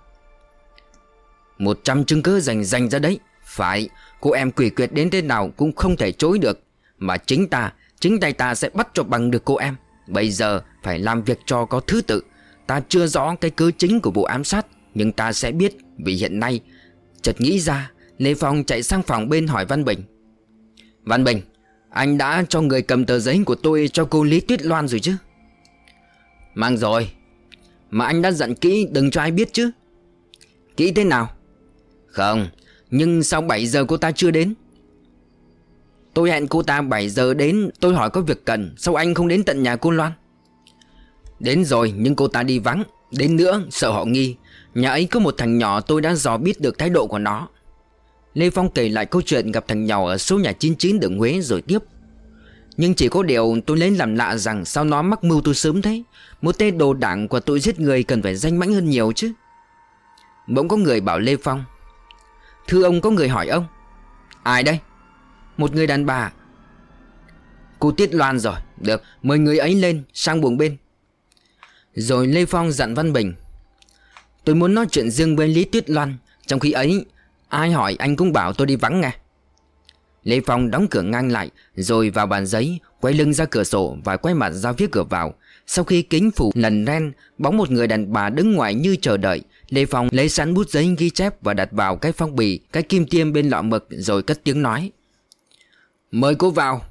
một trăm chứng cứ rành rành ra đấy Phải Cô em quỷ quyệt đến thế nào cũng không thể chối được Mà chính ta Chính tay ta sẽ bắt cho bằng được cô em Bây giờ phải làm việc cho có thứ tự Ta chưa rõ cái cớ chính của vụ ám sát Nhưng ta sẽ biết Vì hiện nay Chợt nghĩ ra Lê Phong chạy sang phòng bên hỏi Văn Bình Văn Bình Anh đã cho người cầm tờ giấy của tôi cho cô Lý Tuyết Loan rồi chứ Mang rồi Mà anh đã dặn kỹ đừng cho ai biết chứ Kỹ thế nào không Nhưng sao 7 giờ cô ta chưa đến Tôi hẹn cô ta 7 giờ đến Tôi hỏi có việc cần Sao anh không đến tận nhà cô Loan Đến rồi nhưng cô ta đi vắng Đến nữa sợ họ nghi Nhà ấy có một thằng nhỏ tôi đã dò biết được thái độ của nó Lê Phong kể lại câu chuyện gặp thằng nhỏ ở số nhà 99 đường Huế rồi tiếp Nhưng chỉ có điều tôi lấy làm lạ rằng sao nó mắc mưu tôi sớm thế Một tên đồ đảng của tôi giết người cần phải danh mãnh hơn nhiều chứ Bỗng có người bảo Lê Phong Thưa ông có người hỏi ông Ai đây Một người đàn bà Cô Tiết Loan rồi Được mời người ấy lên sang buồng bên Rồi Lê Phong dặn Văn Bình Tôi muốn nói chuyện riêng với Lý Tuyết Loan Trong khi ấy Ai hỏi anh cũng bảo tôi đi vắng nghe Lê Phong đóng cửa ngang lại Rồi vào bàn giấy Quay lưng ra cửa sổ và quay mặt ra phía cửa vào Sau khi kính phủ lần ren Bóng một người đàn bà đứng ngoài như chờ đợi Lê Phong lấy sẵn bút giấy ghi chép và đặt vào cái phong bì, cái kim tiêm bên lọ mực rồi cất tiếng nói. Mời cô vào.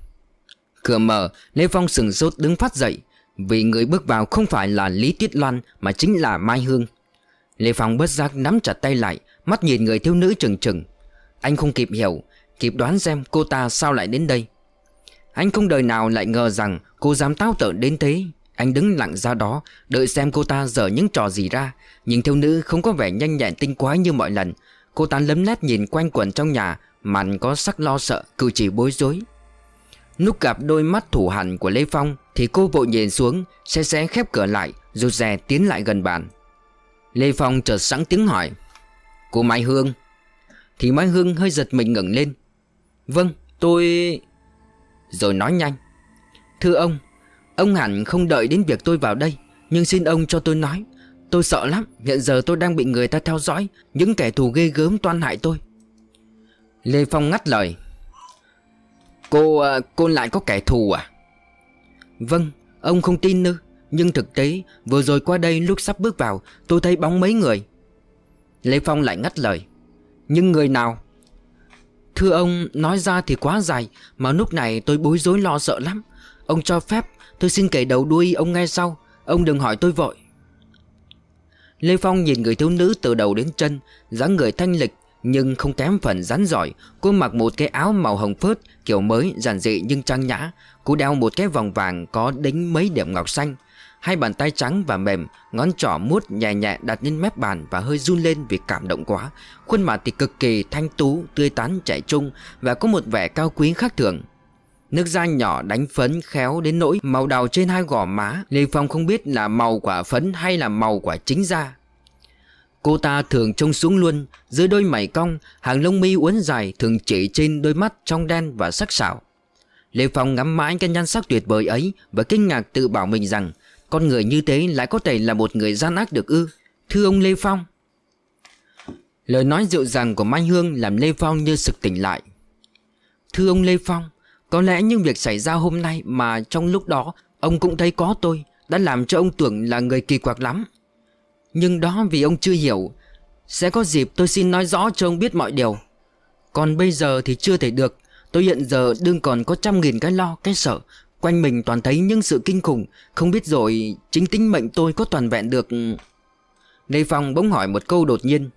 Cửa mở, Lê Phong sừng sốt đứng phát dậy, vì người bước vào không phải là Lý Tiết Loan mà chính là Mai Hương. Lê Phong bất giác nắm chặt tay lại, mắt nhìn người thiếu nữ chừng chừng. Anh không kịp hiểu, kịp đoán xem cô ta sao lại đến đây. Anh không đời nào lại ngờ rằng cô dám táo tợn đến thế anh đứng lặng ra đó Đợi xem cô ta dở những trò gì ra nhưng thiếu nữ không có vẻ nhanh nhẹn tinh quái như mọi lần Cô ta lấm lét nhìn quanh quẩn trong nhà Màn có sắc lo sợ Cử chỉ bối rối Lúc gặp đôi mắt thủ hẳn của Lê Phong Thì cô vội nhìn xuống Xe xe khép cửa lại Rụt rè tiến lại gần bàn Lê Phong chợt sẵn tiếng hỏi Cô Mai Hương Thì Mai Hương hơi giật mình ngẩng lên Vâng tôi Rồi nói nhanh Thưa ông Ông hẳn không đợi đến việc tôi vào đây Nhưng xin ông cho tôi nói Tôi sợ lắm Hiện giờ tôi đang bị người ta theo dõi Những kẻ thù ghê gớm toan hại tôi Lê Phong ngắt lời Cô... Ờ, cô lại có kẻ thù à? Vâng Ông không tin nữa Nhưng thực tế Vừa rồi qua đây lúc sắp bước vào Tôi thấy bóng mấy người Lê Phong lại ngắt lời Nhưng người nào? Thưa ông, nói ra thì quá dài Mà lúc này tôi bối rối lo sợ lắm Ông cho phép Tôi xin kể đầu đuôi ông ngay sau Ông đừng hỏi tôi vội Lê Phong nhìn người thiếu nữ từ đầu đến chân dáng người thanh lịch nhưng không kém phần rắn giỏi Cô mặc một cái áo màu hồng phớt Kiểu mới giản dị nhưng trang nhã Cô đeo một cái vòng vàng có đính mấy điểm ngọc xanh Hai bàn tay trắng và mềm Ngón trỏ mút nhẹ nhẹ đặt lên mép bàn Và hơi run lên vì cảm động quá Khuôn mặt thì cực kỳ thanh tú Tươi tắn trẻ trung Và có một vẻ cao quý khác thường Nước da nhỏ đánh phấn khéo đến nỗi màu đào trên hai gò má Lê Phong không biết là màu quả phấn hay là màu quả chính da Cô ta thường trông xuống luôn Dưới đôi mày cong Hàng lông mi uốn dài thường chỉ trên đôi mắt trong đen và sắc sảo Lê Phong ngắm mãi cái nhan sắc tuyệt vời ấy Và kinh ngạc tự bảo mình rằng Con người như thế lại có thể là một người gian ác được ư Thưa ông Lê Phong Lời nói dịu dàng của Mai Hương làm Lê Phong như sực tỉnh lại Thưa ông Lê Phong có lẽ những việc xảy ra hôm nay mà trong lúc đó ông cũng thấy có tôi đã làm cho ông tưởng là người kỳ quặc lắm. Nhưng đó vì ông chưa hiểu, sẽ có dịp tôi xin nói rõ cho ông biết mọi điều. Còn bây giờ thì chưa thể được, tôi hiện giờ đương còn có trăm nghìn cái lo, cái sợ, quanh mình toàn thấy những sự kinh khủng, không biết rồi chính tính mệnh tôi có toàn vẹn được. Lê Phong bỗng hỏi một câu đột nhiên.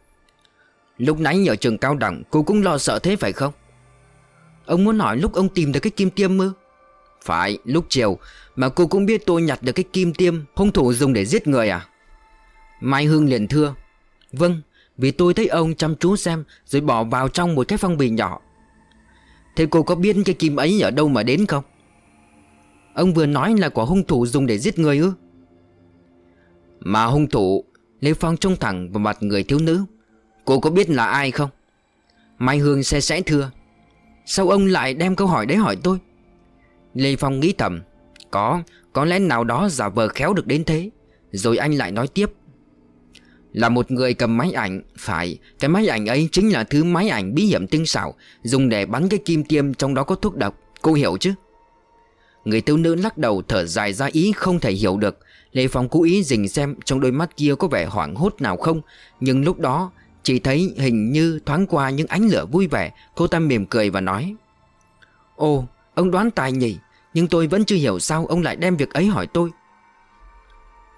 Lúc nãy ở trường cao đẳng cô cũng lo sợ thế phải không? Ông muốn nói lúc ông tìm được cái kim tiêm ư Phải lúc chiều Mà cô cũng biết tôi nhặt được cái kim tiêm Hung thủ dùng để giết người à Mai Hương liền thưa Vâng vì tôi thấy ông chăm chú xem Rồi bỏ vào trong một cái phong bì nhỏ Thế cô có biết cái kim ấy ở đâu mà đến không Ông vừa nói là quả hung thủ dùng để giết người ư Mà hung thủ Lê Phong trông thẳng vào mặt người thiếu nữ Cô có biết là ai không Mai Hương xe sẽ thưa Sao ông lại đem câu hỏi đấy hỏi tôi Lê Phong nghĩ thầm Có, có lẽ nào đó giả vờ khéo được đến thế Rồi anh lại nói tiếp Là một người cầm máy ảnh Phải, cái máy ảnh ấy chính là thứ máy ảnh bí hiểm tinh xảo Dùng để bắn cái kim tiêm trong đó có thuốc độc Cô hiểu chứ Người thiếu nữ lắc đầu thở dài ra ý không thể hiểu được Lê Phong cố ý dình xem trong đôi mắt kia có vẻ hoảng hốt nào không Nhưng lúc đó chỉ thấy hình như thoáng qua những ánh lửa vui vẻ Cô ta mỉm cười và nói Ô ông đoán tài nhỉ Nhưng tôi vẫn chưa hiểu sao ông lại đem việc ấy hỏi tôi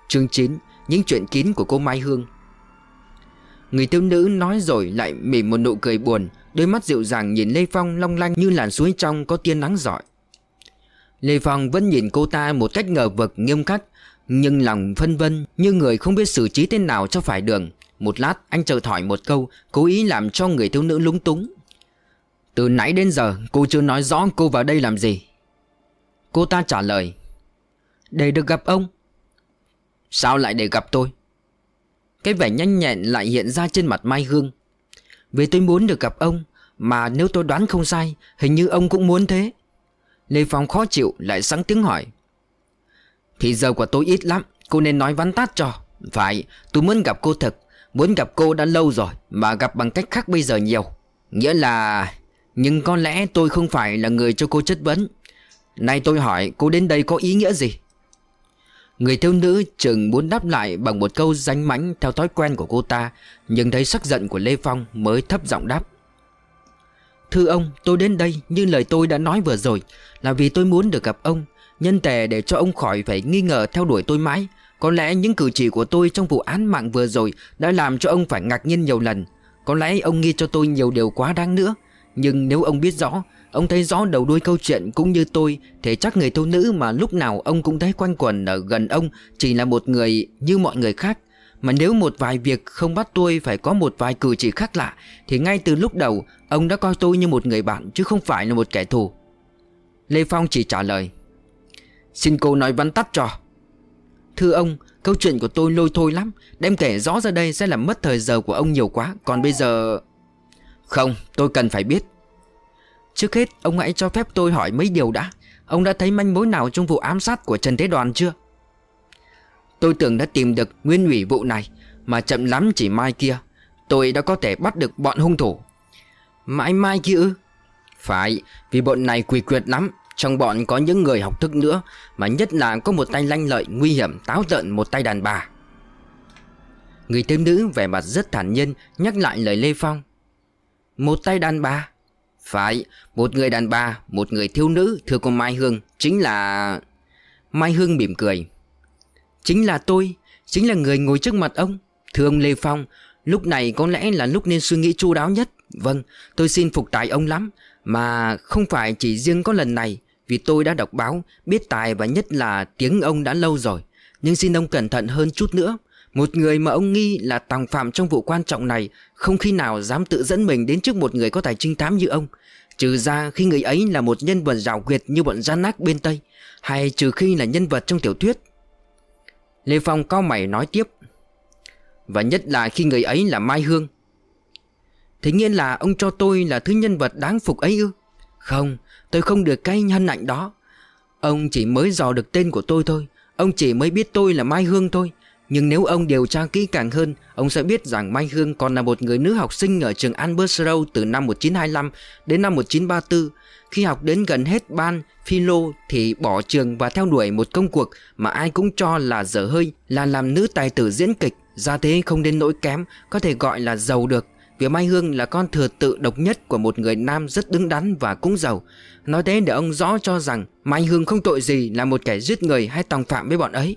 Chương 9 Những chuyện kín của cô Mai Hương Người thiếu nữ nói rồi lại mỉm một nụ cười buồn Đôi mắt dịu dàng nhìn Lê Phong long lanh như làn suối trong có tia nắng giỏi Lê Phong vẫn nhìn cô ta một cách ngờ vực nghiêm khắc Nhưng lòng phân vân như người không biết xử trí thế nào cho phải đường một lát anh chợt hỏi một câu Cố ý làm cho người thiếu nữ lúng túng Từ nãy đến giờ cô chưa nói rõ cô vào đây làm gì Cô ta trả lời Để được gặp ông Sao lại để gặp tôi Cái vẻ nhanh nhẹn lại hiện ra trên mặt Mai Hương Vì tôi muốn được gặp ông Mà nếu tôi đoán không sai Hình như ông cũng muốn thế Lê Phong khó chịu lại sáng tiếng hỏi Thì giờ của tôi ít lắm Cô nên nói vắn tát cho Phải tôi muốn gặp cô thật Muốn gặp cô đã lâu rồi Mà gặp bằng cách khác bây giờ nhiều Nghĩa là... Nhưng có lẽ tôi không phải là người cho cô chất vấn Nay tôi hỏi cô đến đây có ý nghĩa gì? Người thiếu nữ chừng muốn đáp lại bằng một câu danh mãnh theo thói quen của cô ta Nhưng thấy sắc giận của Lê Phong mới thấp giọng đáp Thưa ông, tôi đến đây như lời tôi đã nói vừa rồi Là vì tôi muốn được gặp ông Nhân tề để cho ông khỏi phải nghi ngờ theo đuổi tôi mãi có lẽ những cử chỉ của tôi trong vụ án mạng vừa rồi đã làm cho ông phải ngạc nhiên nhiều lần. Có lẽ ông nghi cho tôi nhiều điều quá đáng nữa. Nhưng nếu ông biết rõ, ông thấy rõ đầu đuôi câu chuyện cũng như tôi thì chắc người thiếu nữ mà lúc nào ông cũng thấy quanh quẩn ở gần ông chỉ là một người như mọi người khác. Mà nếu một vài việc không bắt tôi phải có một vài cử chỉ khác lạ Thì ngay từ lúc đầu ông đã coi tôi như một người bạn chứ không phải là một kẻ thù Lê Phong chỉ trả lời Xin cô nói vắn tắt cho Thưa ông, câu chuyện của tôi lôi thôi lắm Đem kể rõ ra đây sẽ làm mất thời giờ của ông nhiều quá Còn bây giờ... Không, tôi cần phải biết Trước hết, ông hãy cho phép tôi hỏi mấy điều đã Ông đã thấy manh mối nào trong vụ ám sát của Trần Thế Đoàn chưa? Tôi tưởng đã tìm được nguyên ủy vụ này Mà chậm lắm chỉ mai kia Tôi đã có thể bắt được bọn hung thủ Mãi mai kia ư? Phải, vì bọn này quỷ quyệt lắm trong bọn có những người học thức nữa Mà nhất là có một tay lanh lợi nguy hiểm táo tợn một tay đàn bà Người thiếu nữ vẻ mặt rất thản nhiên nhắc lại lời Lê Phong Một tay đàn bà Phải, một người đàn bà, một người thiếu nữ thưa cô Mai Hương Chính là... Mai Hương mỉm cười Chính là tôi, chính là người ngồi trước mặt ông Thưa ông Lê Phong, lúc này có lẽ là lúc nên suy nghĩ chu đáo nhất Vâng, tôi xin phục tài ông lắm Mà không phải chỉ riêng có lần này vì tôi đã đọc báo, biết tài và nhất là tiếng ông đã lâu rồi Nhưng xin ông cẩn thận hơn chút nữa Một người mà ông nghi là tòng phạm trong vụ quan trọng này Không khi nào dám tự dẫn mình đến trước một người có tài trinh thám như ông Trừ ra khi người ấy là một nhân vật rào quyệt như bọn gian nát bên Tây Hay trừ khi là nhân vật trong tiểu thuyết Lê Phong cao mày nói tiếp Và nhất là khi người ấy là Mai Hương Thế nhiên là ông cho tôi là thứ nhân vật đáng phục ấy ư Không Tôi không được cái nhân ảnh đó Ông chỉ mới dò được tên của tôi thôi Ông chỉ mới biết tôi là Mai Hương thôi Nhưng nếu ông điều tra kỹ càng hơn Ông sẽ biết rằng Mai Hương còn là một người nữ học sinh Ở trường Albert Road từ năm 1925 đến năm 1934 Khi học đến gần hết ban philo Thì bỏ trường và theo đuổi một công cuộc Mà ai cũng cho là dở hơi Là làm nữ tài tử diễn kịch Gia thế không đến nỗi kém Có thể gọi là giàu được vì Mai Hương là con thừa tự độc nhất của một người nam rất đứng đắn và cũng giàu Nói thế để ông rõ cho rằng Mai Hương không tội gì là một kẻ giết người hay tòng phạm với bọn ấy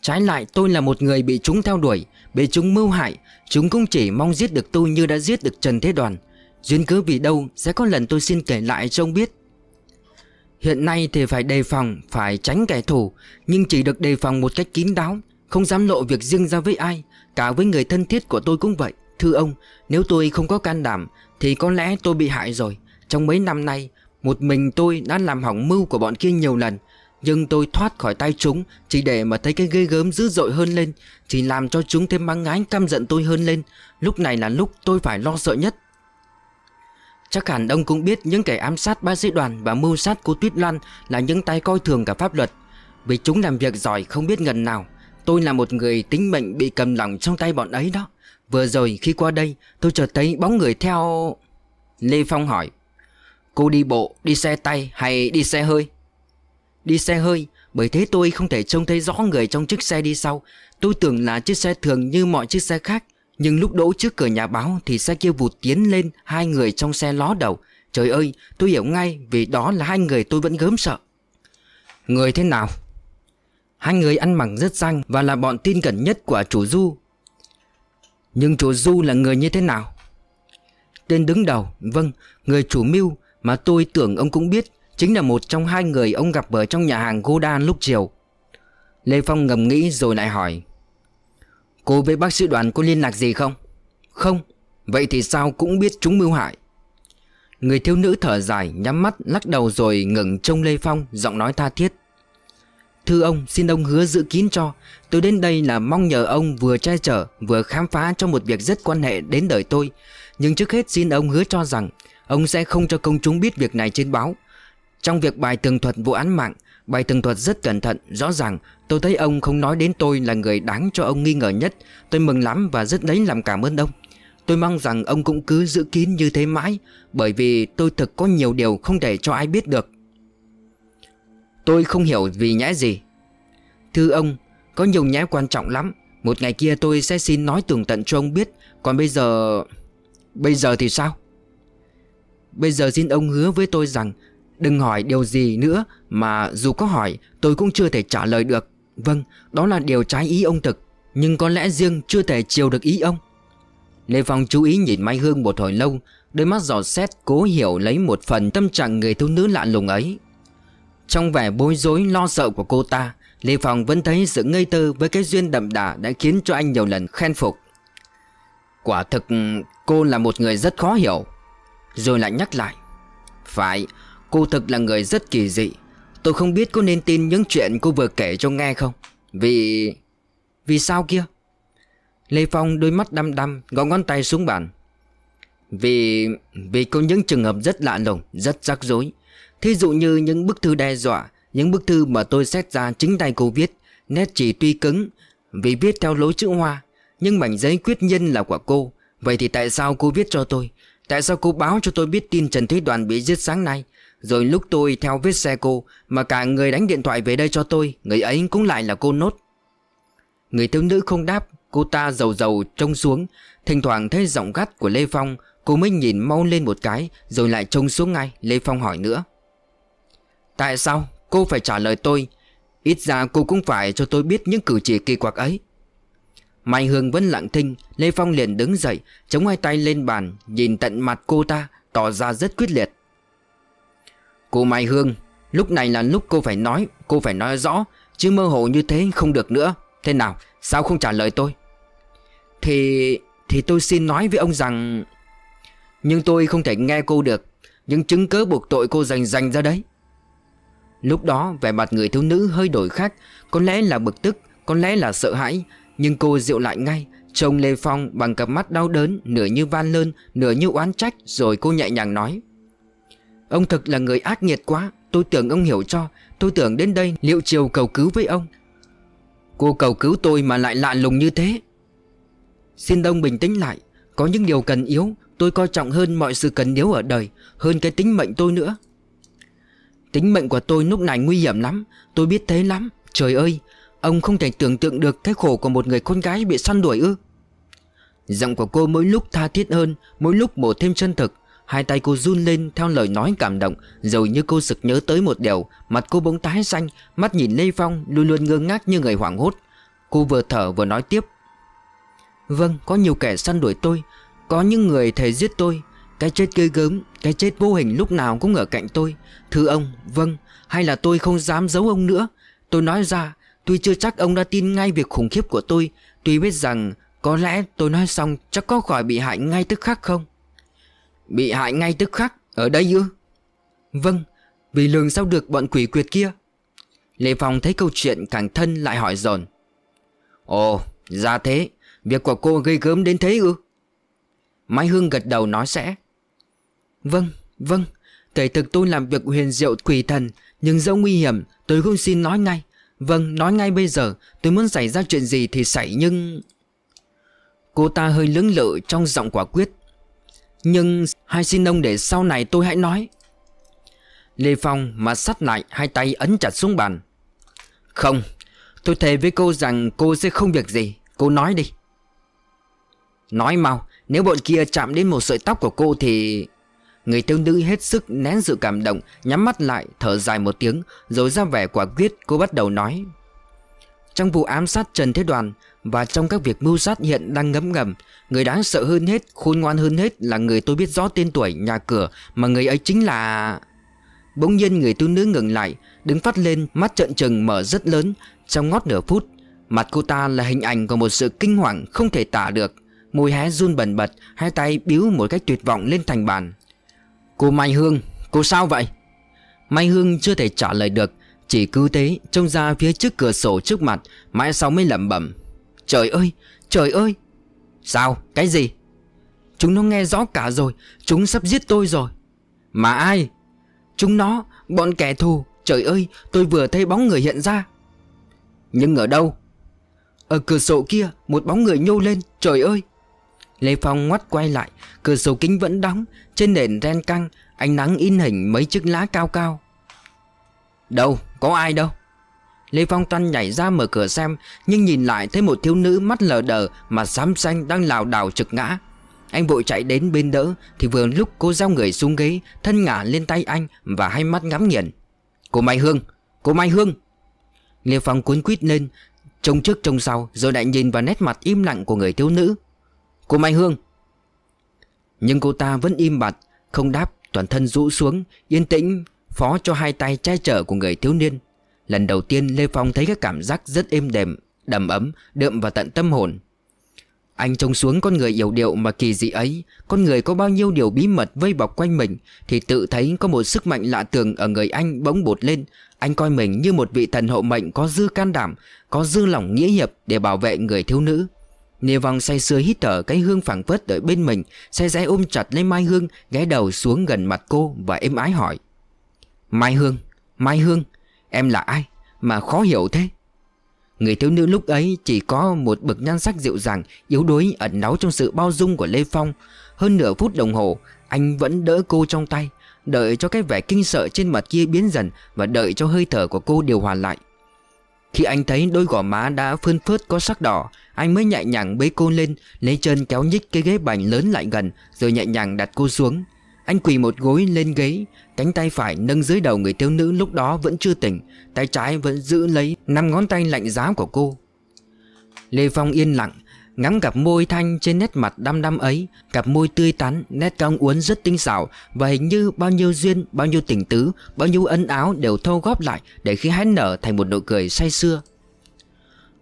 Trái lại tôi là một người bị chúng theo đuổi Bị chúng mưu hại Chúng cũng chỉ mong giết được tôi như đã giết được Trần Thế Đoàn Duyên cứ vì đâu sẽ có lần tôi xin kể lại cho ông biết Hiện nay thì phải đề phòng Phải tránh kẻ thù Nhưng chỉ được đề phòng một cách kín đáo Không dám lộ việc riêng ra với ai Cả với người thân thiết của tôi cũng vậy Thưa ông, nếu tôi không có can đảm thì có lẽ tôi bị hại rồi. Trong mấy năm nay, một mình tôi đã làm hỏng mưu của bọn kia nhiều lần. Nhưng tôi thoát khỏi tay chúng chỉ để mà thấy cái ghê gớm dữ dội hơn lên. Chỉ làm cho chúng thêm mang ngái căm giận tôi hơn lên. Lúc này là lúc tôi phải lo sợ nhất. Chắc hẳn ông cũng biết những kẻ ám sát ba sĩ đoàn và mưu sát cô Tuyết Lan là những tay coi thường cả pháp luật. Vì chúng làm việc giỏi không biết ngần nào. Tôi là một người tính mệnh bị cầm lòng trong tay bọn ấy đó. Vừa rồi khi qua đây tôi chợt thấy bóng người theo Lê Phong hỏi Cô đi bộ, đi xe tay hay đi xe hơi? Đi xe hơi Bởi thế tôi không thể trông thấy rõ người trong chiếc xe đi sau Tôi tưởng là chiếc xe thường như mọi chiếc xe khác Nhưng lúc đỗ trước cửa nhà báo Thì xe kia vụt tiến lên Hai người trong xe ló đầu Trời ơi tôi hiểu ngay Vì đó là hai người tôi vẫn gớm sợ Người thế nào? Hai người ăn mặc rất răng và là bọn tin cẩn nhất của chủ du nhưng chủ Du là người như thế nào Tên đứng đầu Vâng người chủ mưu Mà tôi tưởng ông cũng biết Chính là một trong hai người ông gặp ở trong nhà hàng Godan lúc chiều Lê Phong ngầm nghĩ rồi lại hỏi Cô với bác sĩ đoàn có liên lạc gì không Không Vậy thì sao cũng biết chúng mưu hại Người thiếu nữ thở dài Nhắm mắt lắc đầu rồi ngừng trông Lê Phong Giọng nói tha thiết Thưa ông xin ông hứa giữ kín cho Tôi đến đây là mong nhờ ông vừa che chở vừa khám phá cho một việc rất quan hệ đến đời tôi Nhưng trước hết xin ông hứa cho rằng ông sẽ không cho công chúng biết việc này trên báo Trong việc bài tường thuật vụ án mạng, bài tường thuật rất cẩn thận, rõ ràng Tôi thấy ông không nói đến tôi là người đáng cho ông nghi ngờ nhất Tôi mừng lắm và rất lấy làm cảm ơn ông Tôi mong rằng ông cũng cứ giữ kín như thế mãi Bởi vì tôi thực có nhiều điều không thể cho ai biết được Tôi không hiểu vì nhẽ gì Thưa ông, có nhiều nhẽ quan trọng lắm Một ngày kia tôi sẽ xin nói tường tận cho ông biết Còn bây giờ... Bây giờ thì sao? Bây giờ xin ông hứa với tôi rằng Đừng hỏi điều gì nữa Mà dù có hỏi tôi cũng chưa thể trả lời được Vâng, đó là điều trái ý ông thực Nhưng có lẽ riêng chưa thể chiều được ý ông Lê Phong chú ý nhìn Mai Hương một hồi lâu Đôi mắt dò xét cố hiểu lấy một phần tâm trạng người thiếu nữ lạ lùng ấy Trong vẻ bối rối lo sợ của cô ta Lê Phong vẫn thấy sự ngây thơ với cái duyên đậm đà đã khiến cho anh nhiều lần khen phục Quả thực cô là một người rất khó hiểu Rồi lại nhắc lại Phải, cô thực là người rất kỳ dị Tôi không biết có nên tin những chuyện cô vừa kể cho nghe không Vì... Vì sao kia? Lê Phong đôi mắt đăm đăm gõ ngón tay xuống bàn Vì... Vì có những trường hợp rất lạ lùng, rất rắc rối Thí dụ như những bức thư đe dọa những bức thư mà tôi xét ra chính tay cô viết Nét chỉ tuy cứng Vì viết theo lối chữ hoa Nhưng mảnh giấy quyết nhân là của cô Vậy thì tại sao cô viết cho tôi Tại sao cô báo cho tôi biết tin Trần thúy Đoàn bị giết sáng nay Rồi lúc tôi theo vết xe cô Mà cả người đánh điện thoại về đây cho tôi Người ấy cũng lại là cô nốt Người thiếu nữ không đáp Cô ta giàu giàu trông xuống Thỉnh thoảng thấy giọng gắt của Lê Phong Cô mới nhìn mau lên một cái Rồi lại trông xuống ngay Lê Phong hỏi nữa Tại sao Cô phải trả lời tôi Ít ra cô cũng phải cho tôi biết những cử chỉ kỳ quặc ấy Mai Hương vẫn lặng thinh Lê Phong liền đứng dậy Chống hai tay lên bàn Nhìn tận mặt cô ta Tỏ ra rất quyết liệt Cô Mai Hương Lúc này là lúc cô phải nói Cô phải nói rõ Chứ mơ hồ như thế không được nữa Thế nào sao không trả lời tôi Thì... thì tôi xin nói với ông rằng Nhưng tôi không thể nghe cô được Những chứng cứ buộc tội cô dành dành ra đấy Lúc đó vẻ mặt người thiếu nữ hơi đổi khác Có lẽ là bực tức Có lẽ là sợ hãi Nhưng cô dịu lại ngay Trông Lê Phong bằng cặp mắt đau đớn Nửa như van lơn Nửa như oán trách Rồi cô nhẹ nhàng nói Ông thực là người ác nghiệt quá Tôi tưởng ông hiểu cho Tôi tưởng đến đây liệu chiều cầu cứu với ông Cô cầu cứu tôi mà lại lạ lùng như thế Xin ông bình tĩnh lại Có những điều cần yếu Tôi coi trọng hơn mọi sự cần yếu ở đời Hơn cái tính mệnh tôi nữa Tính mệnh của tôi lúc này nguy hiểm lắm Tôi biết thế lắm Trời ơi Ông không thể tưởng tượng được cái khổ của một người con gái bị săn đuổi ư Giọng của cô mỗi lúc tha thiết hơn Mỗi lúc bổ thêm chân thực Hai tay cô run lên theo lời nói cảm động Rồi như cô sực nhớ tới một điều Mặt cô bỗng tái xanh Mắt nhìn Lê Phong luôn luôn ngơ ngác như người hoảng hốt Cô vừa thở vừa nói tiếp Vâng có nhiều kẻ săn đuổi tôi Có những người thề giết tôi cái chết ghê gớm Cái chết vô hình lúc nào cũng ở cạnh tôi Thưa ông Vâng Hay là tôi không dám giấu ông nữa Tôi nói ra Tuy chưa chắc ông đã tin ngay việc khủng khiếp của tôi Tuy biết rằng Có lẽ tôi nói xong Chắc có khỏi bị hại ngay tức khắc không Bị hại ngay tức khắc Ở đây ư Vâng Vì lường sao được bọn quỷ quyệt kia Lê Phong thấy câu chuyện càng thân lại hỏi dồn Ồ ra thế Việc của cô gây gớm đến thế ư Mai Hương gật đầu nói sẽ Vâng, vâng, kể thực tôi làm việc huyền diệu quỷ thần Nhưng dẫu nguy hiểm, tôi không xin nói ngay Vâng, nói ngay bây giờ Tôi muốn xảy ra chuyện gì thì xảy nhưng... Cô ta hơi lưỡng lự trong giọng quả quyết Nhưng hai xin ông để sau này tôi hãy nói Lê Phong mà sắt lại hai tay ấn chặt xuống bàn Không, tôi thề với cô rằng cô sẽ không việc gì Cô nói đi Nói mau, nếu bọn kia chạm đến một sợi tóc của cô thì... Người thiếu nữ hết sức nén sự cảm động Nhắm mắt lại thở dài một tiếng Rồi ra vẻ quả quyết cô bắt đầu nói Trong vụ ám sát Trần Thế Đoàn Và trong các việc mưu sát hiện đang ngấm ngầm Người đáng sợ hơn hết Khôn ngoan hơn hết là người tôi biết rõ tên tuổi Nhà cửa mà người ấy chính là Bỗng nhiên người thiếu nữ ngừng lại Đứng phát lên mắt trợn trừng mở rất lớn Trong ngót nửa phút Mặt cô ta là hình ảnh của một sự kinh hoàng không thể tả được Môi hé run bần bật Hai tay biếu một cách tuyệt vọng lên thành bàn Cô Mai Hương, cô sao vậy? Mai Hương chưa thể trả lời được Chỉ cứ thế trông ra phía trước cửa sổ trước mặt Mãi sau mới lẩm bẩm Trời ơi, trời ơi Sao, cái gì? Chúng nó nghe rõ cả rồi Chúng sắp giết tôi rồi Mà ai? Chúng nó, bọn kẻ thù Trời ơi, tôi vừa thấy bóng người hiện ra Nhưng ở đâu? Ở cửa sổ kia, một bóng người nhô lên Trời ơi Lê Phong ngoắt quay lại Cửa sổ kính vẫn đóng Trên nền ren căng Ánh nắng in hình mấy chiếc lá cao cao Đâu, có ai đâu Lê Phong toan nhảy ra mở cửa xem Nhưng nhìn lại thấy một thiếu nữ mắt lờ đờ Mà xám xanh đang lảo đảo trực ngã Anh vội chạy đến bên đỡ Thì vừa lúc cô giao người xuống ghế Thân ngả lên tay anh và hai mắt ngắm nghiền Cô Mai Hương, cô Mai Hương Lê Phong cuốn quýt lên Trông trước trông sau rồi lại nhìn vào nét mặt im lặng của người thiếu nữ Cô Mai Hương Nhưng cô ta vẫn im bặt Không đáp toàn thân rũ xuống Yên tĩnh phó cho hai tay che chở của người thiếu niên Lần đầu tiên Lê Phong thấy các cảm giác rất êm đềm Đầm ấm, đượm vào tận tâm hồn Anh trông xuống con người yếu điệu mà kỳ dị ấy Con người có bao nhiêu điều bí mật vây bọc quanh mình Thì tự thấy có một sức mạnh lạ thường ở người anh bỗng bột lên Anh coi mình như một vị thần hộ mệnh có dư can đảm Có dư lòng nghĩa hiệp để bảo vệ người thiếu nữ Nê vòng say sưa hít thở cái hương phảng phất ở bên mình Say say ôm chặt lấy Mai Hương Ghé đầu xuống gần mặt cô và êm ái hỏi Mai Hương, Mai Hương Em là ai mà khó hiểu thế Người thiếu nữ lúc ấy chỉ có một bậc nhan sắc dịu dàng Yếu đuối ẩn náu trong sự bao dung của Lê Phong Hơn nửa phút đồng hồ Anh vẫn đỡ cô trong tay Đợi cho cái vẻ kinh sợ trên mặt kia biến dần Và đợi cho hơi thở của cô điều hòa lại Khi anh thấy đôi gò má đã phơn phớt có sắc đỏ anh mới nhẹ nhàng bế cô lên Lấy chân kéo nhích cái ghế bành lớn lại gần Rồi nhẹ nhàng đặt cô xuống Anh quỳ một gối lên ghế Cánh tay phải nâng dưới đầu người thiếu nữ lúc đó vẫn chưa tỉnh Tay trái vẫn giữ lấy năm ngón tay lạnh giá của cô Lê Phong yên lặng Ngắm cặp môi thanh trên nét mặt đăm đăm ấy Cặp môi tươi tắn, nét cong uốn rất tinh xảo Và hình như bao nhiêu duyên, bao nhiêu tình tứ Bao nhiêu ân áo đều thâu góp lại Để khi hé nở thành một nụ cười say sưa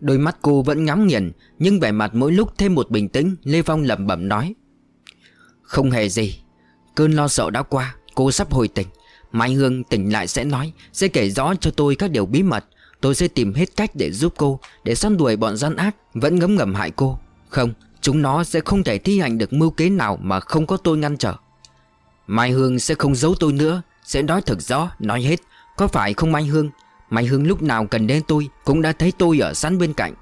Đôi mắt cô vẫn ngắm nghiền Nhưng vẻ mặt mỗi lúc thêm một bình tĩnh Lê Phong lẩm bẩm nói Không hề gì Cơn lo sợ đã qua Cô sắp hồi tỉnh Mai Hương tỉnh lại sẽ nói Sẽ kể rõ cho tôi các điều bí mật Tôi sẽ tìm hết cách để giúp cô Để săn đuổi bọn gian ác Vẫn ngấm ngầm hại cô Không Chúng nó sẽ không thể thi hành được mưu kế nào Mà không có tôi ngăn trở Mai Hương sẽ không giấu tôi nữa Sẽ nói thật rõ Nói hết Có phải không Mai Hương Mai Hương lúc nào cần đến tôi Cũng đã thấy tôi ở sẵn bên cạnh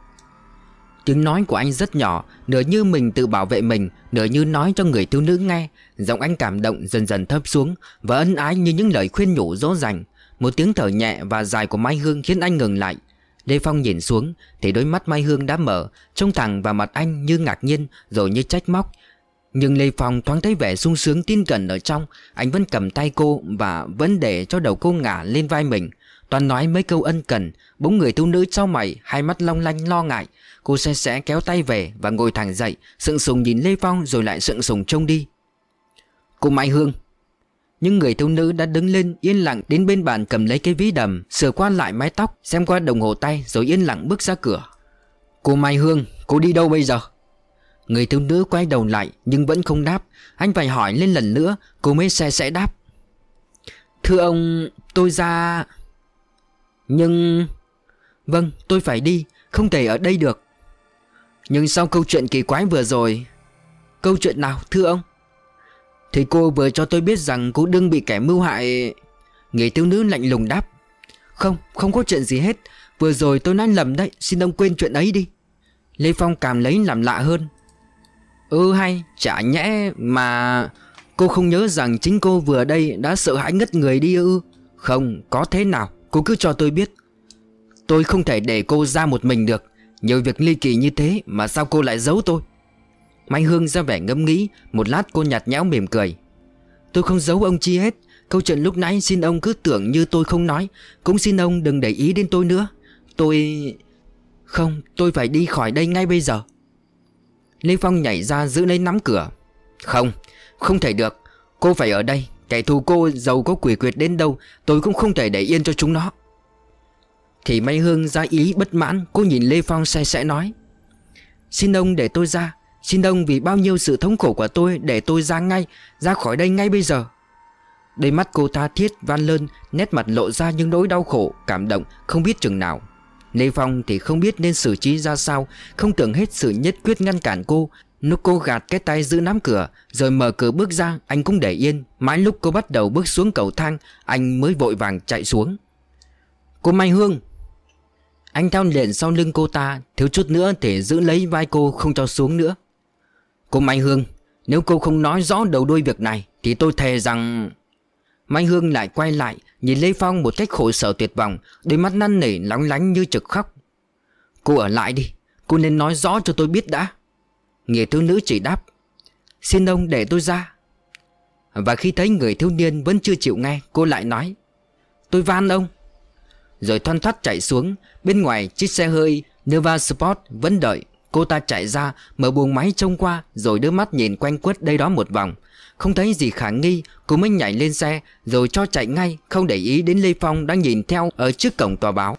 Tiếng nói của anh rất nhỏ Nửa như mình tự bảo vệ mình Nửa như nói cho người thiếu nữ nghe Giọng anh cảm động dần dần thấp xuống Và ân ái như những lời khuyên nhủ dỗ dành Một tiếng thở nhẹ và dài của Mai Hương khiến anh ngừng lại Lê Phong nhìn xuống Thì đôi mắt Mai Hương đã mở Trông thẳng vào mặt anh như ngạc nhiên Rồi như trách móc Nhưng Lê Phong thoáng thấy vẻ sung sướng tin cẩn ở trong Anh vẫn cầm tay cô Và vẫn để cho đầu cô ngả lên vai mình Toàn nói mấy câu ân cần Bốn người tu nữ trao mày Hai mắt long lanh lo ngại Cô xe sẽ kéo tay về và ngồi thẳng dậy Sượng sùng nhìn Lê Phong rồi lại sượng sùng trông đi Cô Mai Hương những người thiếu nữ đã đứng lên yên lặng đến bên bàn cầm lấy cái ví đầm Sửa qua lại mái tóc Xem qua đồng hồ tay rồi yên lặng bước ra cửa Cô Mai Hương cô đi đâu bây giờ Người thiếu nữ quay đầu lại nhưng vẫn không đáp Anh phải hỏi lên lần nữa Cô mới xe sẽ đáp Thưa ông tôi ra nhưng... Vâng, tôi phải đi, không thể ở đây được Nhưng sau câu chuyện kỳ quái vừa rồi Câu chuyện nào thưa ông? Thì cô vừa cho tôi biết rằng cô đương bị kẻ mưu hại Người thiếu nữ lạnh lùng đáp Không, không có chuyện gì hết Vừa rồi tôi nói lầm đấy, xin ông quên chuyện ấy đi Lê Phong cảm lấy làm lạ hơn Ừ hay, chả nhẽ mà Cô không nhớ rằng chính cô vừa đây đã sợ hãi ngất người đi ư Không, có thế nào Cô cứ cho tôi biết Tôi không thể để cô ra một mình được Nhiều việc ly kỳ như thế mà sao cô lại giấu tôi Mai Hương ra vẻ ngẫm nghĩ Một lát cô nhạt nhẽo mỉm cười Tôi không giấu ông chi hết Câu chuyện lúc nãy xin ông cứ tưởng như tôi không nói Cũng xin ông đừng để ý đến tôi nữa Tôi... Không, tôi phải đi khỏi đây ngay bây giờ Lê Phong nhảy ra giữ lấy nắm cửa Không, không thể được Cô phải ở đây Kẻ thù cô giàu có quỷ quyệt đến đâu Tôi cũng không thể để yên cho chúng nó Thì Mai Hương ra ý bất mãn Cô nhìn Lê Phong say sẽ nói Xin ông để tôi ra Xin ông vì bao nhiêu sự thống khổ của tôi Để tôi ra ngay Ra khỏi đây ngay bây giờ Đôi mắt cô tha thiết van lơn Nét mặt lộ ra những nỗi đau khổ Cảm động không biết chừng nào Lê Phong thì không biết nên xử trí ra sao Không tưởng hết sự nhất quyết ngăn cản cô Lúc cô gạt cái tay giữ nắm cửa Rồi mở cửa bước ra anh cũng để yên Mãi lúc cô bắt đầu bước xuống cầu thang Anh mới vội vàng chạy xuống Cô Mai Hương Anh theo liền sau lưng cô ta Thiếu chút nữa thể giữ lấy vai cô không cho xuống nữa Cô Mai Hương Nếu cô không nói rõ đầu đuôi việc này Thì tôi thề rằng Mai Hương lại quay lại Nhìn Lê Phong một cách khổ sở tuyệt vọng Đôi mắt năn nỉ lóng lánh như trực khóc Cô ở lại đi Cô nên nói rõ cho tôi biết đã Người thiếu nữ chỉ đáp Xin ông để tôi ra Và khi thấy người thiếu niên vẫn chưa chịu nghe Cô lại nói Tôi van ông Rồi thoăn thoắt chạy xuống Bên ngoài chiếc xe hơi Nova Sport vẫn đợi Cô ta chạy ra mở buồng máy trông qua Rồi đưa mắt nhìn quanh quất đây đó một vòng Không thấy gì khả nghi Cô mới nhảy lên xe Rồi cho chạy ngay Không để ý đến Lê Phong đang nhìn theo Ở trước cổng tòa báo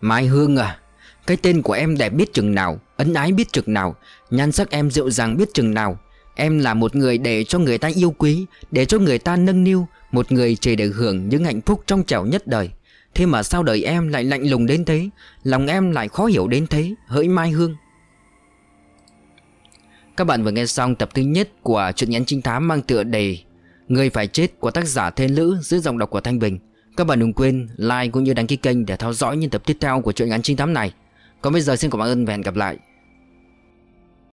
Mai Hương à Cái tên của em đẹp biết chừng nào Ấn ái biết chừng nào Nhan sắc em dịu dàng biết chừng nào Em là một người để cho người ta yêu quý Để cho người ta nâng niu Một người chỉ để hưởng những hạnh phúc trong trẻo nhất đời Thế mà sao đời em lại lạnh lùng đến thế Lòng em lại khó hiểu đến thế Hỡi Mai Hương Các bạn vừa nghe xong tập thứ nhất Của truyện nhắn trinh thám mang tựa đề Người phải chết của tác giả Thiên Lữ Dưới dòng đọc của Thanh Bình Các bạn đừng quên like cũng như đăng ký kênh Để theo dõi những tập tiếp theo của truyện ngắn trinh thám này Còn bây giờ xin cảm ơn và hẹn gặp lại